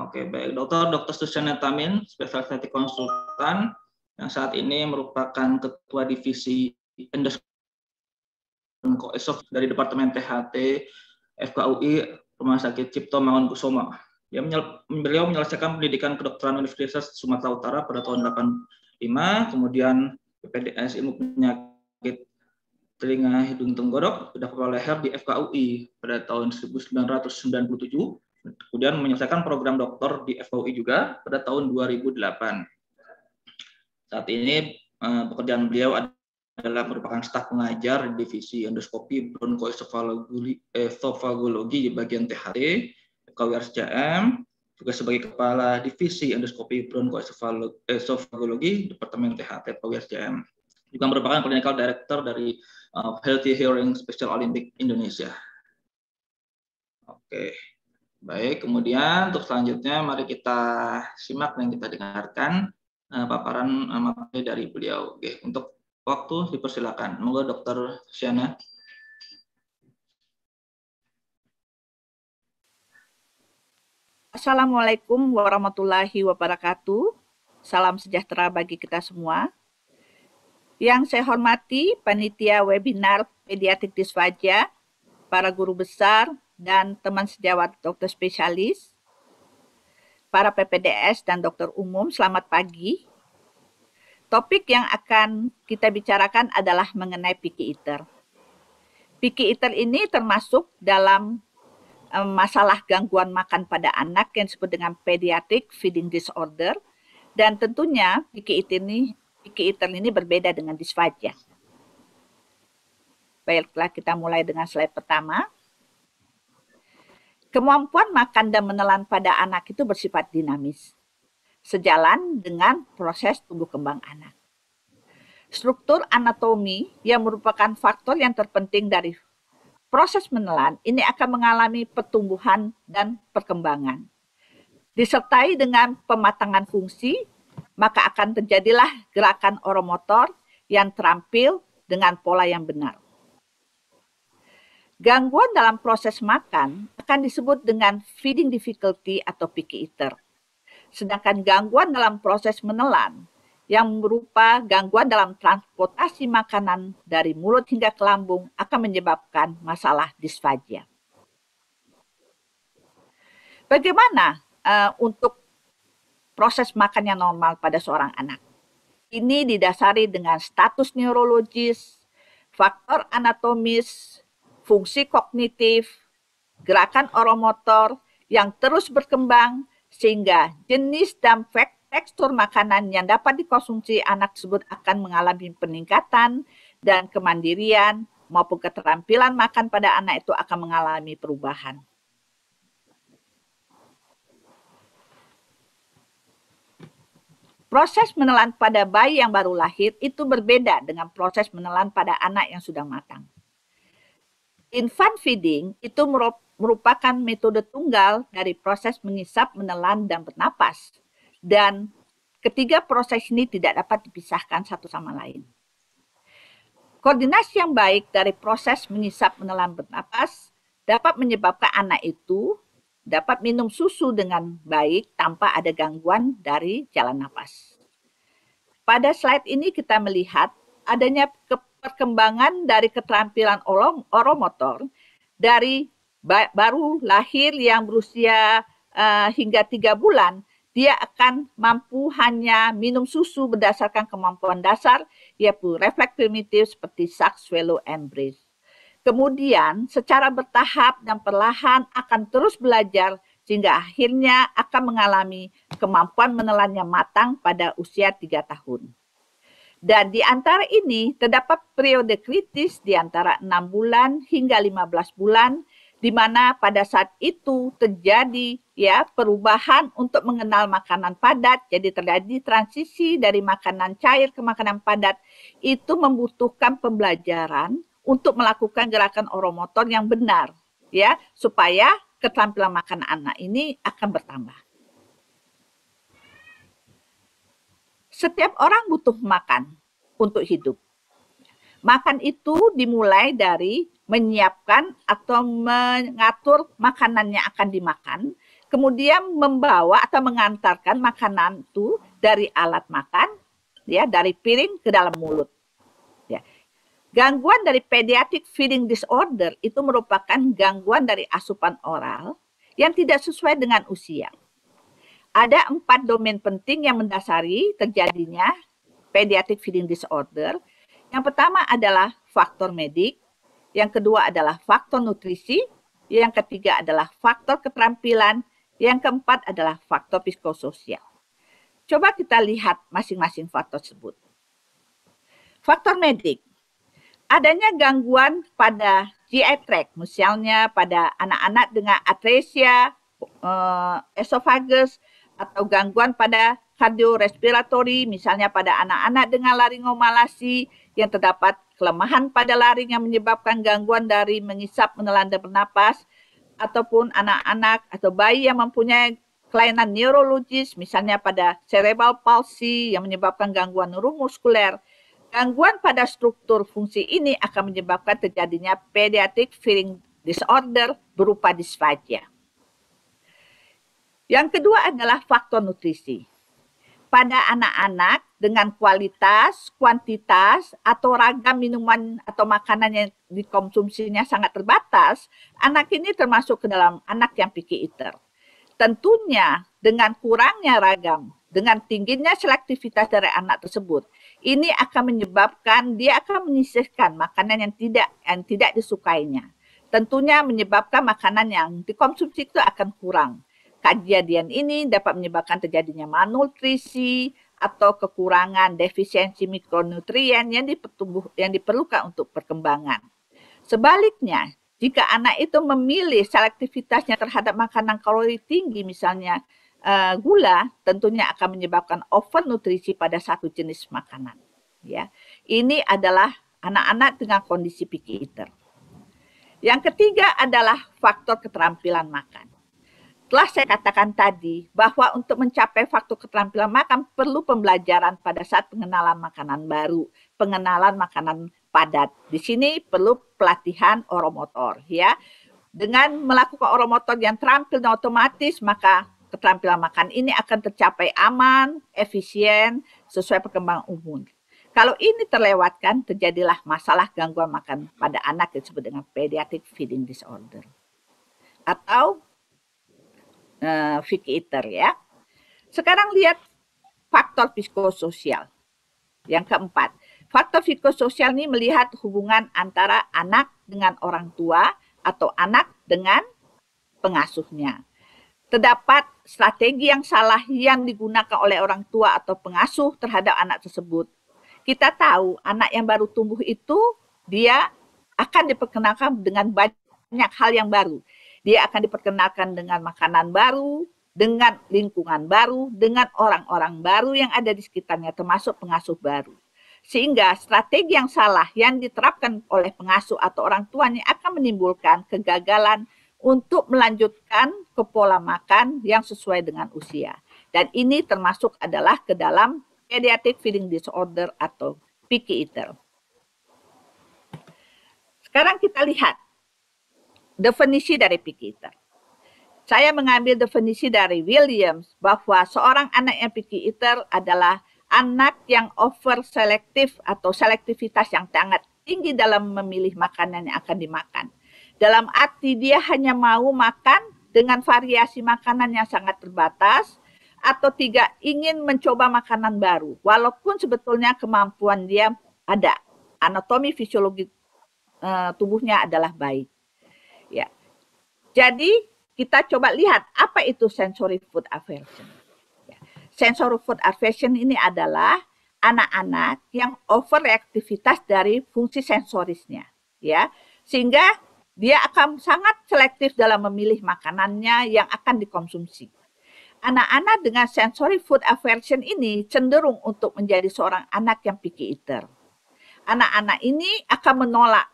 [SPEAKER 2] Oke, baik. Dokter Dr. Susana Tamin, spesialis estetik konsultan yang saat ini merupakan ketua divisi endoskop dari Departemen THT FKUI Rumah Sakit Cipto Mangunkusumo. Beliau menyelesaikan pendidikan kedokteran Universitas Sumatera Utara pada tahun 85, kemudian PPDS Ilmu Penyakit Telinga Hidung Tenggorok, sudah kepala leher di FKUI pada tahun 1997 Kemudian menyelesaikan program doktor di FOI juga pada tahun 2008. Saat ini eh, pekerjaan beliau adalah merupakan staf pengajar divisi endoskopi bronkoesofagologi di bagian THT KWSJM, juga sebagai kepala divisi endoskopi bronkoesofagologi Departemen THT KWSJM, Juga merupakan clinical director dari eh, Healthy Hearing Special Olympic Indonesia. Oke. Okay. Baik, kemudian untuk selanjutnya mari kita simak dan kita dengarkan uh, paparan uh, dari beliau. Oke, untuk waktu dipersilakan. Monggo Dokter Syana.
[SPEAKER 11] Assalamualaikum warahmatullahi wabarakatuh. Salam sejahtera bagi kita semua. Yang saya hormati panitia webinar pediatrik disfaja, para guru besar, dan teman sejawat dokter spesialis, para PPDS dan dokter umum, selamat pagi. Topik yang akan kita bicarakan adalah mengenai picky eater. Picky eater ini termasuk dalam eh, masalah gangguan makan pada anak yang disebut dengan pediatric feeding disorder dan tentunya picky eater ini picky eater ini berbeda dengan disfagia. Baiklah kita mulai dengan slide pertama. Kemampuan makan dan menelan pada anak itu bersifat dinamis, sejalan dengan proses tumbuh kembang anak. Struktur anatomi yang merupakan faktor yang terpenting dari proses menelan ini akan mengalami pertumbuhan dan perkembangan. Disertai dengan pematangan fungsi, maka akan terjadilah gerakan oromotor yang terampil dengan pola yang benar. Gangguan dalam proses makan akan disebut dengan feeding difficulty atau picky eater. Sedangkan gangguan dalam proses menelan yang berupa gangguan dalam transportasi makanan dari mulut hingga ke lambung akan menyebabkan masalah disfagia. Bagaimana uh, untuk proses makan yang normal pada seorang anak? Ini didasari dengan status neurologis, faktor anatomis, fungsi kognitif, gerakan oromotor yang terus berkembang sehingga jenis dan tekstur makanan yang dapat dikonsumsi anak tersebut akan mengalami peningkatan dan kemandirian maupun keterampilan makan pada anak itu akan mengalami perubahan. Proses menelan pada bayi yang baru lahir itu berbeda dengan proses menelan pada anak yang sudah matang. Infant feeding itu merupakan metode tunggal dari proses mengisap, menelan, dan bernapas. Dan ketiga proses ini tidak dapat dipisahkan satu sama lain. Koordinasi yang baik dari proses mengisap, menelan, bernapas dapat menyebabkan anak itu dapat minum susu dengan baik tanpa ada gangguan dari jalan nafas. Pada slide ini kita melihat adanya ke perkembangan dari keterampilan oromotor dari baru lahir yang berusia uh, hingga tiga bulan, dia akan mampu hanya minum susu berdasarkan kemampuan dasar, yaitu refleks primitif seperti suck, swallow, and breathe. Kemudian secara bertahap dan perlahan akan terus belajar sehingga akhirnya akan mengalami kemampuan menelannya matang pada usia tiga tahun. Dan di antara ini terdapat periode kritis di antara 6 bulan hingga 15 bulan di mana pada saat itu terjadi ya perubahan untuk mengenal makanan padat. Jadi terjadi transisi dari makanan cair ke makanan padat itu membutuhkan pembelajaran untuk melakukan gerakan oromotor yang benar ya supaya keterampilan makan anak ini akan bertambah. Setiap orang butuh makan untuk hidup. Makan itu dimulai dari menyiapkan atau mengatur makanannya akan dimakan, kemudian membawa atau mengantarkan makanan itu dari alat makan, ya dari piring ke dalam mulut. Ya. Gangguan dari pediatric feeding disorder itu merupakan gangguan dari asupan oral yang tidak sesuai dengan usia ada empat domain penting yang mendasari terjadinya pediatric feeding disorder. Yang pertama adalah faktor medik, yang kedua adalah faktor nutrisi, yang ketiga adalah faktor keterampilan, yang keempat adalah faktor psikososial. Coba kita lihat masing-masing faktor tersebut. Faktor medik. Adanya gangguan pada GI tract, misalnya pada anak-anak dengan atresia, eh, esofagus, atau gangguan pada kardiorespiratori, misalnya pada anak-anak dengan laringomalasi yang terdapat kelemahan pada laring yang menyebabkan gangguan dari mengisap, menelan dan bernapas, ataupun anak-anak atau bayi yang mempunyai kelainan neurologis, misalnya pada cerebral palsy yang menyebabkan gangguan neuromuskuler. Gangguan pada struktur fungsi ini akan menyebabkan terjadinya pediatric feeling disorder berupa disfagia. Yang kedua adalah faktor nutrisi. Pada anak-anak dengan kualitas, kuantitas, atau ragam minuman atau makanan yang dikonsumsinya sangat terbatas, anak ini termasuk ke dalam anak yang picky eater. Tentunya dengan kurangnya ragam, dengan tingginya selektivitas dari anak tersebut, ini akan menyebabkan dia akan menyisihkan makanan yang tidak yang tidak disukainya. Tentunya menyebabkan makanan yang dikonsumsi itu akan kurang Kejadian ini dapat menyebabkan terjadinya malnutrisi atau kekurangan defisiensi mikronutrien yang, dipertumbuh, yang diperlukan untuk perkembangan. Sebaliknya, jika anak itu memilih selektivitasnya terhadap makanan kalori tinggi, misalnya eh, gula, tentunya akan menyebabkan overnutrisi pada satu jenis makanan. Ya, ini adalah anak-anak dengan kondisi picky eater. Yang ketiga adalah faktor keterampilan makan telah saya katakan tadi bahwa untuk mencapai faktor keterampilan makan perlu pembelajaran pada saat pengenalan makanan baru, pengenalan makanan padat. Di sini perlu pelatihan oromotor ya. Dengan melakukan oromotor yang terampil dan otomatis maka keterampilan makan ini akan tercapai aman, efisien, sesuai perkembangan umum. Kalau ini terlewatkan, terjadilah masalah gangguan makan pada anak yang disebut dengan pediatric feeding disorder. Atau uh, ya. Sekarang lihat faktor psikososial. Yang keempat, faktor psikososial ini melihat hubungan antara anak dengan orang tua atau anak dengan pengasuhnya. Terdapat strategi yang salah yang digunakan oleh orang tua atau pengasuh terhadap anak tersebut. Kita tahu anak yang baru tumbuh itu dia akan diperkenalkan dengan banyak hal yang baru. Dia akan diperkenalkan dengan makanan baru, dengan lingkungan baru, dengan orang-orang baru yang ada di sekitarnya, termasuk pengasuh baru. Sehingga strategi yang salah yang diterapkan oleh pengasuh atau orang tuanya akan menimbulkan kegagalan untuk melanjutkan ke pola makan yang sesuai dengan usia. Dan ini termasuk adalah ke dalam pediatric feeding disorder atau picky eater. Sekarang kita lihat definisi dari pikiter. Saya mengambil definisi dari Williams bahwa seorang anak yang picky eater adalah anak yang over selektif atau selektivitas yang sangat tinggi dalam memilih makanan yang akan dimakan. Dalam arti dia hanya mau makan dengan variasi makanan yang sangat terbatas atau tidak ingin mencoba makanan baru walaupun sebetulnya kemampuan dia ada. Anatomi fisiologi eh, tubuhnya adalah baik. Jadi kita coba lihat apa itu sensory food aversion. Ya. Sensory food aversion ini adalah anak-anak yang overreaktivitas dari fungsi sensorisnya, ya, sehingga dia akan sangat selektif dalam memilih makanannya yang akan dikonsumsi. Anak-anak dengan sensory food aversion ini cenderung untuk menjadi seorang anak yang picky eater. Anak-anak ini akan menolak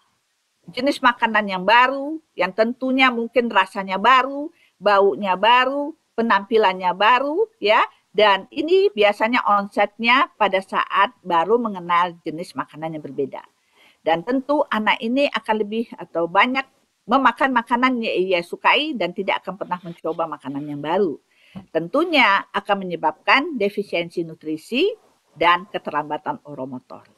[SPEAKER 11] jenis makanan yang baru, yang tentunya mungkin rasanya baru, baunya baru, penampilannya baru, ya. Dan ini biasanya onsetnya pada saat baru mengenal jenis makanan yang berbeda. Dan tentu anak ini akan lebih atau banyak memakan makanan yang ia sukai dan tidak akan pernah mencoba makanan yang baru. Tentunya akan menyebabkan defisiensi nutrisi dan keterlambatan oromotor.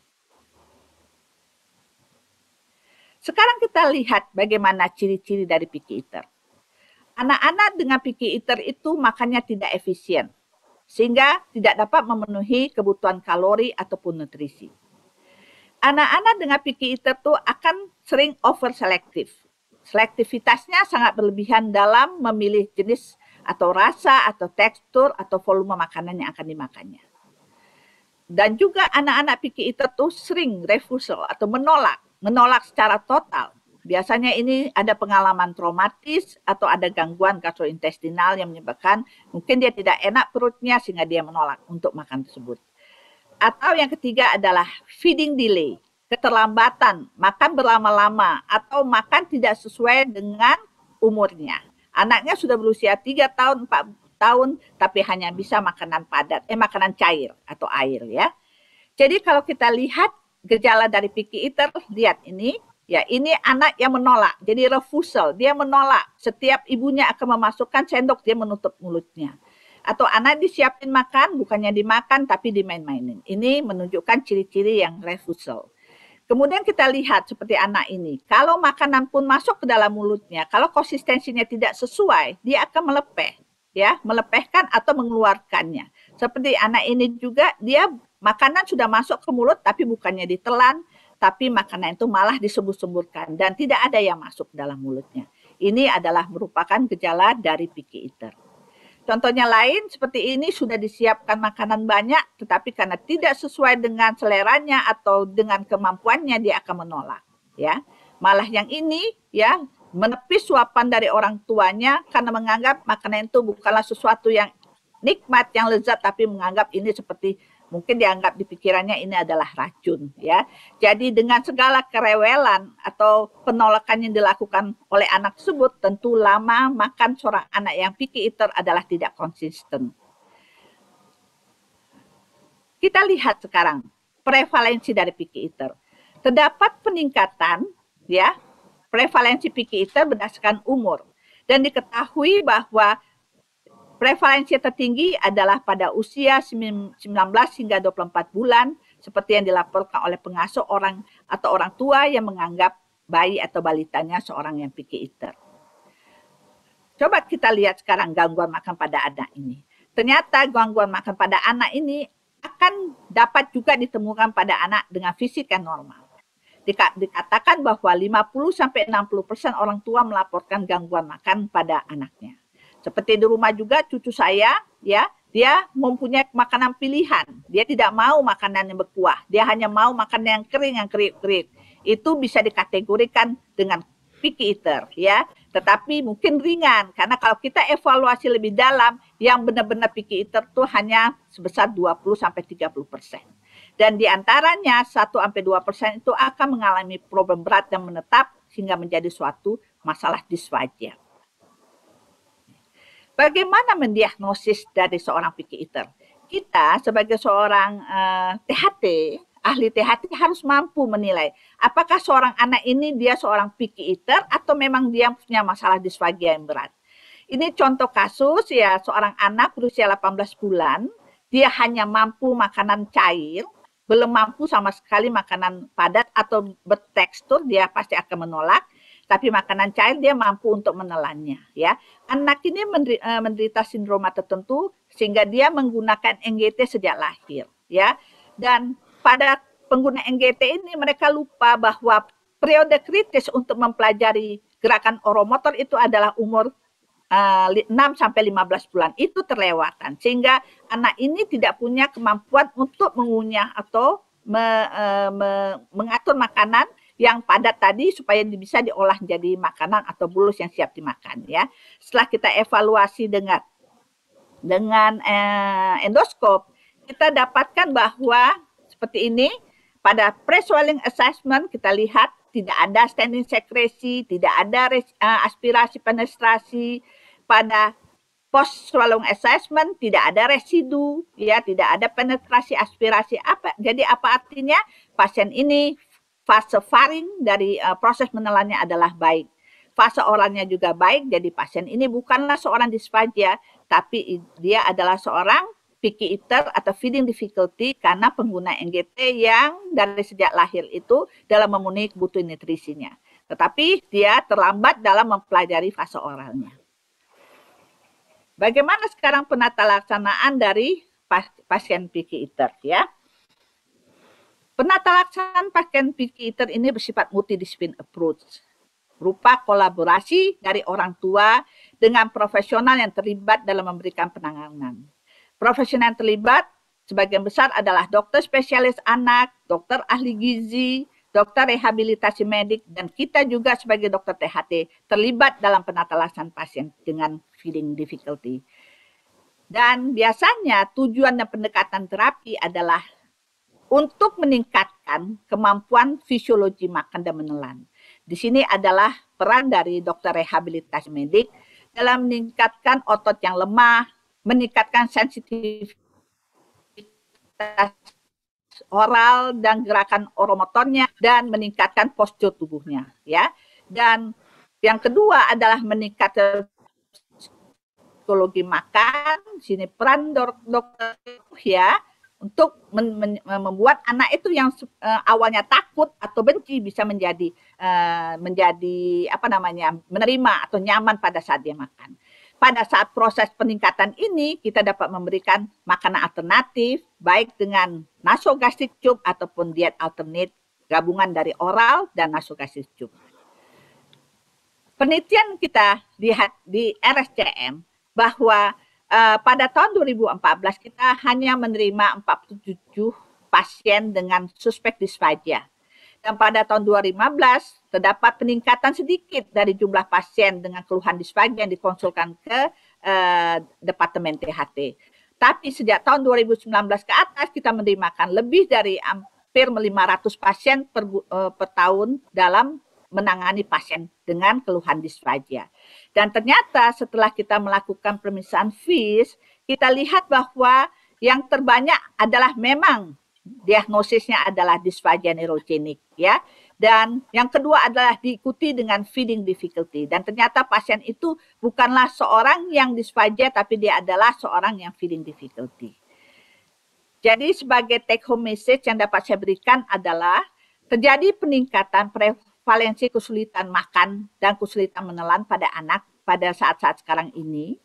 [SPEAKER 11] Sekarang kita lihat bagaimana ciri-ciri dari picky eater. Anak-anak dengan picky eater itu makannya tidak efisien, sehingga tidak dapat memenuhi kebutuhan kalori ataupun nutrisi. Anak-anak dengan picky eater itu akan sering over selektif. Selektivitasnya sangat berlebihan dalam memilih jenis atau rasa atau tekstur atau volume makanan yang akan dimakannya. Dan juga anak-anak picky eater itu sering refusal atau menolak menolak secara total. Biasanya ini ada pengalaman traumatis atau ada gangguan gastrointestinal yang menyebabkan mungkin dia tidak enak perutnya sehingga dia menolak untuk makan tersebut. Atau yang ketiga adalah feeding delay, keterlambatan, makan berlama-lama atau makan tidak sesuai dengan umurnya. Anaknya sudah berusia 3 tahun, 4 tahun tapi hanya bisa makanan padat, eh makanan cair atau air ya. Jadi kalau kita lihat gejala dari picky eater, lihat ini. Ya, ini anak yang menolak. Jadi refusal, dia menolak. Setiap ibunya akan memasukkan sendok, dia menutup mulutnya. Atau anak disiapin makan, bukannya dimakan tapi dimain-mainin. Ini menunjukkan ciri-ciri yang refusal. Kemudian kita lihat seperti anak ini, kalau makanan pun masuk ke dalam mulutnya, kalau konsistensinya tidak sesuai, dia akan melepeh, ya, melepehkan atau mengeluarkannya. Seperti anak ini juga dia Makanan sudah masuk ke mulut tapi bukannya ditelan, tapi makanan itu malah disebut-sebutkan dan tidak ada yang masuk dalam mulutnya. Ini adalah merupakan gejala dari picky eater. Contohnya lain seperti ini sudah disiapkan makanan banyak tetapi karena tidak sesuai dengan seleranya atau dengan kemampuannya dia akan menolak, ya. Malah yang ini ya menepis suapan dari orang tuanya karena menganggap makanan itu bukanlah sesuatu yang nikmat yang lezat tapi menganggap ini seperti mungkin dianggap di pikirannya ini adalah racun ya. Jadi dengan segala kerewelan atau penolakan yang dilakukan oleh anak tersebut tentu lama makan seorang anak yang picky eater adalah tidak konsisten. Kita lihat sekarang prevalensi dari picky eater. Terdapat peningkatan ya prevalensi picky eater berdasarkan umur dan diketahui bahwa Prevalensi tertinggi adalah pada usia 19 hingga 24 bulan, seperti yang dilaporkan oleh pengasuh orang atau orang tua yang menganggap bayi atau balitanya seorang yang picky eater. Coba kita lihat sekarang gangguan makan pada anak ini. Ternyata gangguan makan pada anak ini akan dapat juga ditemukan pada anak dengan fisik yang normal. Dikatakan bahwa 50-60% orang tua melaporkan gangguan makan pada anaknya. Seperti di rumah juga cucu saya ya, dia mempunyai makanan pilihan. Dia tidak mau makanan yang berkuah. Dia hanya mau makan yang kering, yang kering-kering. Itu bisa dikategorikan dengan picky eater ya. Tetapi mungkin ringan karena kalau kita evaluasi lebih dalam yang benar-benar picky eater tuh hanya sebesar 20 sampai 30 persen. Dan di antaranya 1 sampai 2 persen itu akan mengalami problem berat dan menetap sehingga menjadi suatu masalah disfagia. Bagaimana mendiagnosis dari seorang picky eater? Kita sebagai seorang uh, eh, THT, ahli THT harus mampu menilai apakah seorang anak ini dia seorang picky eater atau memang dia punya masalah disfagia yang berat. Ini contoh kasus ya seorang anak berusia 18 bulan, dia hanya mampu makanan cair, belum mampu sama sekali makanan padat atau bertekstur, dia pasti akan menolak tapi makanan cair dia mampu untuk menelannya ya. Anak ini eh, menderita sindroma tertentu sehingga dia menggunakan NGT sejak lahir ya. Dan pada pengguna NGT ini mereka lupa bahwa periode kritis untuk mempelajari gerakan oromotor itu adalah umur 6 eh, sampai 15 bulan. Itu terlewatan sehingga anak ini tidak punya kemampuan untuk mengunyah atau me, eh, me, mengatur makanan yang padat tadi supaya bisa diolah jadi makanan atau bulus yang siap dimakan ya. Setelah kita evaluasi dengan dengan eh, endoskop, kita dapatkan bahwa seperti ini pada pre-swelling assessment kita lihat tidak ada standing sekresi, tidak ada res, eh, aspirasi penetrasi pada post swallowing assessment tidak ada residu ya tidak ada penetrasi aspirasi apa jadi apa artinya pasien ini fase faring dari uh, proses menelannya adalah baik. Fase orangnya juga baik, jadi pasien ini bukanlah seorang disfagia, tapi dia adalah seorang picky eater atau feeding difficulty karena pengguna NGT yang dari sejak lahir itu dalam memenuhi kebutuhan nutrisinya. Tetapi dia terlambat dalam mempelajari fase oralnya. Bagaimana sekarang penata laksanaan dari pasien picky eater ya? Penatalaksanaan pasien pakaian Pikiter ini bersifat multidisiplin approach berupa kolaborasi dari orang tua dengan profesional yang terlibat dalam memberikan penanganan. Profesional yang terlibat sebagian besar adalah dokter spesialis anak, dokter ahli gizi, dokter rehabilitasi medik, dan kita juga sebagai dokter THT terlibat dalam penatalaksanaan pasien dengan feeding difficulty. Dan biasanya tujuan dan pendekatan terapi adalah untuk meningkatkan kemampuan fisiologi makan dan menelan. Di sini adalah peran dari dokter rehabilitasi medik dalam meningkatkan otot yang lemah, meningkatkan sensitivitas oral dan gerakan oromotornya dan meningkatkan postur tubuhnya ya. Dan yang kedua adalah meningkatkan psikologi makan, di sini peran dokter ya untuk eh, membuat anak itu yang eh, awalnya takut atau benci bisa menjadi eh, menjadi apa namanya menerima atau nyaman pada saat dia makan. Pada saat proses peningkatan ini kita dapat memberikan makanan alternatif baik dengan nasogastric tube ataupun diet alternate gabungan dari oral dan nasogastric tube. Penelitian kita lihat di RSCM bahwa uh, pada tahun 2014 kita hanya menerima 47 pasien dengan suspek disfagia. Dan pada tahun 2015 terdapat peningkatan sedikit dari jumlah pasien dengan keluhan disfagia yang dikonsulkan ke uh, Departemen THT. Tapi sejak tahun 2019 ke atas kita menerimakan lebih dari hampir 500 pasien per, uh, per tahun dalam menangani pasien dengan keluhan disfagia. Dan ternyata setelah kita melakukan pemeriksaan FIS, kita lihat bahwa yang terbanyak adalah memang diagnosisnya adalah disfagia neurogenik ya. Dan yang kedua adalah diikuti dengan feeding difficulty. Dan ternyata pasien itu bukanlah seorang yang disfagia tapi dia adalah seorang yang feeding difficulty. Jadi sebagai take home message yang dapat saya berikan adalah terjadi peningkatan pre valensi kesulitan makan dan kesulitan menelan pada anak pada saat-saat sekarang ini.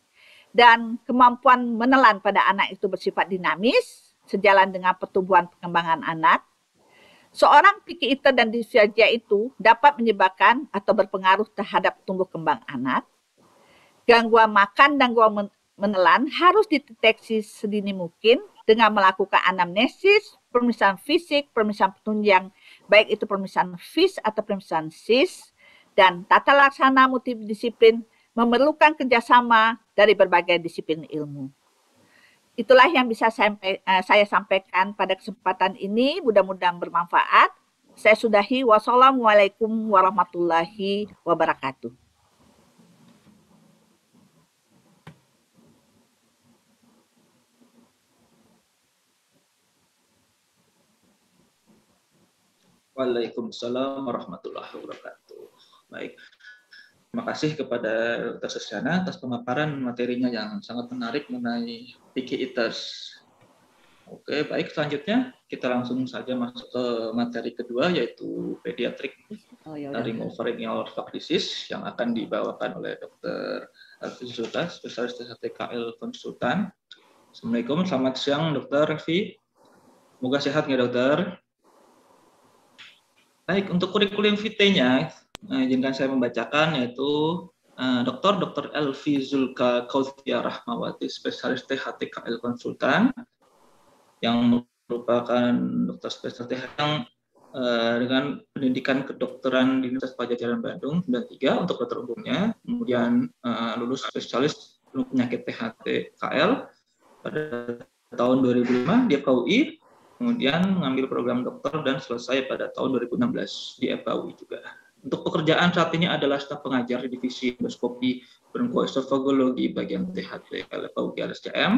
[SPEAKER 11] Dan kemampuan menelan pada anak itu bersifat dinamis, sejalan dengan pertumbuhan perkembangan anak. Seorang picky eater dan dysphagia itu dapat menyebabkan atau berpengaruh terhadap tumbuh kembang anak. Gangguan makan dan gangguan menelan harus dideteksi sedini mungkin dengan melakukan anamnesis, pemeriksaan fisik, pemeriksaan penunjang baik itu pemeriksaan FIS atau pemeriksaan SIS, dan tata laksana multidisiplin memerlukan kerjasama dari berbagai disiplin ilmu. Itulah yang bisa saya eh, sampaikan pada kesempatan ini. Mudah-mudahan bermanfaat. Saya sudahi. Wassalamualaikum warahmatullahi wabarakatuh.
[SPEAKER 2] Waalaikumsalam warahmatullahi wabarakatuh. Baik. Terima kasih kepada Dr. Susana atas pemaparan materinya yang sangat menarik mengenai picky eaters. Oke, baik. Selanjutnya kita langsung saja masuk ke materi kedua yaitu pediatric
[SPEAKER 9] oh, ya Over
[SPEAKER 2] fog disease yang akan dibawakan oleh Dr. Alfi Zulta, spesialis TKL konsultan. Assalamualaikum, selamat siang Dr. Revi. Semoga sehat ya Dokter. Baik, untuk kurikulum vt nya jangan izinkan saya membacakan yaitu uh, eh, Dr. Dr. Elvi Zulka Kautia Rahmawati, spesialis THTKL konsultan yang merupakan dokter spesialis THTKL yang eh, dengan pendidikan kedokteran di Universitas Pajajaran Bandung 93 untuk dokter umumnya, kemudian uh, lulus spesialis penyakit THTKL pada tahun 2005 dia KUI Kemudian mengambil program dokter dan selesai pada tahun 2016 di FKUI juga. Untuk pekerjaan saat ini adalah staf pengajar di divisi endoskopi bronkoesofagologi bagian THT FKUI RSCM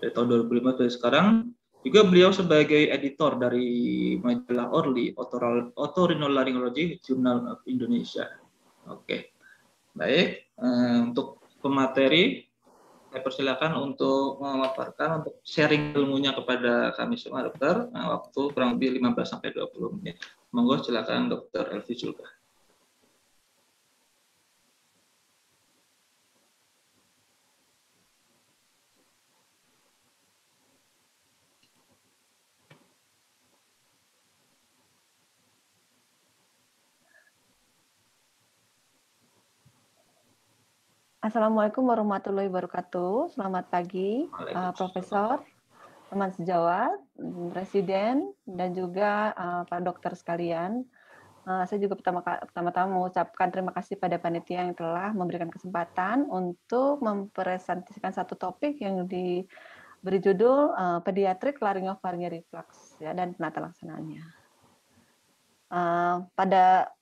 [SPEAKER 2] dari tahun 2015 sampai sekarang. Juga beliau sebagai editor dari majalah Orly, Otorinolaryngology Journal of Indonesia. Oke, baik. Eh, untuk pemateri saya persilakan untuk memaparkan untuk sharing ilmunya kepada kami semua dokter. Nah, waktu kurang lebih 15 sampai 20 menit. Monggo silakan dokter Elvi Julka.
[SPEAKER 12] Assalamualaikum warahmatullahi wabarakatuh. Selamat pagi, uh, Profesor, teman sejawat, Presiden, dan juga uh, Pak Dokter sekalian. Uh, saya juga pertama-tama mengucapkan terima kasih pada panitia yang telah memberikan kesempatan untuk mempresentasikan satu topik yang diberi judul uh, Pediatrik Laryngofaringeal Reflux ya, dan penata laksananya. Uh, pada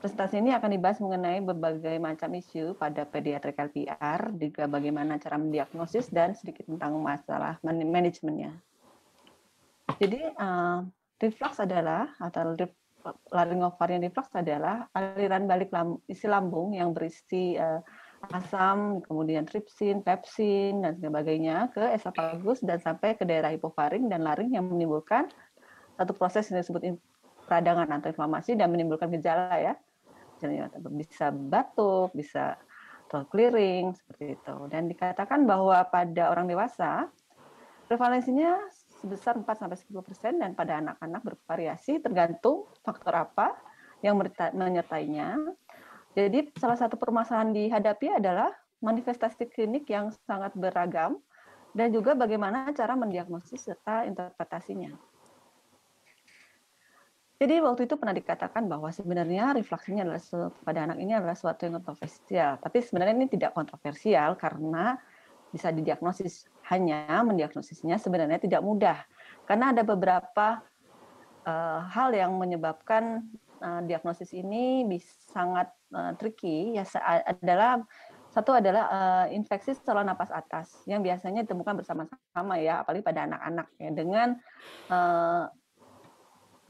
[SPEAKER 12] Presentasi ini akan dibahas mengenai berbagai macam isu pada pediatric LPR, juga bagaimana cara mendiagnosis dan sedikit tentang masalah man manajemennya. Jadi uh, reflux adalah atau laryngovarian reflux adalah aliran balik lam, isi lambung yang berisi uh, asam, kemudian tripsin, pepsin dan sebagainya ke esofagus dan sampai ke daerah hipofaring dan laring yang menimbulkan satu proses yang disebut peradangan atau inflamasi dan menimbulkan gejala ya Ya, bisa batuk, bisa throat clearing seperti itu. Dan dikatakan bahwa pada orang dewasa prevalensinya sebesar 4 sampai 10% dan pada anak-anak bervariasi tergantung faktor apa yang menyertainya. Jadi salah satu permasalahan dihadapi adalah manifestasi klinik yang sangat beragam dan juga bagaimana cara mendiagnosis serta interpretasinya. Jadi waktu itu pernah dikatakan bahwa sebenarnya refleksinya adalah pada anak ini adalah suatu yang kontroversial. Tapi sebenarnya ini tidak kontroversial karena bisa didiagnosis. Hanya mendiagnosisnya sebenarnya tidak mudah. Karena ada beberapa uh, hal yang menyebabkan uh, diagnosis ini bisa sangat uh, tricky ya adalah satu adalah uh, infeksi saluran napas atas yang biasanya ditemukan bersama-sama ya apalagi pada anak-anak ya dengan uh,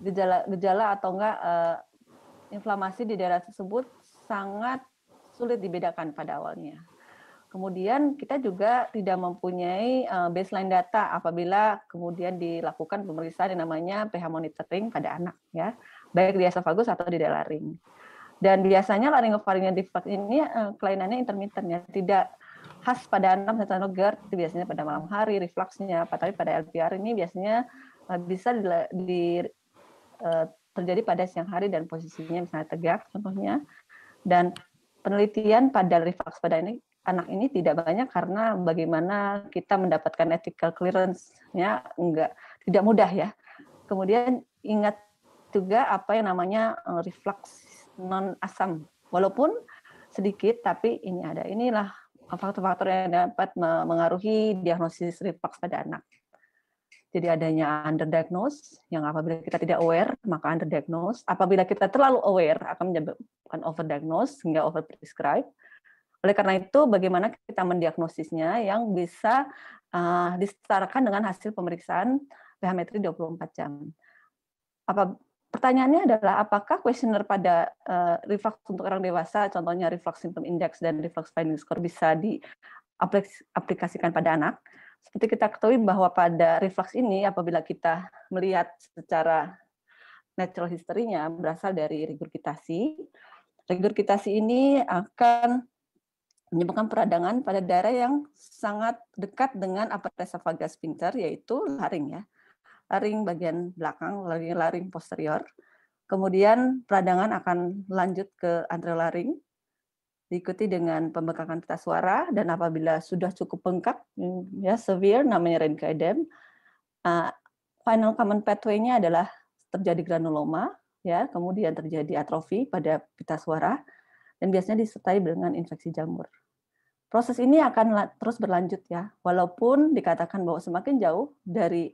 [SPEAKER 12] gejala-gejala atau enggak uh, inflamasi di daerah tersebut sangat sulit dibedakan pada awalnya. Kemudian kita juga tidak mempunyai eh, baseline data apabila kemudian dilakukan pemeriksaan yang namanya pH monitoring pada anak ya, baik di esofagus atau di daerah laring. Dan biasanya laringofaringeal defect ini eh, kelainannya intermittent ya, tidak khas pada anak misalnya GERD biasanya pada malam hari refluxnya, tapi pada LPR ini biasanya bisa Eh, terjadi pada siang hari dan posisinya misalnya tegak contohnya. Dan penelitian pada reflux pada ini anak ini tidak banyak karena bagaimana kita mendapatkan ethical clearance ya enggak tidak mudah ya. Kemudian ingat juga apa yang namanya eh, reflux non asam. Walaupun sedikit tapi ini ada. Inilah faktor-faktor yang dapat mengaruhi diagnosis reflux pada anak. Jadi adanya underdiagnose yang apabila kita tidak aware maka underdiagnose, apabila kita terlalu aware akan menyebabkan overdiagnose hingga overprescribe. Oleh karena itu bagaimana kita mendiagnosisnya yang bisa uh, disetarakan dengan hasil pemeriksaan pH-metri 24 jam. Apa pertanyaannya adalah apakah kuesioner pada uh, reflux untuk orang dewasa contohnya reflux symptom index dan reflux finding score bisa diaplikasikan pada anak? Seperti kita ketahui bahwa pada refleks ini apabila kita melihat secara natural history-nya berasal dari regurgitasi. Regurgitasi ini akan menyebabkan peradangan pada daerah yang sangat dekat dengan apex esophagus sphincter yaitu laring ya. Laring bagian belakang, laring, laring posterior. Kemudian peradangan akan lanjut ke antrelaring diikuti dengan pembengkakan pita suara dan apabila sudah cukup bengkak hmm, ya severe namanya rhinchoedem uh, eh, final common pathway-nya adalah terjadi granuloma ya kemudian terjadi atrofi pada pita suara dan biasanya disertai dengan infeksi jamur proses ini akan terus berlanjut ya walaupun dikatakan bahwa semakin jauh dari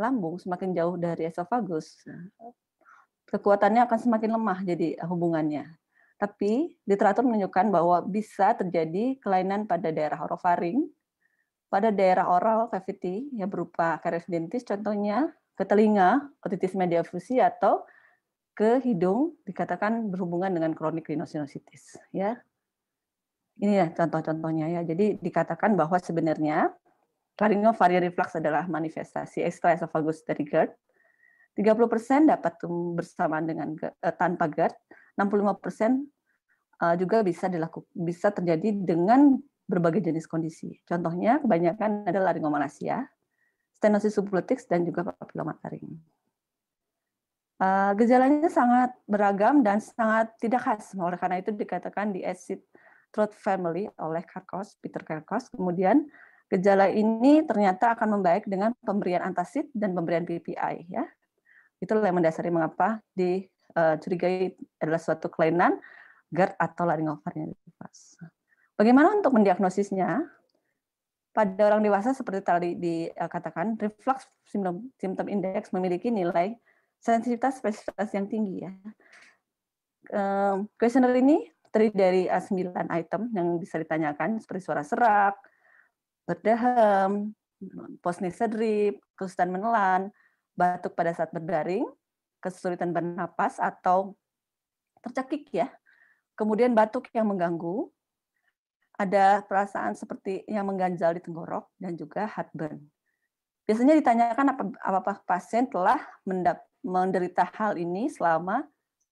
[SPEAKER 12] lambung semakin jauh dari esofagus eh, kekuatannya akan semakin lemah jadi hubungannya tapi literatur menunjukkan bahwa bisa terjadi kelainan pada daerah orofaring, pada daerah oral cavity yang berupa karies dentis contohnya, ke telinga, otitis media fusi atau ke hidung dikatakan berhubungan dengan kronik rhinosinusitis ya. Ini ya contoh-contohnya ya. Jadi dikatakan bahwa sebenarnya laryngofarial reflux adalah manifestasi extraesophagus dari GERD. 30% dapat bersamaan dengan eh, tanpa GERD 65% eh, juga bisa dilakukan bisa terjadi dengan berbagai jenis kondisi. Contohnya kebanyakan adalah laringomalasia, ya, stenosis sublutex dan juga papiloma taring. Eh, gejalanya sangat beragam dan sangat tidak khas. Oleh karena itu dikatakan di acid throat family oleh Karkos, Peter Karkos. Kemudian gejala ini ternyata akan membaik dengan pemberian antasid dan pemberian PPI ya. Itulah yang mendasari mengapa di uh, eh, curigai adalah suatu kelainan GERD atau laringofaringitis. Bagaimana untuk mendiagnosisnya? Pada orang dewasa seperti tadi dikatakan, reflux symptom, symptom index memiliki nilai sensitivitas spesifitas yang tinggi ya. Kuesioner uh, ini terdiri dari 9 eh, item yang bisa ditanyakan seperti suara serak, berdehem, postnasal drip, kesulitan menelan, batuk pada saat berdaring, kesulitan bernapas atau tercekik ya. Kemudian batuk yang mengganggu, ada perasaan seperti yang mengganjal di tenggorok dan juga heartburn. Biasanya ditanyakan apa, apa pasien telah mendap, menderita hal ini selama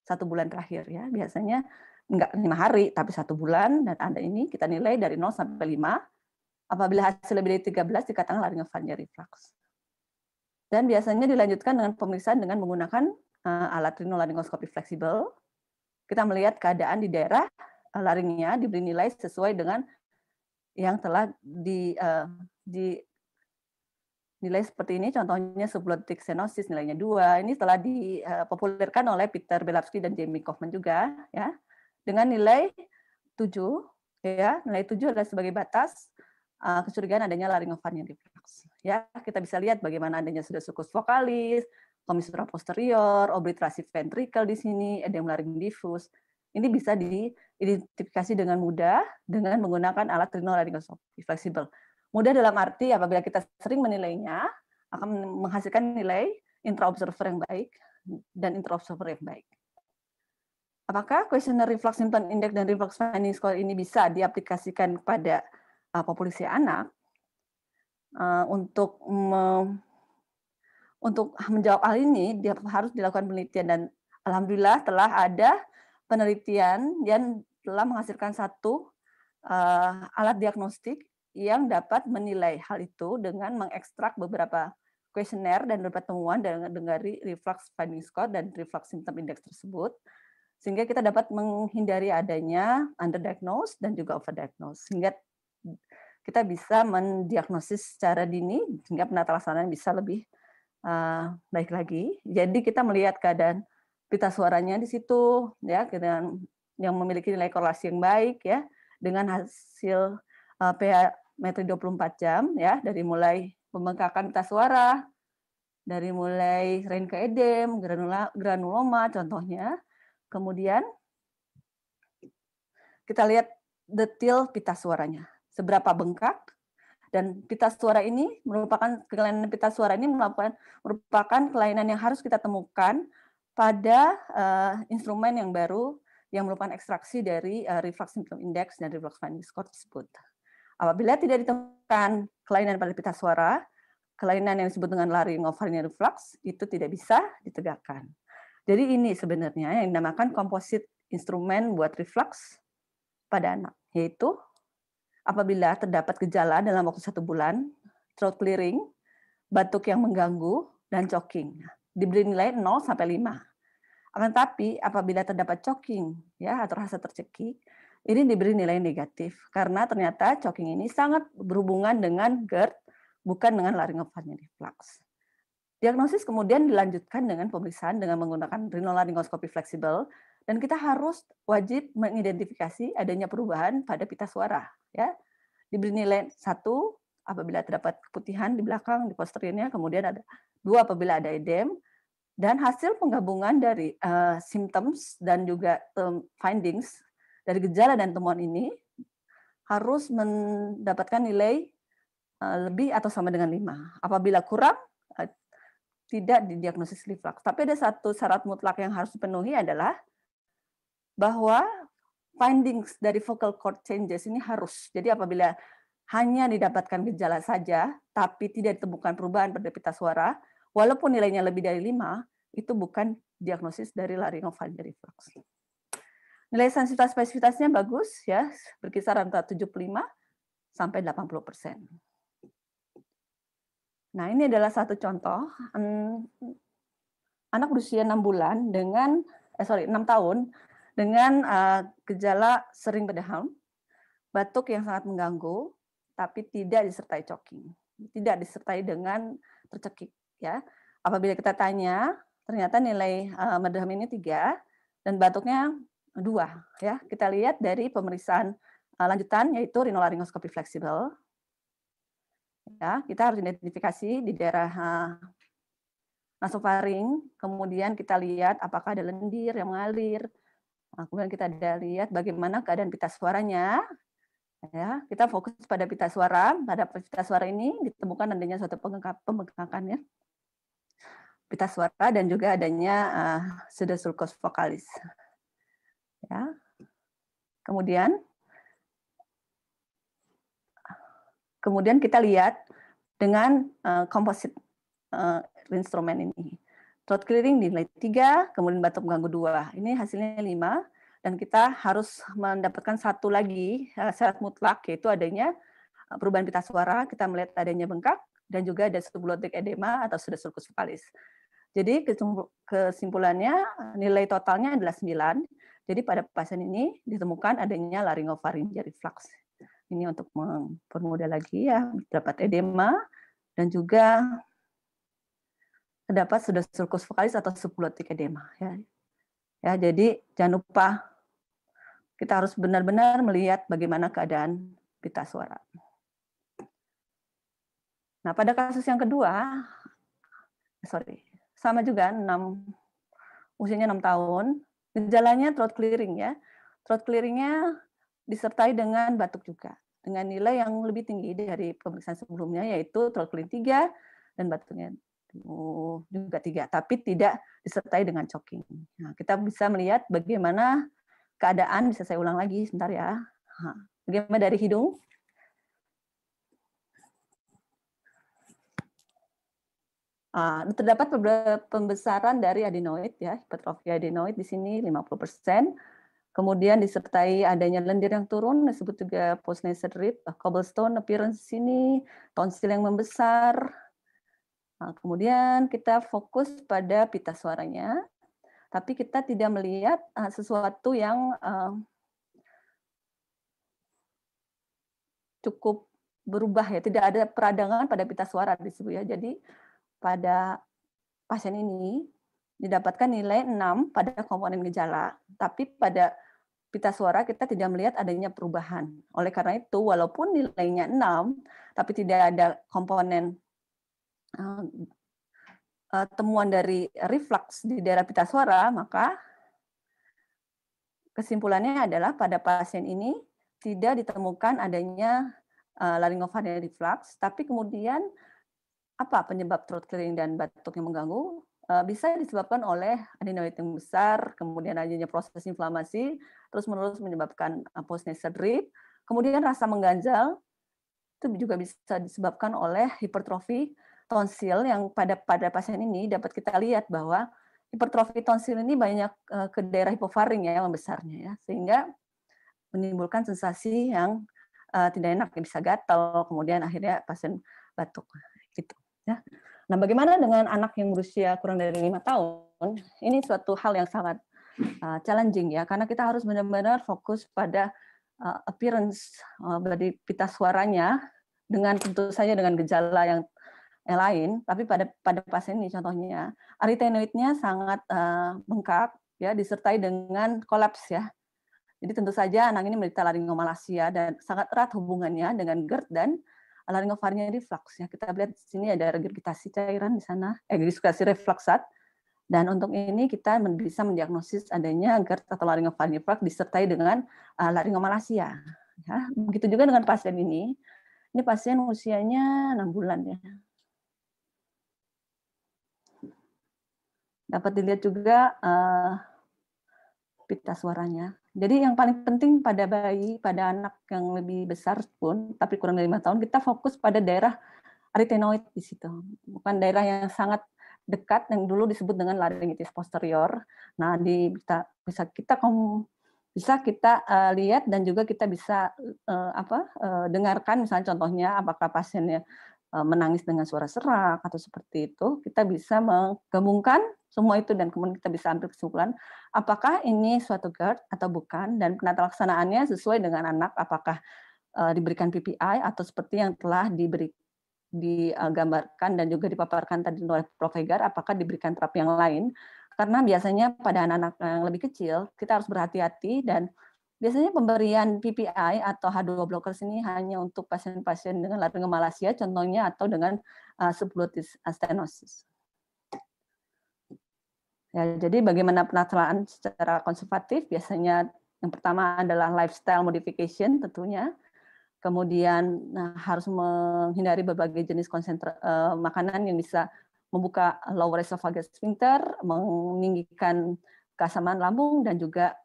[SPEAKER 12] satu bulan terakhir ya. Biasanya enggak lima hari, tapi satu bulan dan ada ini kita nilai dari 0 sampai 5. Apabila hasil lebih dari 13 dikatakan laringofaringal reflux dan biasanya dilanjutkan dengan pemeriksaan dengan menggunakan eh, alat rinolaringoskopi fleksibel. Kita melihat keadaan di daerah eh, laringnya diberi nilai sesuai dengan yang telah di, uh, di nilai seperti ini contohnya subglottic stenosis nilainya dua ini telah dipopulerkan oleh Peter Belapsky dan Jamie Kaufman juga ya dengan nilai 7 ya nilai 7 adalah sebagai batas uh, kecurigaan adanya laringofaringitis. Ya, kita bisa lihat bagaimana adanya sidosukus vokalis, komisura posterior, obliterasi ventrikel di sini, edema laring difus. Ini bisa diidentifikasi dengan mudah dengan menggunakan alat rhinolaryngoscopy fleksibel. Mudah dalam arti apabila kita sering menilainya akan menghasilkan nilai intraobserver yang baik dan intraobserver yang baik. Apakah questionnaire reflux symptom index dan reflux finding score ini bisa diaplikasikan kepada uh, populasi anak? Eh, untuk me, untuk menjawab hal ini dia harus dilakukan penelitian dan alhamdulillah telah ada penelitian yang telah menghasilkan satu uh, alat diagnostik yang dapat menilai hal itu dengan mengekstrak beberapa kuesioner dan beberapa temuan dari reflux finding score dan reflux symptom index tersebut sehingga kita dapat menghindari adanya underdiagnose dan juga overdiagnose sehingga kita bisa mendiagnosis secara dini sehingga penata laksanaan bisa lebih uh, baik lagi. Jadi kita melihat keadaan pita suaranya di situ ya dengan yang memiliki nilai korelasi yang baik ya dengan hasil uh, pH metri 24 jam ya dari mulai pembengkakan pita suara dari mulai renke edem, granula, granuloma contohnya. Kemudian kita lihat detail pita suaranya seberapa bengkak dan pita suara ini merupakan kelainan pita suara ini merupakan merupakan kelainan yang harus kita temukan pada uh, instrumen yang baru yang merupakan ekstraksi dari uh, reflux symptom index dan reflux finding score tersebut. Apabila tidak ditemukan kelainan pada pita suara, kelainan yang disebut dengan laryngopharyngeal reflux itu tidak bisa ditegakkan. Jadi ini sebenarnya yang dinamakan komposit instrumen buat reflux pada anak, yaitu apabila terdapat gejala dalam waktu satu bulan, throat clearing, batuk yang mengganggu, dan choking. Diberi nilai 0 sampai 5. Akan tetapi apabila terdapat choking ya atau rasa tercekik, ini diberi nilai negatif karena ternyata choking ini sangat berhubungan dengan GERD bukan dengan laryngopharyngeal reflux. Diagnosis kemudian dilanjutkan dengan pemeriksaan dengan menggunakan rhinolaryngoscopy fleksibel dan kita harus wajib mengidentifikasi adanya perubahan pada pita suara ya diberi nilai satu apabila terdapat keputihan di belakang di posterinya, kemudian ada dua apabila ada edem dan hasil penggabungan dari uh, symptoms dan juga term eh, findings dari gejala dan temuan ini harus mendapatkan nilai eh, lebih atau sama dengan lima apabila kurang tidak didiagnosis reflux tapi ada satu syarat mutlak yang harus dipenuhi adalah bahwa findings dari vocal cord changes ini harus. Jadi apabila hanya didapatkan gejala saja, tapi tidak ditemukan perubahan pada pita suara, walaupun nilainya lebih dari 5, itu bukan diagnosis dari laryngofaringeal reflux. Nilai sensitivitas spesifitasnya bagus, ya, berkisar antara 75 sampai 80 persen. Nah, ini adalah satu contoh anak berusia enam bulan dengan eh sorry 6 tahun dengan uh, gejala sering berdaham, batuk yang sangat mengganggu, tapi tidak disertai choking, tidak disertai dengan tercekik. Ya, apabila kita tanya, ternyata nilai uh, eh, berdaham ini tiga dan batuknya dua. Ya, kita lihat dari pemeriksaan uh, lanjutan yaitu rinolaringoskopi fleksibel. Ya, kita harus identifikasi di daerah nasofaring, kemudian kita lihat apakah ada lendir yang mengalir, Nah, kemudian kita ada lihat bagaimana keadaan pita suaranya. Ya, kita fokus pada pita suara. Pada pita suara ini ditemukan adanya suatu pembengkakan ya. Pita suara dan juga adanya uh, sulcus vokalis. Ya. Kemudian kemudian kita lihat dengan uh, komposit uh, instrumen ini. Throat clearing nilai 3, kemudian batuk mengganggu 2. Ini hasilnya 5 dan kita harus mendapatkan satu lagi eh, syarat mutlak yaitu adanya eh, perubahan pita suara, kita melihat adanya bengkak dan juga ada subglottic edema atau sudah sulcus vocalis. Jadi kesimpulannya nilai totalnya adalah 9. Jadi pada pasien ini ditemukan adanya laringofaringeal reflux. Ini untuk mempermudah lagi ya, dapat edema dan juga terdapat sudah sulcus vokalis atau subglotik edema. Ya. ya, jadi jangan lupa kita harus benar-benar melihat bagaimana keadaan pita suara. Nah, pada kasus yang kedua, sorry, sama juga 6, usianya enam tahun, gejalanya throat clearing ya. Throat clearingnya disertai dengan batuk juga, dengan nilai yang lebih tinggi dari pemeriksaan sebelumnya, yaitu throat clearing tiga dan batuknya Oh, juga tiga, tapi tidak disertai dengan choking. Nah, kita bisa melihat bagaimana keadaan, bisa saya ulang lagi sebentar ya. bagaimana dari hidung? Nah, terdapat pembesaran dari adenoid ya, hipertrofi adenoid di sini 50%. Kemudian disertai adanya lendir yang turun disebut juga postnasal drip, cobblestone appearance di sini, tonsil yang membesar, Nah, kemudian kita fokus pada pita suaranya, tapi kita tidak melihat ah, sesuatu yang ah, cukup berubah ya, tidak ada peradangan pada pita suara di situ ya. Jadi pada pasien ini didapatkan nilai 6 pada komponen gejala, tapi pada pita suara kita tidak melihat adanya perubahan. Oleh karena itu, walaupun nilainya 6, tapi tidak ada komponen Eh, eh, temuan dari reflux di daerah pita suara, maka kesimpulannya adalah pada pasien ini tidak ditemukan adanya uh, reflux, tapi kemudian apa penyebab throat clearing dan batuk yang mengganggu bisa disebabkan oleh adenoid yang besar, kemudian adanya proses inflamasi, terus menerus menyebabkan postnasal post nasal drip, kemudian rasa mengganjal itu juga bisa disebabkan oleh hipertrofi tonsil yang pada pada pasien ini dapat kita lihat bahwa hipertrofi tonsil ini banyak eh, ke daerah hipofaring ya yang membesarnya ya sehingga menimbulkan sensasi yang uh, tidak enak bisa gatal kemudian akhirnya pasien batuk gitu ya nah bagaimana dengan anak yang berusia kurang dari lima tahun ini suatu hal yang sangat uh, challenging ya karena kita harus benar-benar fokus pada uh, appearance uh, dari pita suaranya dengan tentu saja dengan gejala yang yang eh, lain, tapi pada pada pasien ini contohnya aritenoidnya sangat uh, eh, bengkak ya disertai dengan kolaps ya. Jadi tentu saja anak ini menderita laringomalasia dan sangat erat hubungannya dengan GERD dan laringofaringnya reflux ya. Kita lihat di sini ada regurgitasi cairan di sana, eh regurgitasi refluxat. Dan untuk ini kita bisa mendiagnosis adanya GERD atau laringofaring reflux disertai dengan uh, eh, laringomalasia. Ya, begitu juga dengan pasien ini. Ini pasien usianya 6 bulan ya. Dapat dilihat juga uh, pita suaranya. Jadi yang paling penting pada bayi, pada anak yang lebih besar pun, tapi kurang dari lima tahun, kita fokus pada daerah arytenoid di situ. Bukan daerah yang sangat dekat yang dulu disebut dengan laringitis posterior. Nah, di bisa bisa kita bisa kita uh, lihat dan juga kita bisa uh, apa uh, dengarkan misalnya contohnya apakah pasiennya Eh, menangis dengan suara serak atau seperti itu, kita bisa menggabungkan semua itu dan kemudian kita bisa ambil kesimpulan apakah ini suatu GERD atau bukan dan penata laksanaannya sesuai dengan anak apakah eh, diberikan PPI atau seperti yang telah diberi digambarkan dan juga dipaparkan tadi oleh Prof. Hegar apakah diberikan terapi yang lain karena biasanya pada anak-anak yang lebih kecil kita harus berhati-hati dan Biasanya pemberian PPI atau H2 blockers ini hanya untuk pasien-pasien dengan laryngomalacia contohnya atau dengan uh, subglutis stenosis. Ya, jadi bagaimana penataan secara konservatif biasanya yang pertama adalah lifestyle modification tentunya. Kemudian nah, harus menghindari berbagai jenis konsentra, uh, makanan yang bisa membuka lower esophagus sphincter, meninggikan keasaman lambung dan juga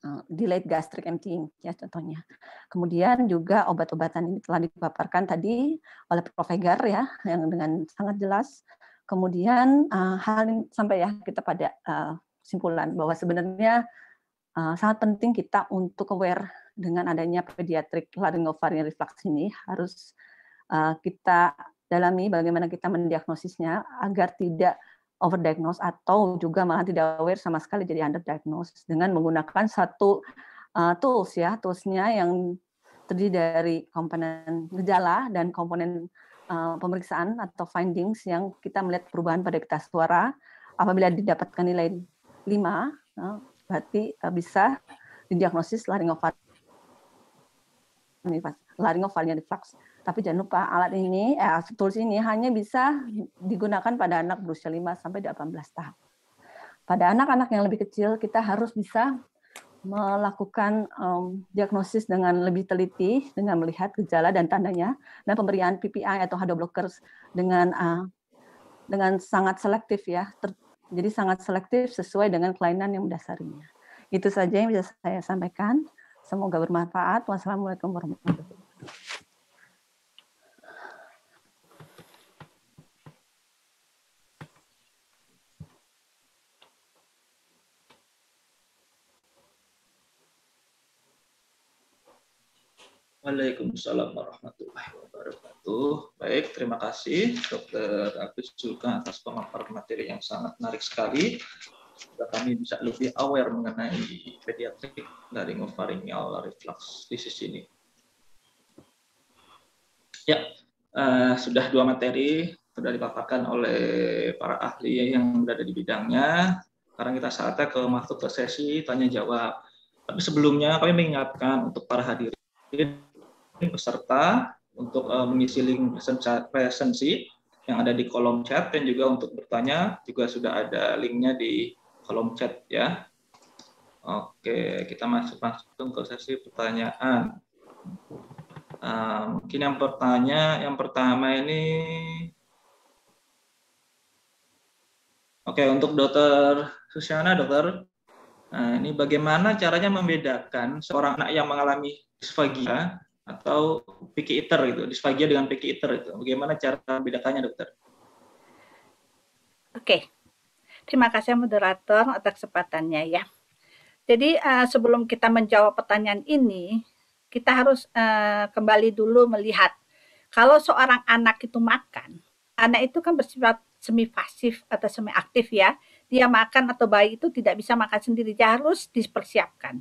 [SPEAKER 12] Eh, delayed gastric emptying ya contohnya. Kemudian juga obat-obatan ini telah dipaparkan tadi oleh Prof. Egar ya yang dengan sangat jelas. Kemudian uh, hal ini sampai ya kita pada uh, eh, simpulan bahwa sebenarnya uh, sangat penting kita untuk aware dengan adanya pediatric laryngovarian reflux ini harus uh, kita dalami bagaimana kita mendiagnosisnya agar tidak overdiagnose atau juga malah tidak aware sama sekali jadi underdiagnose dengan menggunakan satu uh, tools ya toolsnya yang terdiri dari komponen gejala dan komponen uh, pemeriksaan atau findings yang kita melihat perubahan pada pita suara apabila didapatkan nilai 5 uh, eh, berarti uh, bisa didiagnosis laringoval tapi jangan lupa alat ini, eh, tools ini hanya bisa digunakan pada anak berusia 5 sampai 18 tahun. Pada anak-anak yang lebih kecil, kita harus bisa melakukan um, diagnosis dengan lebih teliti dengan melihat gejala dan tandanya dan pemberian PPI atau hado blockers dengan uh, dengan sangat selektif ya ter, jadi sangat selektif sesuai dengan kelainan yang mendasarinya itu saja yang bisa saya sampaikan semoga bermanfaat wassalamualaikum warahmatullahi wabarakatuh
[SPEAKER 2] Waalaikumsalam warahmatullahi wabarakatuh. Baik, terima kasih Dr. Agus Zulka atas pemaparan materi yang sangat menarik sekali. Sudah kami bisa lebih aware mengenai dari ngofaringial reflux sisi ini. Ya, uh, sudah dua materi sudah dipaparkan oleh para ahli yang berada di bidangnya. Sekarang kita saatnya ke masuk ke sesi tanya jawab. Tapi sebelumnya kami mengingatkan untuk para hadirin peserta untuk uh, mengisi link presensi yang ada di kolom chat dan juga untuk bertanya juga sudah ada linknya di kolom chat ya. Oke, kita masuk langsung ke sesi pertanyaan. Uh, mungkin yang bertanya, yang pertama ini Oke, untuk dokter Susiana, dokter, nah, ini bagaimana caranya membedakan seorang anak yang mengalami disfagia atau picky eater gitu, disfagia dengan picky eater itu. Bagaimana cara membedakannya, dokter?
[SPEAKER 11] Oke. Okay. Terima kasih moderator atas kesempatannya ya. Jadi uh, sebelum kita menjawab pertanyaan ini, kita harus uh, kembali dulu melihat kalau seorang anak itu makan, anak itu kan bersifat semi pasif atau semi aktif ya. Dia makan atau bayi itu tidak bisa makan sendiri, dia harus dipersiapkan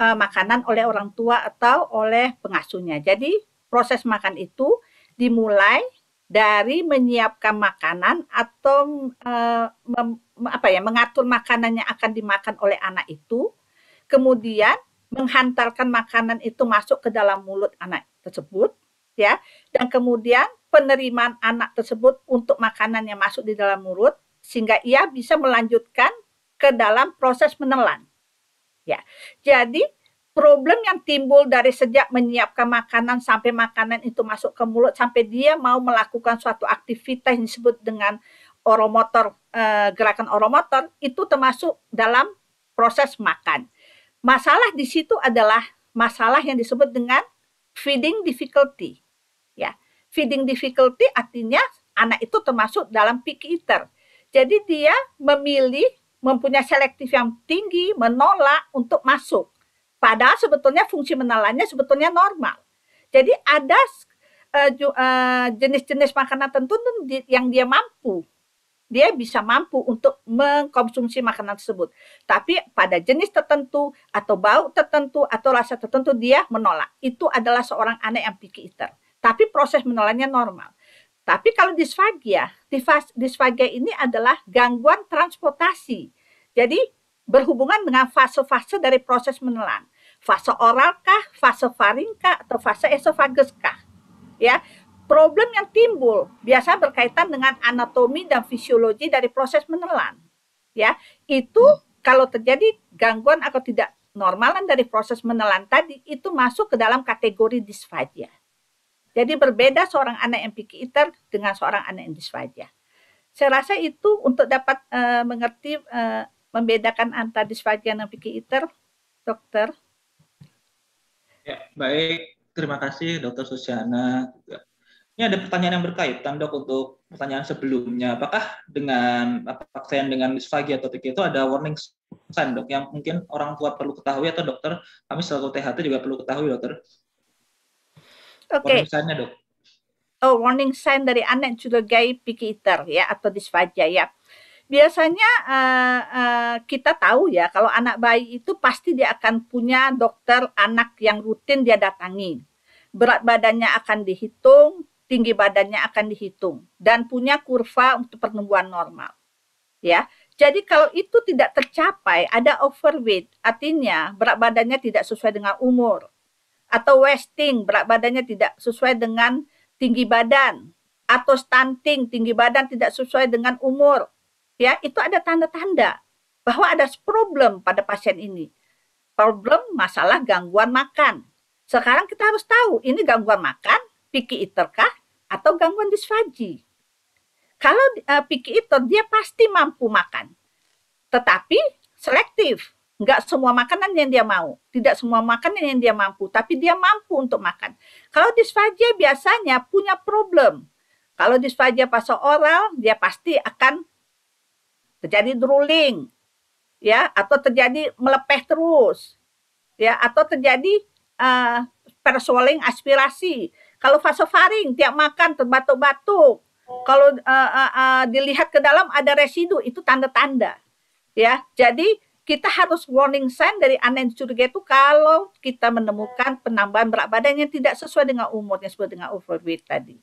[SPEAKER 11] uh, makanan oleh orang tua atau oleh pengasuhnya. Jadi proses makan itu dimulai dari menyiapkan makanan atau uh, mem, apa ya mengatur makanannya akan dimakan oleh anak itu, kemudian menghantarkan makanan itu masuk ke dalam mulut anak tersebut, ya, dan kemudian penerimaan anak tersebut untuk makanan yang masuk di dalam mulut sehingga ia bisa melanjutkan ke dalam proses menelan. Ya. Jadi problem yang timbul dari sejak menyiapkan makanan sampai makanan itu masuk ke mulut sampai dia mau melakukan suatu aktivitas yang disebut dengan oromotor eh, gerakan oromotor itu termasuk dalam proses makan. Masalah di situ adalah masalah yang disebut dengan feeding difficulty. Ya, feeding difficulty artinya anak itu termasuk dalam picky eater. Jadi dia memilih mempunyai selektif yang tinggi menolak untuk masuk. Padahal sebetulnya fungsi menelannya sebetulnya normal. Jadi ada eh, eh, jenis-jenis makanan tertentu yang dia mampu. Dia bisa mampu untuk mengkonsumsi makanan tersebut. Tapi pada jenis tertentu atau bau tertentu atau rasa tertentu dia menolak. Itu adalah seorang anak yang picky eater. Tapi proses menolaknya normal. Tapi kalau disfagia, disfagia ini adalah gangguan transportasi. Jadi berhubungan dengan fase-fase dari proses menelan. Fase oral kah, fase faringkah, atau fase esofagus kah? Ya, problem yang timbul biasa berkaitan dengan anatomi dan fisiologi dari proses menelan. Ya, itu kalau terjadi gangguan atau tidak normalan dari proses menelan tadi itu masuk ke dalam kategori disfagia. Jadi berbeda seorang anak yang picky eater dengan seorang anak yang disfagia. Saya rasa itu untuk dapat uh, mengerti uh, membedakan antara disfagia dan picky eater, dokter?
[SPEAKER 2] Ya, baik. Terima kasih dokter Susiana. Ini ada pertanyaan yang berkaitan dok untuk pertanyaan sebelumnya. Apakah dengan pasien dengan disfagia atau TK e itu ada warning sign dok yang mungkin orang tua perlu ketahui atau dokter kami selaku THT juga perlu ketahui dokter? Oke. Okay. Warning dok.
[SPEAKER 11] Oh, warning sign dari anak gay picky eater ya atau disfagia ya biasanya uh, uh, kita tahu ya kalau anak bayi itu pasti dia akan punya dokter anak yang rutin dia datangi. Berat badannya akan dihitung, tinggi badannya akan dihitung dan punya kurva untuk pertumbuhan normal. Ya. Jadi kalau itu tidak tercapai, ada overweight, artinya berat badannya tidak sesuai dengan umur atau wasting, berat badannya tidak sesuai dengan tinggi badan atau stunting, tinggi badan tidak sesuai dengan umur ya itu ada tanda-tanda bahwa ada problem pada pasien ini. Problem masalah gangguan makan. Sekarang kita harus tahu ini gangguan makan, picky eater kah atau gangguan disfaji. Kalau uh, eh, picky eater dia pasti mampu makan. Tetapi selektif, nggak semua makanan yang dia mau, tidak semua makanan yang dia mampu, tapi dia mampu untuk makan. Kalau disfagia biasanya punya problem. Kalau disfagia pasal oral, dia pasti akan terjadi drooling, ya, atau terjadi melepeh terus, ya, atau terjadi uh, aspirasi. Kalau fasofaring tiap makan terbatuk-batuk, kalau uh, uh, uh, dilihat ke dalam ada residu itu tanda-tanda, ya. Jadi kita harus warning sign dari anen itu kalau kita menemukan penambahan berat badan yang tidak sesuai dengan umurnya sesuai dengan overweight tadi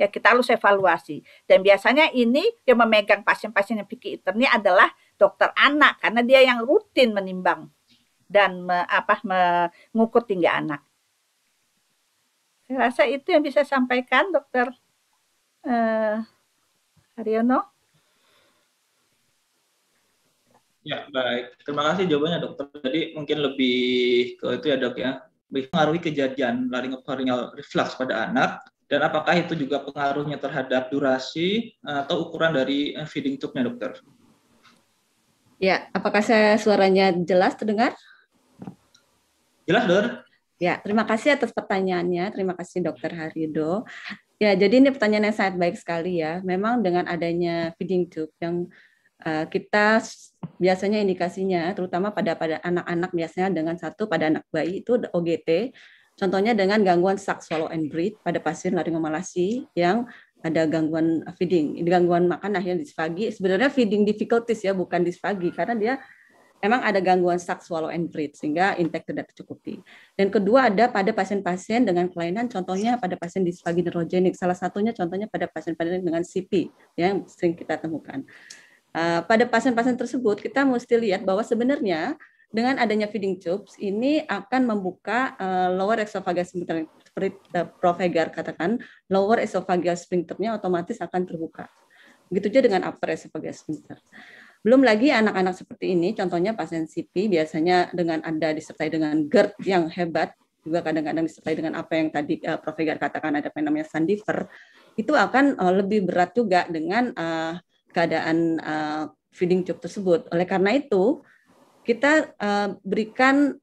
[SPEAKER 11] ya kita harus evaluasi. Dan biasanya ini yang memegang pasien-pasien yang picky eater ini adalah dokter anak karena dia yang rutin menimbang dan me, apa mengukur tinggi anak. Saya rasa itu yang bisa sampaikan dokter uh, Haryono.
[SPEAKER 2] Ya baik, terima kasih jawabannya dokter. Jadi mungkin lebih ke itu ya dok ya, mengaruhi kejadian laringofaringal reflux pada anak dan apakah itu juga pengaruhnya terhadap durasi eh, atau ukuran dari eh, feeding tube-nya, dokter?
[SPEAKER 12] Ya, apakah saya suaranya jelas terdengar?
[SPEAKER 2] Jelas, dokter.
[SPEAKER 12] Ya, terima kasih atas pertanyaannya. Terima kasih, dokter Harido. Ya, jadi ini pertanyaan yang sangat baik sekali ya. Memang dengan adanya feeding tube yang uh, kita biasanya indikasinya, terutama pada pada anak-anak biasanya dengan satu pada anak bayi itu OGT Contohnya dengan gangguan suck, swallow, and breathe pada pasien laringomalasi yang ada gangguan feeding, gangguan makan akhirnya disfagi. Sebenarnya feeding difficulties ya, bukan disfagi karena dia emang ada gangguan suck, swallow, and breathe sehingga intake tidak tercukupi. Dan kedua ada pada pasien-pasien dengan kelainan, contohnya pada pasien disfagi neurogenik. Salah satunya contohnya pada pasien-pasien dengan CP yang sering kita temukan. Eh, pada pasien-pasien tersebut kita mesti lihat bahwa sebenarnya dengan adanya feeding tubes ini akan membuka uh, lower esophageal sphincter seperti uh, Prof Hegar katakan, lower esophageal sphincternya otomatis akan terbuka. Begitu juga dengan upper esophageal sphincter. Belum lagi anak-anak seperti ini, contohnya pasien CP biasanya dengan ada disertai dengan GERD yang hebat, juga kadang-kadang disertai dengan apa yang tadi uh, Prof. Hegar katakan ada yang namanya sandifer, itu akan uh, lebih berat juga dengan uh, keadaan uh, feeding tube tersebut. Oleh karena itu, kita uh, berikan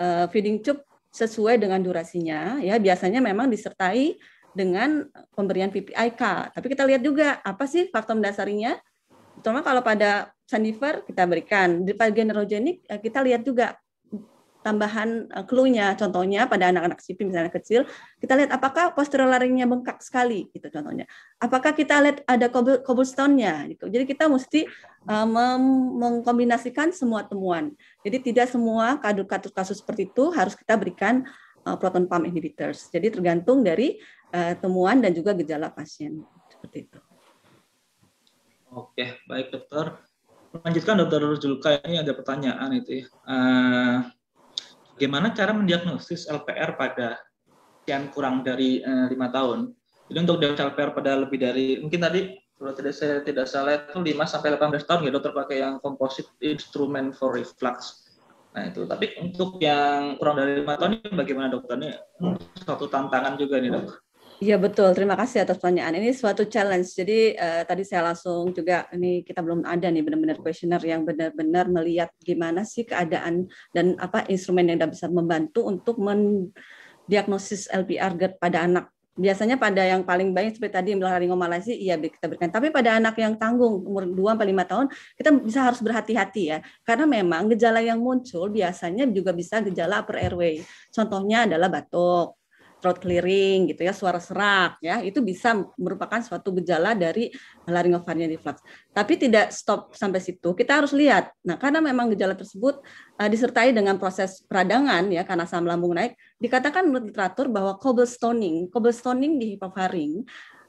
[SPEAKER 12] uh, feeding tube sesuai dengan durasinya ya biasanya memang disertai dengan pemberian PPIK tapi kita lihat juga apa sih faktor mendasarinya terutama kalau pada sandiver kita berikan di pada generogenik eh, kita lihat juga tambahan eh, clue-nya. Contohnya pada anak-anak sipil misalnya kecil, kita lihat apakah posterior laringnya bengkak sekali gitu contohnya. Apakah kita lihat ada cobblestone-nya gitu. Jadi kita mesti um, mengkombinasikan semua temuan. Jadi tidak semua kasus-kasus seperti itu harus kita berikan uh, proton pump inhibitors. Jadi tergantung dari uh, temuan dan juga gejala pasien seperti itu.
[SPEAKER 2] Oke, baik dokter. Lanjutkan dokter Julka ini ada pertanyaan itu ya. Uh, bagaimana cara mendiagnosis LPR pada yang kurang dari eh, lima uh, tahun. Jadi untuk diagnosis LPR pada lebih dari mungkin tadi kalau tidak saya tidak salah itu 5 sampai 18 tahun ya dokter pakai yang komposit instrument for reflux. Nah itu. Tapi untuk yang kurang dari lima tahun ini bagaimana dokternya? Hmm, suatu tantangan juga nih dok.
[SPEAKER 12] Iya betul, terima kasih atas pertanyaan. Ini suatu challenge. Jadi uh, tadi saya langsung juga ini kita belum ada nih benar-benar questioner yang benar-benar melihat gimana sih keadaan dan apa instrumen yang bisa membantu untuk mendiagnosis LPR GERD pada anak. Biasanya pada yang paling banyak seperti tadi melalari iya kita berikan. Tapi pada anak yang tanggung umur 2 sampai 5 tahun, kita bisa harus berhati-hati ya. Karena memang gejala yang muncul biasanya juga bisa gejala upper airway. Contohnya adalah batuk, throat clearing gitu ya, suara serak ya, itu bisa merupakan suatu gejala dari laryngopharyngeal reflux. Tapi tidak stop sampai situ, kita harus lihat. Nah, karena memang gejala tersebut uh, disertai dengan proses peradangan ya karena asam lambung naik, dikatakan menurut literatur bahwa cobblestoning, cobblestoning di hipofaring,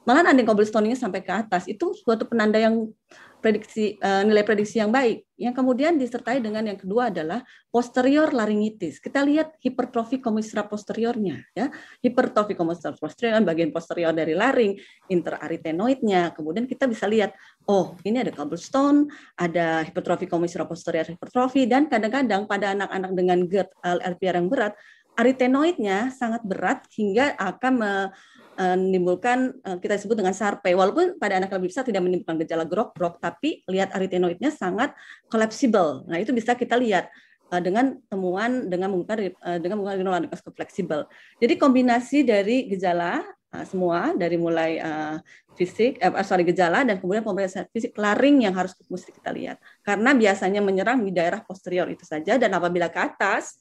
[SPEAKER 12] malah ada cobblestoningnya sampai ke atas, itu suatu penanda yang prediksi uh, nilai prediksi yang baik. Yang kemudian disertai dengan yang kedua adalah posterior laringitis. Kita lihat hipertrofi komisra posteriornya ya. Hipertrofi komisra posterior kan bagian posterior dari laring, interaritenoidnya. Kemudian kita bisa lihat oh, ini ada cobblestone, ada hipertrofi komisra posterior hipertrofi dan kadang-kadang pada anak-anak dengan GERD eh, LPR yang berat aritenoidnya sangat berat hingga akan me, Eh, menimbulkan eh, kita sebut dengan sarpe. Walaupun pada anak lebih besar tidak menimbulkan gejala grok-grok, tapi lihat aritenoidnya sangat collapsible. Nah, itu bisa kita lihat eh, dengan temuan dengan menggunakan dengan menggunakan ke fleksibel. Jadi kombinasi dari gejala semua dari mulai fisik eh, sorry gejala dan kemudian pemeriksaan fisik laring yang harus mesti kita lihat karena biasanya menyerang di daerah posterior itu saja dan apabila ke atas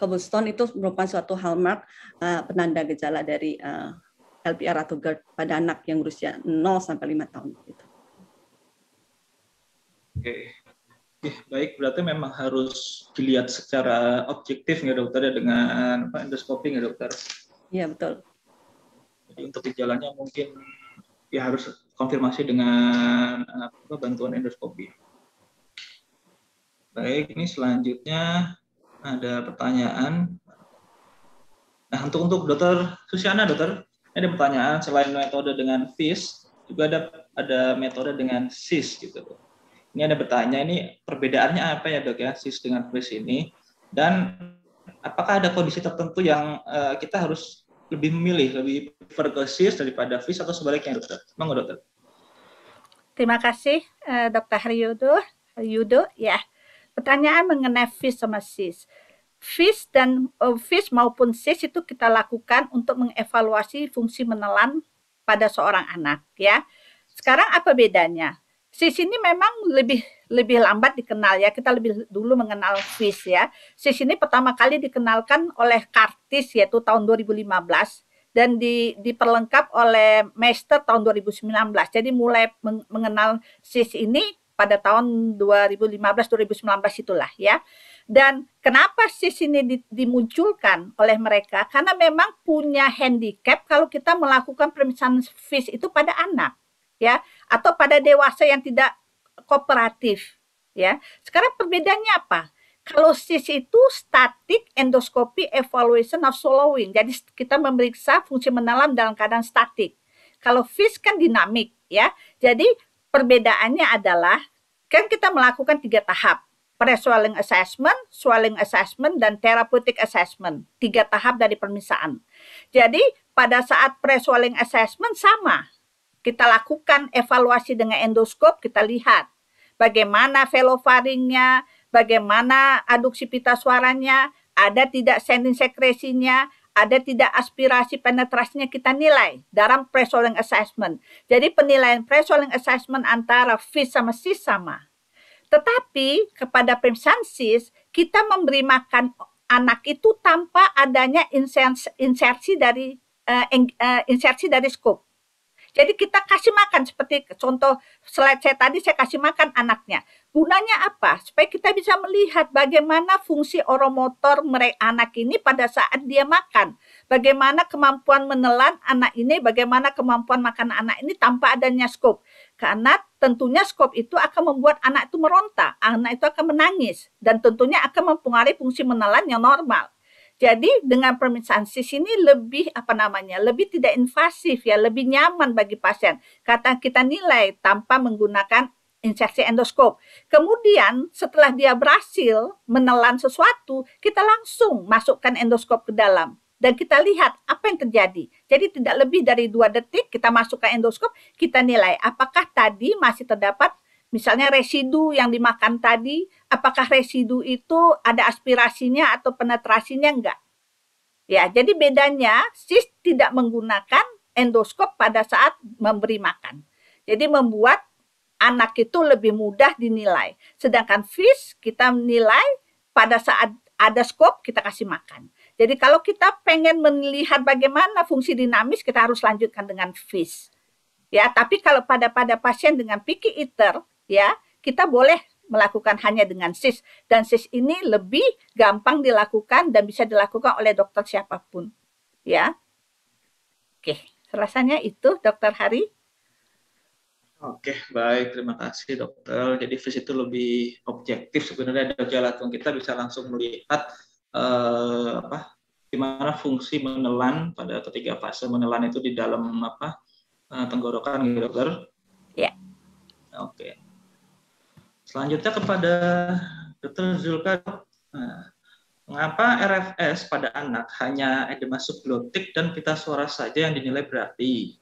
[SPEAKER 12] kebuston itu merupakan suatu hallmark uh, penanda gejala dari LPR atau GERD pada anak yang berusia 0 sampai 5 tahun. Gitu.
[SPEAKER 2] Oke. eh, baik berarti memang harus dilihat secara objektif ya dokter ya dengan apa endoskopi ya dokter? Iya betul. Jadi untuk gejalanya mungkin ya harus konfirmasi dengan apa, bantuan endoskopi. Baik, ini selanjutnya ada pertanyaan. Nah, untuk untuk dokter Susiana, dokter, ini ada pertanyaan selain metode dengan FIS juga ada ada metode dengan SIS gitu. Ini ada bertanya ini perbedaannya apa ya dok ya SIS dengan FIS ini dan apakah ada kondisi tertentu yang uh, kita harus lebih memilih lebih prefer ke SIS daripada FIS atau sebaliknya dokter? Mau dokter?
[SPEAKER 11] Terima kasih uh, dokter Haryudo Yudo ya. Pertanyaan mengenai FIS sama SIS. Fish dan uh, fish maupun sis itu kita lakukan untuk mengevaluasi fungsi menelan pada seorang anak ya. Sekarang apa bedanya? Sis ini memang lebih lebih lambat dikenal ya. Kita lebih dulu mengenal fish ya. Sis ini pertama kali dikenalkan oleh Kartis yaitu tahun 2015 dan di, diperlengkap oleh Master tahun 2019. Jadi mulai mengenal sis ini pada tahun 2015-2019 itulah ya. Dan kenapa sis ini dimunculkan oleh mereka? Karena memang punya handicap kalau kita melakukan permisian fis itu pada anak ya atau pada dewasa yang tidak kooperatif ya. Sekarang perbedaannya apa? Kalau sis itu static endoscopy evaluation of swallowing. Jadi kita memeriksa fungsi menelan dalam keadaan statik. Kalau vis kan dinamik ya. Jadi Perbedaannya adalah kan kita melakukan tiga tahap pre-swelling assessment, swelling assessment, dan therapeutic assessment. Tiga tahap dari permisaan. Jadi pada saat pre-swelling assessment sama. Kita lakukan evaluasi dengan endoskop, kita lihat bagaimana velofaringnya, bagaimana aduksi pita suaranya, ada tidak sending sekresinya, ada tidak aspirasi penetrasinya kita nilai dalam thresholding assessment. Jadi penilaian thresholding assessment antara fee sama sis sama. Tetapi kepada pensansis kita memberi makan anak itu tanpa adanya insersi dari eh, eh, insersi dari scope. Jadi kita kasih makan seperti contoh slide saya tadi saya kasih makan anaknya. Gunanya apa? Supaya kita bisa melihat bagaimana fungsi oromotor mereka anak ini pada saat dia makan. Bagaimana kemampuan menelan anak ini, bagaimana kemampuan makan anak ini tanpa adanya skop. Karena tentunya skop itu akan membuat anak itu meronta, anak itu akan menangis dan tentunya akan mempengaruhi fungsi menelan yang normal. Jadi dengan pemeriksaan SIS ini lebih apa namanya, lebih tidak invasif ya, lebih nyaman bagi pasien. Kata kita nilai tanpa menggunakan inseksi endoskop. Kemudian setelah dia berhasil menelan sesuatu, kita langsung masukkan endoskop ke dalam dan kita lihat apa yang terjadi. Jadi tidak lebih dari dua detik kita masukkan endoskop, kita nilai apakah tadi masih terdapat misalnya residu yang dimakan tadi apakah residu itu ada aspirasinya atau penetrasinya enggak. Ya, jadi bedanya sis tidak menggunakan endoskop pada saat memberi makan. Jadi membuat anak itu lebih mudah dinilai. Sedangkan fish kita nilai pada saat ada skop kita kasih makan. Jadi kalau kita pengen melihat bagaimana fungsi dinamis kita harus lanjutkan dengan fish. Ya, tapi kalau pada pada pasien dengan picky eater ya, kita boleh melakukan hanya dengan sis dan sis ini lebih gampang dilakukan dan bisa dilakukan oleh dokter siapapun ya oke rasanya itu dokter Hari
[SPEAKER 2] Oke, baik. Terima kasih, dokter. Jadi, sis itu lebih objektif sebenarnya. dari jalan kita bisa langsung melihat eh, apa, gimana fungsi menelan pada ketiga fase menelan itu di dalam apa eh, tenggorokan, gitu, dokter? Ya. Oke. Selanjutnya kepada Dr. Zulkar, nah, mengapa RFS pada anak hanya edema subglotik dan pita suara saja yang dinilai berarti?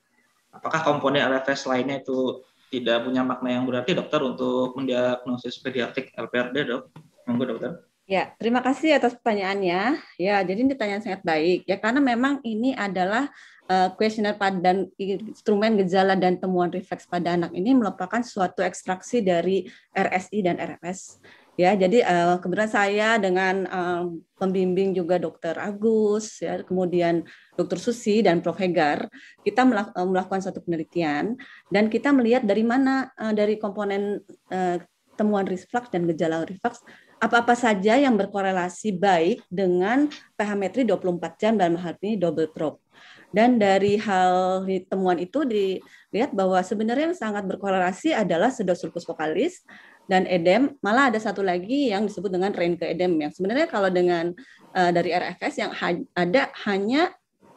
[SPEAKER 2] Apakah komponen RFS lainnya itu tidak punya makna yang berarti, dokter, untuk mendiagnosis pediatrik LPRD, dok? Monggo, dokter.
[SPEAKER 12] Ya, terima kasih atas pertanyaannya. Ya, jadi ini pertanyaan sangat baik. Ya, karena memang ini adalah Eh, kuesioner uh, pada instrumen gejala dan temuan refleks pada anak ini merupakan suatu ekstraksi dari RSI dan RFS. Ya, jadi uh, kebetulan saya dengan uh, pembimbing juga Dokter Agus, ya, kemudian Dokter Susi dan Prof Hegar, kita melak melakukan satu penelitian dan kita melihat dari mana uh, dari komponen uh, temuan refleks dan gejala refleks apa-apa saja yang berkorelasi baik dengan pH metri 24 jam dalam hal ini double probe. Dan dari hal temuan itu dilihat bahwa sebenarnya yang sangat berkorelasi adalah sedot sulcus vocalis dan edem. Malah ada satu lagi yang disebut dengan ke edem yang sebenarnya kalau dengan uh, dari RFS yang ha ada hanya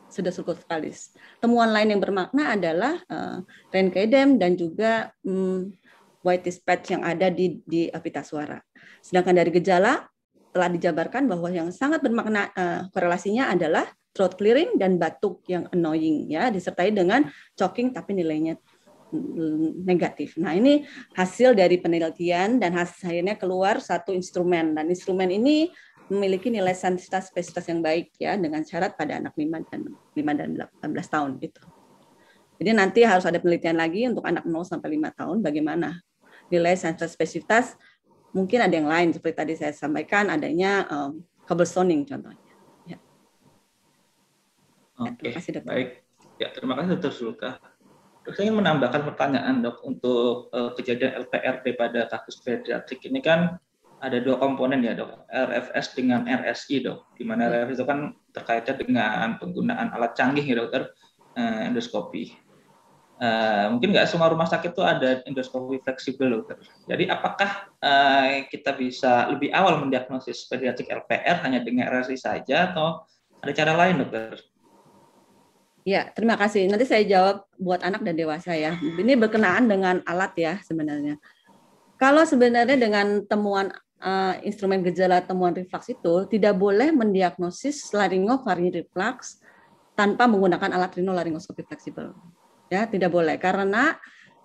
[SPEAKER 12] sedot sulcus vocalis. Temuan lain yang bermakna adalah uh, ke edem dan juga um, white dispatch yang ada di di pita suara. Sedangkan dari gejala telah dijabarkan bahwa yang sangat bermakna uh, korelasinya adalah throat clearing dan batuk yang annoying ya disertai dengan choking tapi nilainya mm, negatif. Nah ini hasil dari penelitian dan hasilnya keluar satu instrumen dan instrumen ini memiliki nilai sensitivitas spesifitas yang baik ya dengan syarat pada anak 5 dan 5 dan 18 tahun itu. Jadi nanti harus ada penelitian lagi untuk anak 0 sampai 5 tahun bagaimana nilai sensitivitas spesifitas mungkin ada yang lain seperti tadi saya sampaikan adanya um, eh, cobblestoning contohnya.
[SPEAKER 2] Oke, terima kasih Baik. Ya, terima kasih dokter Zulka. Dokter ingin menambahkan pertanyaan dok untuk uh, kejadian LPRP pada kasus pediatrik ini kan ada dua komponen ya dok, RFS dengan RSI dok, di mana hmm. RFS itu kan terkaitnya dengan penggunaan alat canggih ya dokter, uh, endoskopi. Uh, mungkin nggak semua rumah sakit itu ada endoskopi fleksibel dokter. Jadi apakah uh, kita bisa lebih awal mendiagnosis pediatrik LPR hanya dengan RSI saja atau ada cara lain dokter?
[SPEAKER 12] Ya, terima kasih. Nanti saya jawab buat anak dan dewasa ya. Ini berkenaan dengan alat ya sebenarnya. Kalau sebenarnya dengan temuan uh, instrumen gejala temuan refleks itu tidak boleh mendiagnosis laringofaringe reflux tanpa menggunakan alat rinolaringoskopi fleksibel. Ya, tidak boleh karena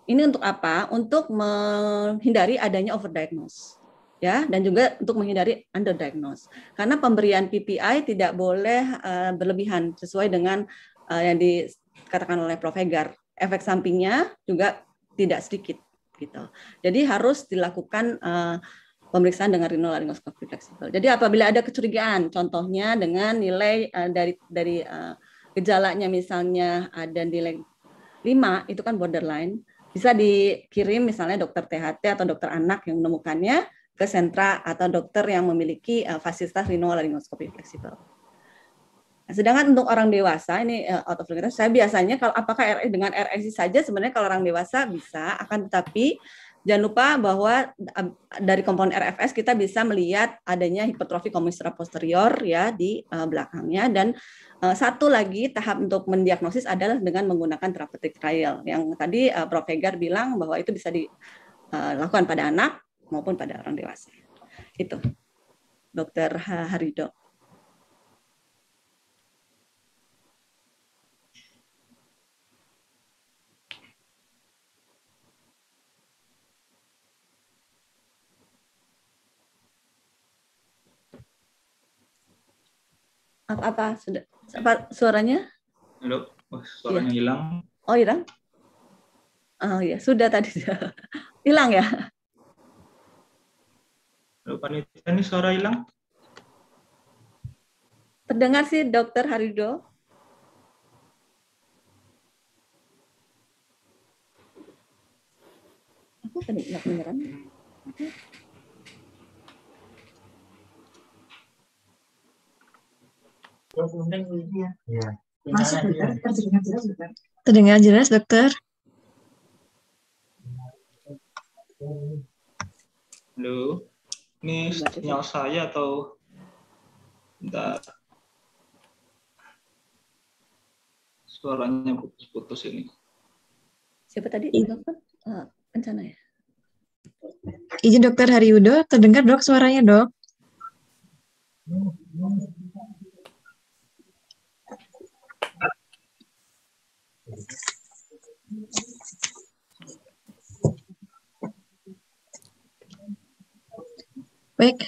[SPEAKER 12] ini untuk apa? Untuk menghindari adanya overdiagnose. Ya, dan juga untuk menghindari underdiagnose. Karena pemberian PPI tidak boleh uh, berlebihan sesuai dengan uh, yang dikatakan oleh Prof Hegar efek sampingnya juga tidak sedikit gitu jadi harus dilakukan uh, pemeriksaan dengan rinolaringoskopi fleksibel. Jadi apabila ada kecurigaan, contohnya dengan nilai uh, dari dari uh, gejalanya misalnya ada nilai 5 itu kan borderline, bisa dikirim misalnya dokter THT atau dokter anak yang menemukannya ke sentra atau dokter yang memiliki uh, fasilitas rinolaringoskopi fleksibel. Sedangkan untuk orang dewasa ini uh, out of the saya biasanya kalau apakah RS e dengan RSI saja sebenarnya kalau orang dewasa bisa, akan tetapi jangan lupa bahwa dari komponen RFS kita bisa melihat adanya hipertrofi komisura posterior ya di uh, belakangnya dan uh, satu lagi tahap untuk mendiagnosis adalah dengan menggunakan therapeutic trial yang tadi uh, Prof Hegar bilang bahwa itu bisa dilakukan pada anak maupun pada orang dewasa. Itu. Dokter Harido. apa apa sudah apa suaranya
[SPEAKER 2] halo oh, suaranya ya. hilang
[SPEAKER 12] oh hilang oh ya sudah tadi hilang ya
[SPEAKER 2] halo panitia ini suara hilang
[SPEAKER 12] terdengar sih dokter Harido
[SPEAKER 5] aku nggak beneran
[SPEAKER 10] hmm.
[SPEAKER 4] Ya. Masuk dokter, terdengar jelas dokter.
[SPEAKER 6] Terdengar jelas dokter.
[SPEAKER 2] Halo, ini sinyal saya atau Bentar. Suaranya putus-putus ini.
[SPEAKER 12] Siapa tadi? Dokter? Uh, ya?
[SPEAKER 6] Izin dokter Hariudo, terdengar dok suaranya dok? Baik,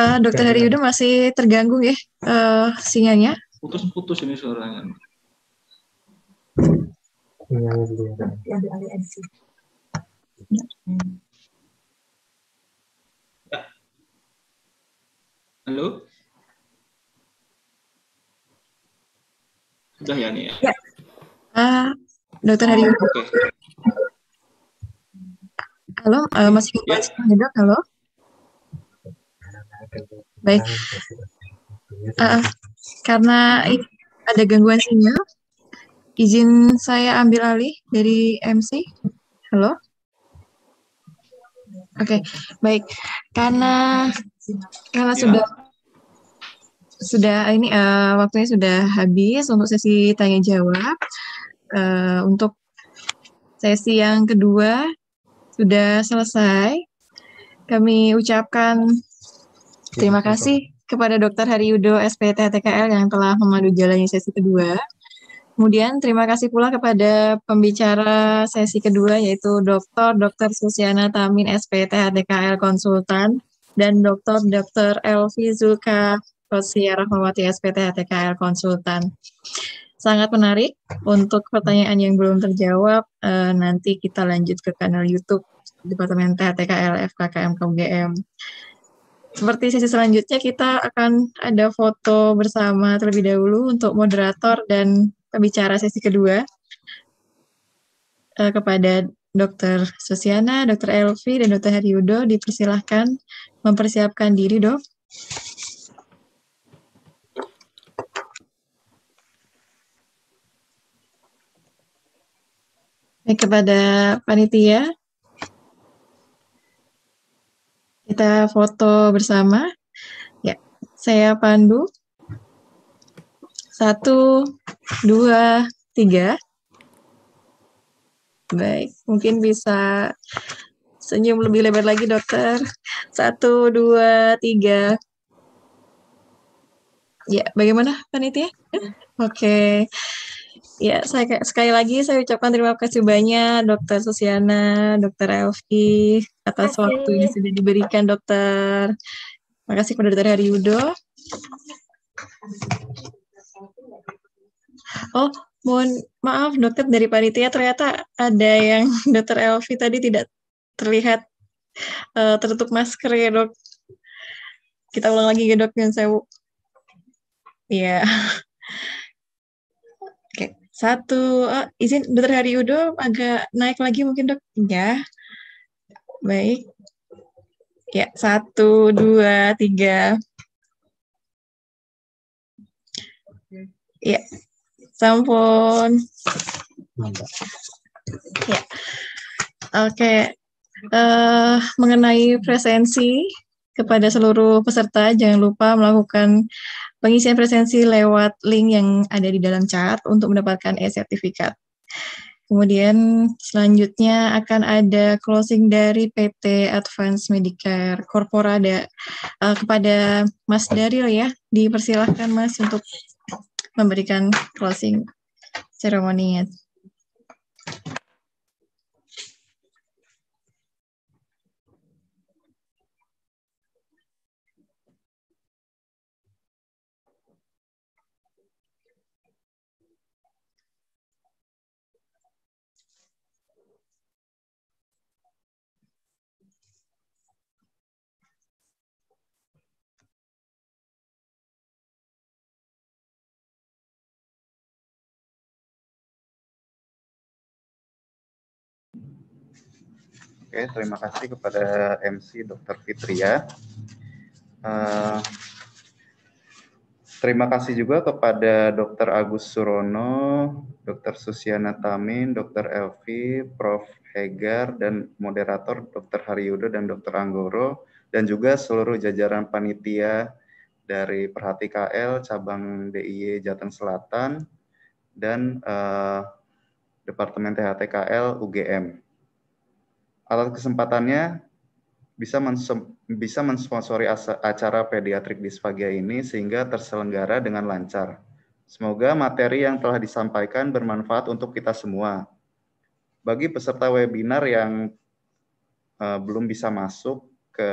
[SPEAKER 6] uh, Dokter Hari Yudo masih terganggu ya uh, sinyalnya?
[SPEAKER 2] Putus-putus ini suaranya. Halo?
[SPEAKER 4] Sudah ya nih ya? Uh, Dokter Hari Yudo. Okay. Halo, uh, masih ya. Halo? Baik.
[SPEAKER 6] Uh, karena ada gangguan sinyal, izin saya ambil alih dari MC. Halo. Oke, okay, baik. Karena karena ya. sudah sudah ah, ini uh, waktunya sudah habis untuk sesi tanya jawab. Uh, untuk sesi yang kedua sudah selesai. Kami ucapkan Terima iya, kasih kepada Dr. Hariudo SPT TKL yang telah memandu jalannya sesi kedua. Kemudian terima kasih pula kepada pembicara sesi kedua yaitu Dr. Dr. Susiana Tamin SPT HTKL Konsultan dan Dr. Dr. Elvi Zulka Kosia Rahmawati SPT HTKL Konsultan. Sangat menarik untuk pertanyaan yang belum terjawab eh, nanti kita lanjut ke kanal YouTube Departemen THTKL FKKM KUGM seperti sesi selanjutnya kita akan ada foto bersama terlebih dahulu untuk moderator dan pembicara sesi kedua uh, kepada Dr. Susiana, Dr. Elvi, dan Dr. Heriudo dipersilahkan mempersiapkan diri, dok. Baik, kepada panitia, Kita foto bersama. Ya, saya pandu. Satu, dua, tiga. Baik, mungkin bisa senyum lebih lebar lagi dokter. Satu, dua, tiga. Ya, bagaimana panitia? Oke. Okay. Ya, saya sekali lagi saya ucapkan terima kasih banyak Dokter Susiana, Dokter Elvi, atas waktu waktunya sudah diberikan dokter. Terima kasih kepada dokter Hari Yudo. Oh, mohon maaf dokter dari panitia ternyata ada yang dokter Elvi tadi tidak terlihat uh, tertutup masker ya dok. Kita ulang lagi ya dok yang saya. Iya. Yeah. Oke, satu. Uh, izin dokter Hari Yudo agak naik lagi mungkin dok. Ya. Baik. Ya, satu, dua, tiga. Ya, sampun. Ya. Oke. Uh, mengenai presensi kepada seluruh peserta, jangan lupa melakukan pengisian presensi lewat link yang ada di dalam chat untuk mendapatkan e-sertifikat. Kemudian selanjutnya akan ada closing dari PT Advance Medicare Corporada uh, kepada Mas Daryl ya. Dipersilahkan Mas untuk memberikan closing seremoninya.
[SPEAKER 1] Oke, terima kasih kepada MC Dr. Fitria. Ya. Uh, eh, terima kasih juga kepada Dr. Agus Surono, Dr. Susiana Tamin, Dr. Elvi, Prof. Hegar, dan moderator Dr. Haryudo dan Dr. Anggoro, dan juga seluruh jajaran panitia dari Perhati KL, Cabang DIY Jateng Selatan, dan uh, Departemen THTKL UGM atas kesempatannya bisa bisa mensponsori acara pediatrik disfagia ini sehingga terselenggara dengan lancar. Semoga materi yang telah disampaikan bermanfaat untuk kita semua. Bagi peserta webinar yang uh, belum bisa masuk ke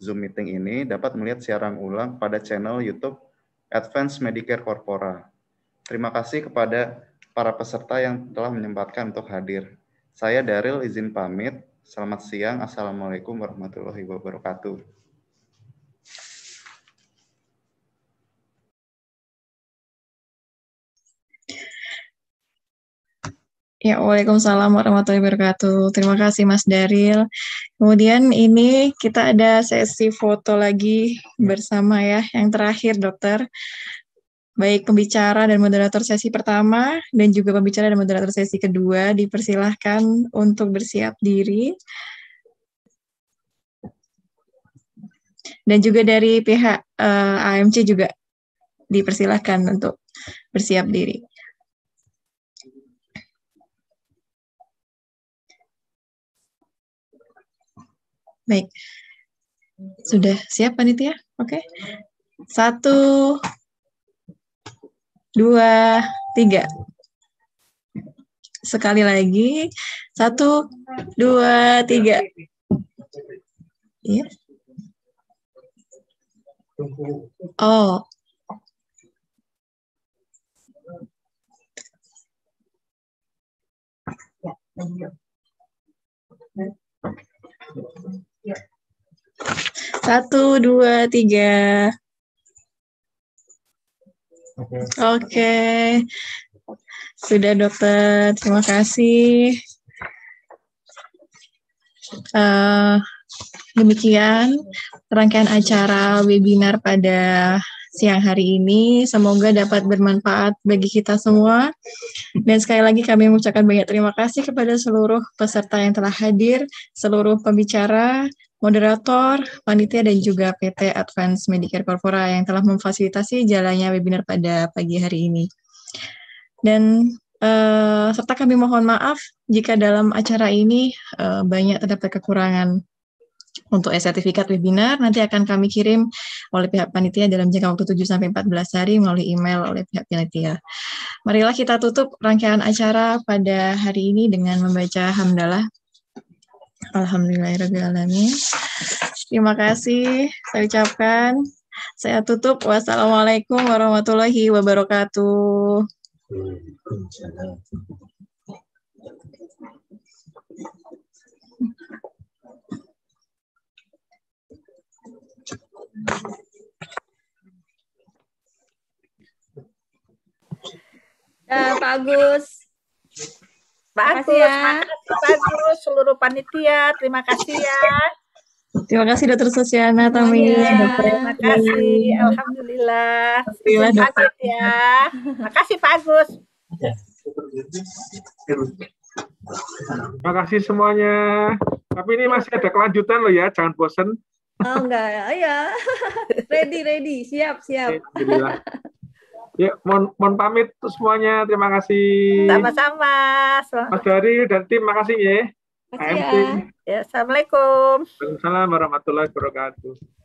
[SPEAKER 1] Zoom meeting ini dapat melihat siaran ulang pada channel YouTube Advance Medicare Corpora. Terima kasih kepada para peserta yang telah menyempatkan untuk hadir. Saya Daril izin pamit. Selamat siang. Assalamualaikum warahmatullahi wabarakatuh.
[SPEAKER 6] Ya, Waalaikumsalam warahmatullahi wabarakatuh. Terima kasih Mas Daril. Kemudian ini kita ada sesi foto lagi bersama ya, yang terakhir dokter. Baik pembicara dan moderator sesi pertama dan juga pembicara dan moderator sesi kedua dipersilahkan untuk bersiap diri. Dan juga dari pihak uh, eh, AMC juga dipersilahkan untuk bersiap diri. Baik. Sudah siap panitia? Oke. Okay. Satu, dua, tiga. Sekali lagi, satu, dua, tiga. Ya. Oh. Satu, dua, tiga. Oke. Okay. Sudah dokter, terima kasih. Uh, demikian rangkaian acara webinar pada siang hari ini. Semoga dapat bermanfaat bagi kita semua. Dan sekali lagi kami mengucapkan banyak terima kasih kepada seluruh peserta yang telah hadir, seluruh pembicara, moderator, panitia, dan juga PT Advance Medicare Corpora yang telah memfasilitasi jalannya webinar pada pagi hari ini. Dan uh, serta kami mohon maaf jika dalam acara ini uh, banyak terdapat kekurangan. Untuk e-sertifikat webinar nanti akan kami kirim oleh pihak panitia dalam jangka waktu 7 14 hari melalui email oleh pihak panitia. Marilah kita tutup rangkaian acara pada hari ini dengan membaca hamdalah Alhamdulillahirrahmanirrahim. Ya Terima kasih. Saya ucapkan. Saya tutup. Wassalamualaikum warahmatullahi wabarakatuh.
[SPEAKER 4] Ya, Pak Agus,
[SPEAKER 11] Pak Agus, ya. Pak Agus, seluruh panitia, terima kasih ya.
[SPEAKER 6] Terima kasih Dokter Sosiana Tami. Ya, terima kasih,
[SPEAKER 11] Alhamdulillah. Pak Agus ya. Terima kasih Pak Agus.
[SPEAKER 3] Terima kasih semuanya. Tapi ini masih ada kelanjutan loh ya, jangan bosen.
[SPEAKER 12] Oh enggak, ya. Ready, ready, siap, siap.
[SPEAKER 3] Alhamdulillah. Ya, mohon, mohon pamit semuanya. Terima kasih.
[SPEAKER 11] Sama-sama. Mas
[SPEAKER 3] Dari dan tim, makasih ya. Makasih ya.
[SPEAKER 11] ya. Assalamualaikum.
[SPEAKER 3] Waalaikumsalam warahmatullahi wabarakatuh.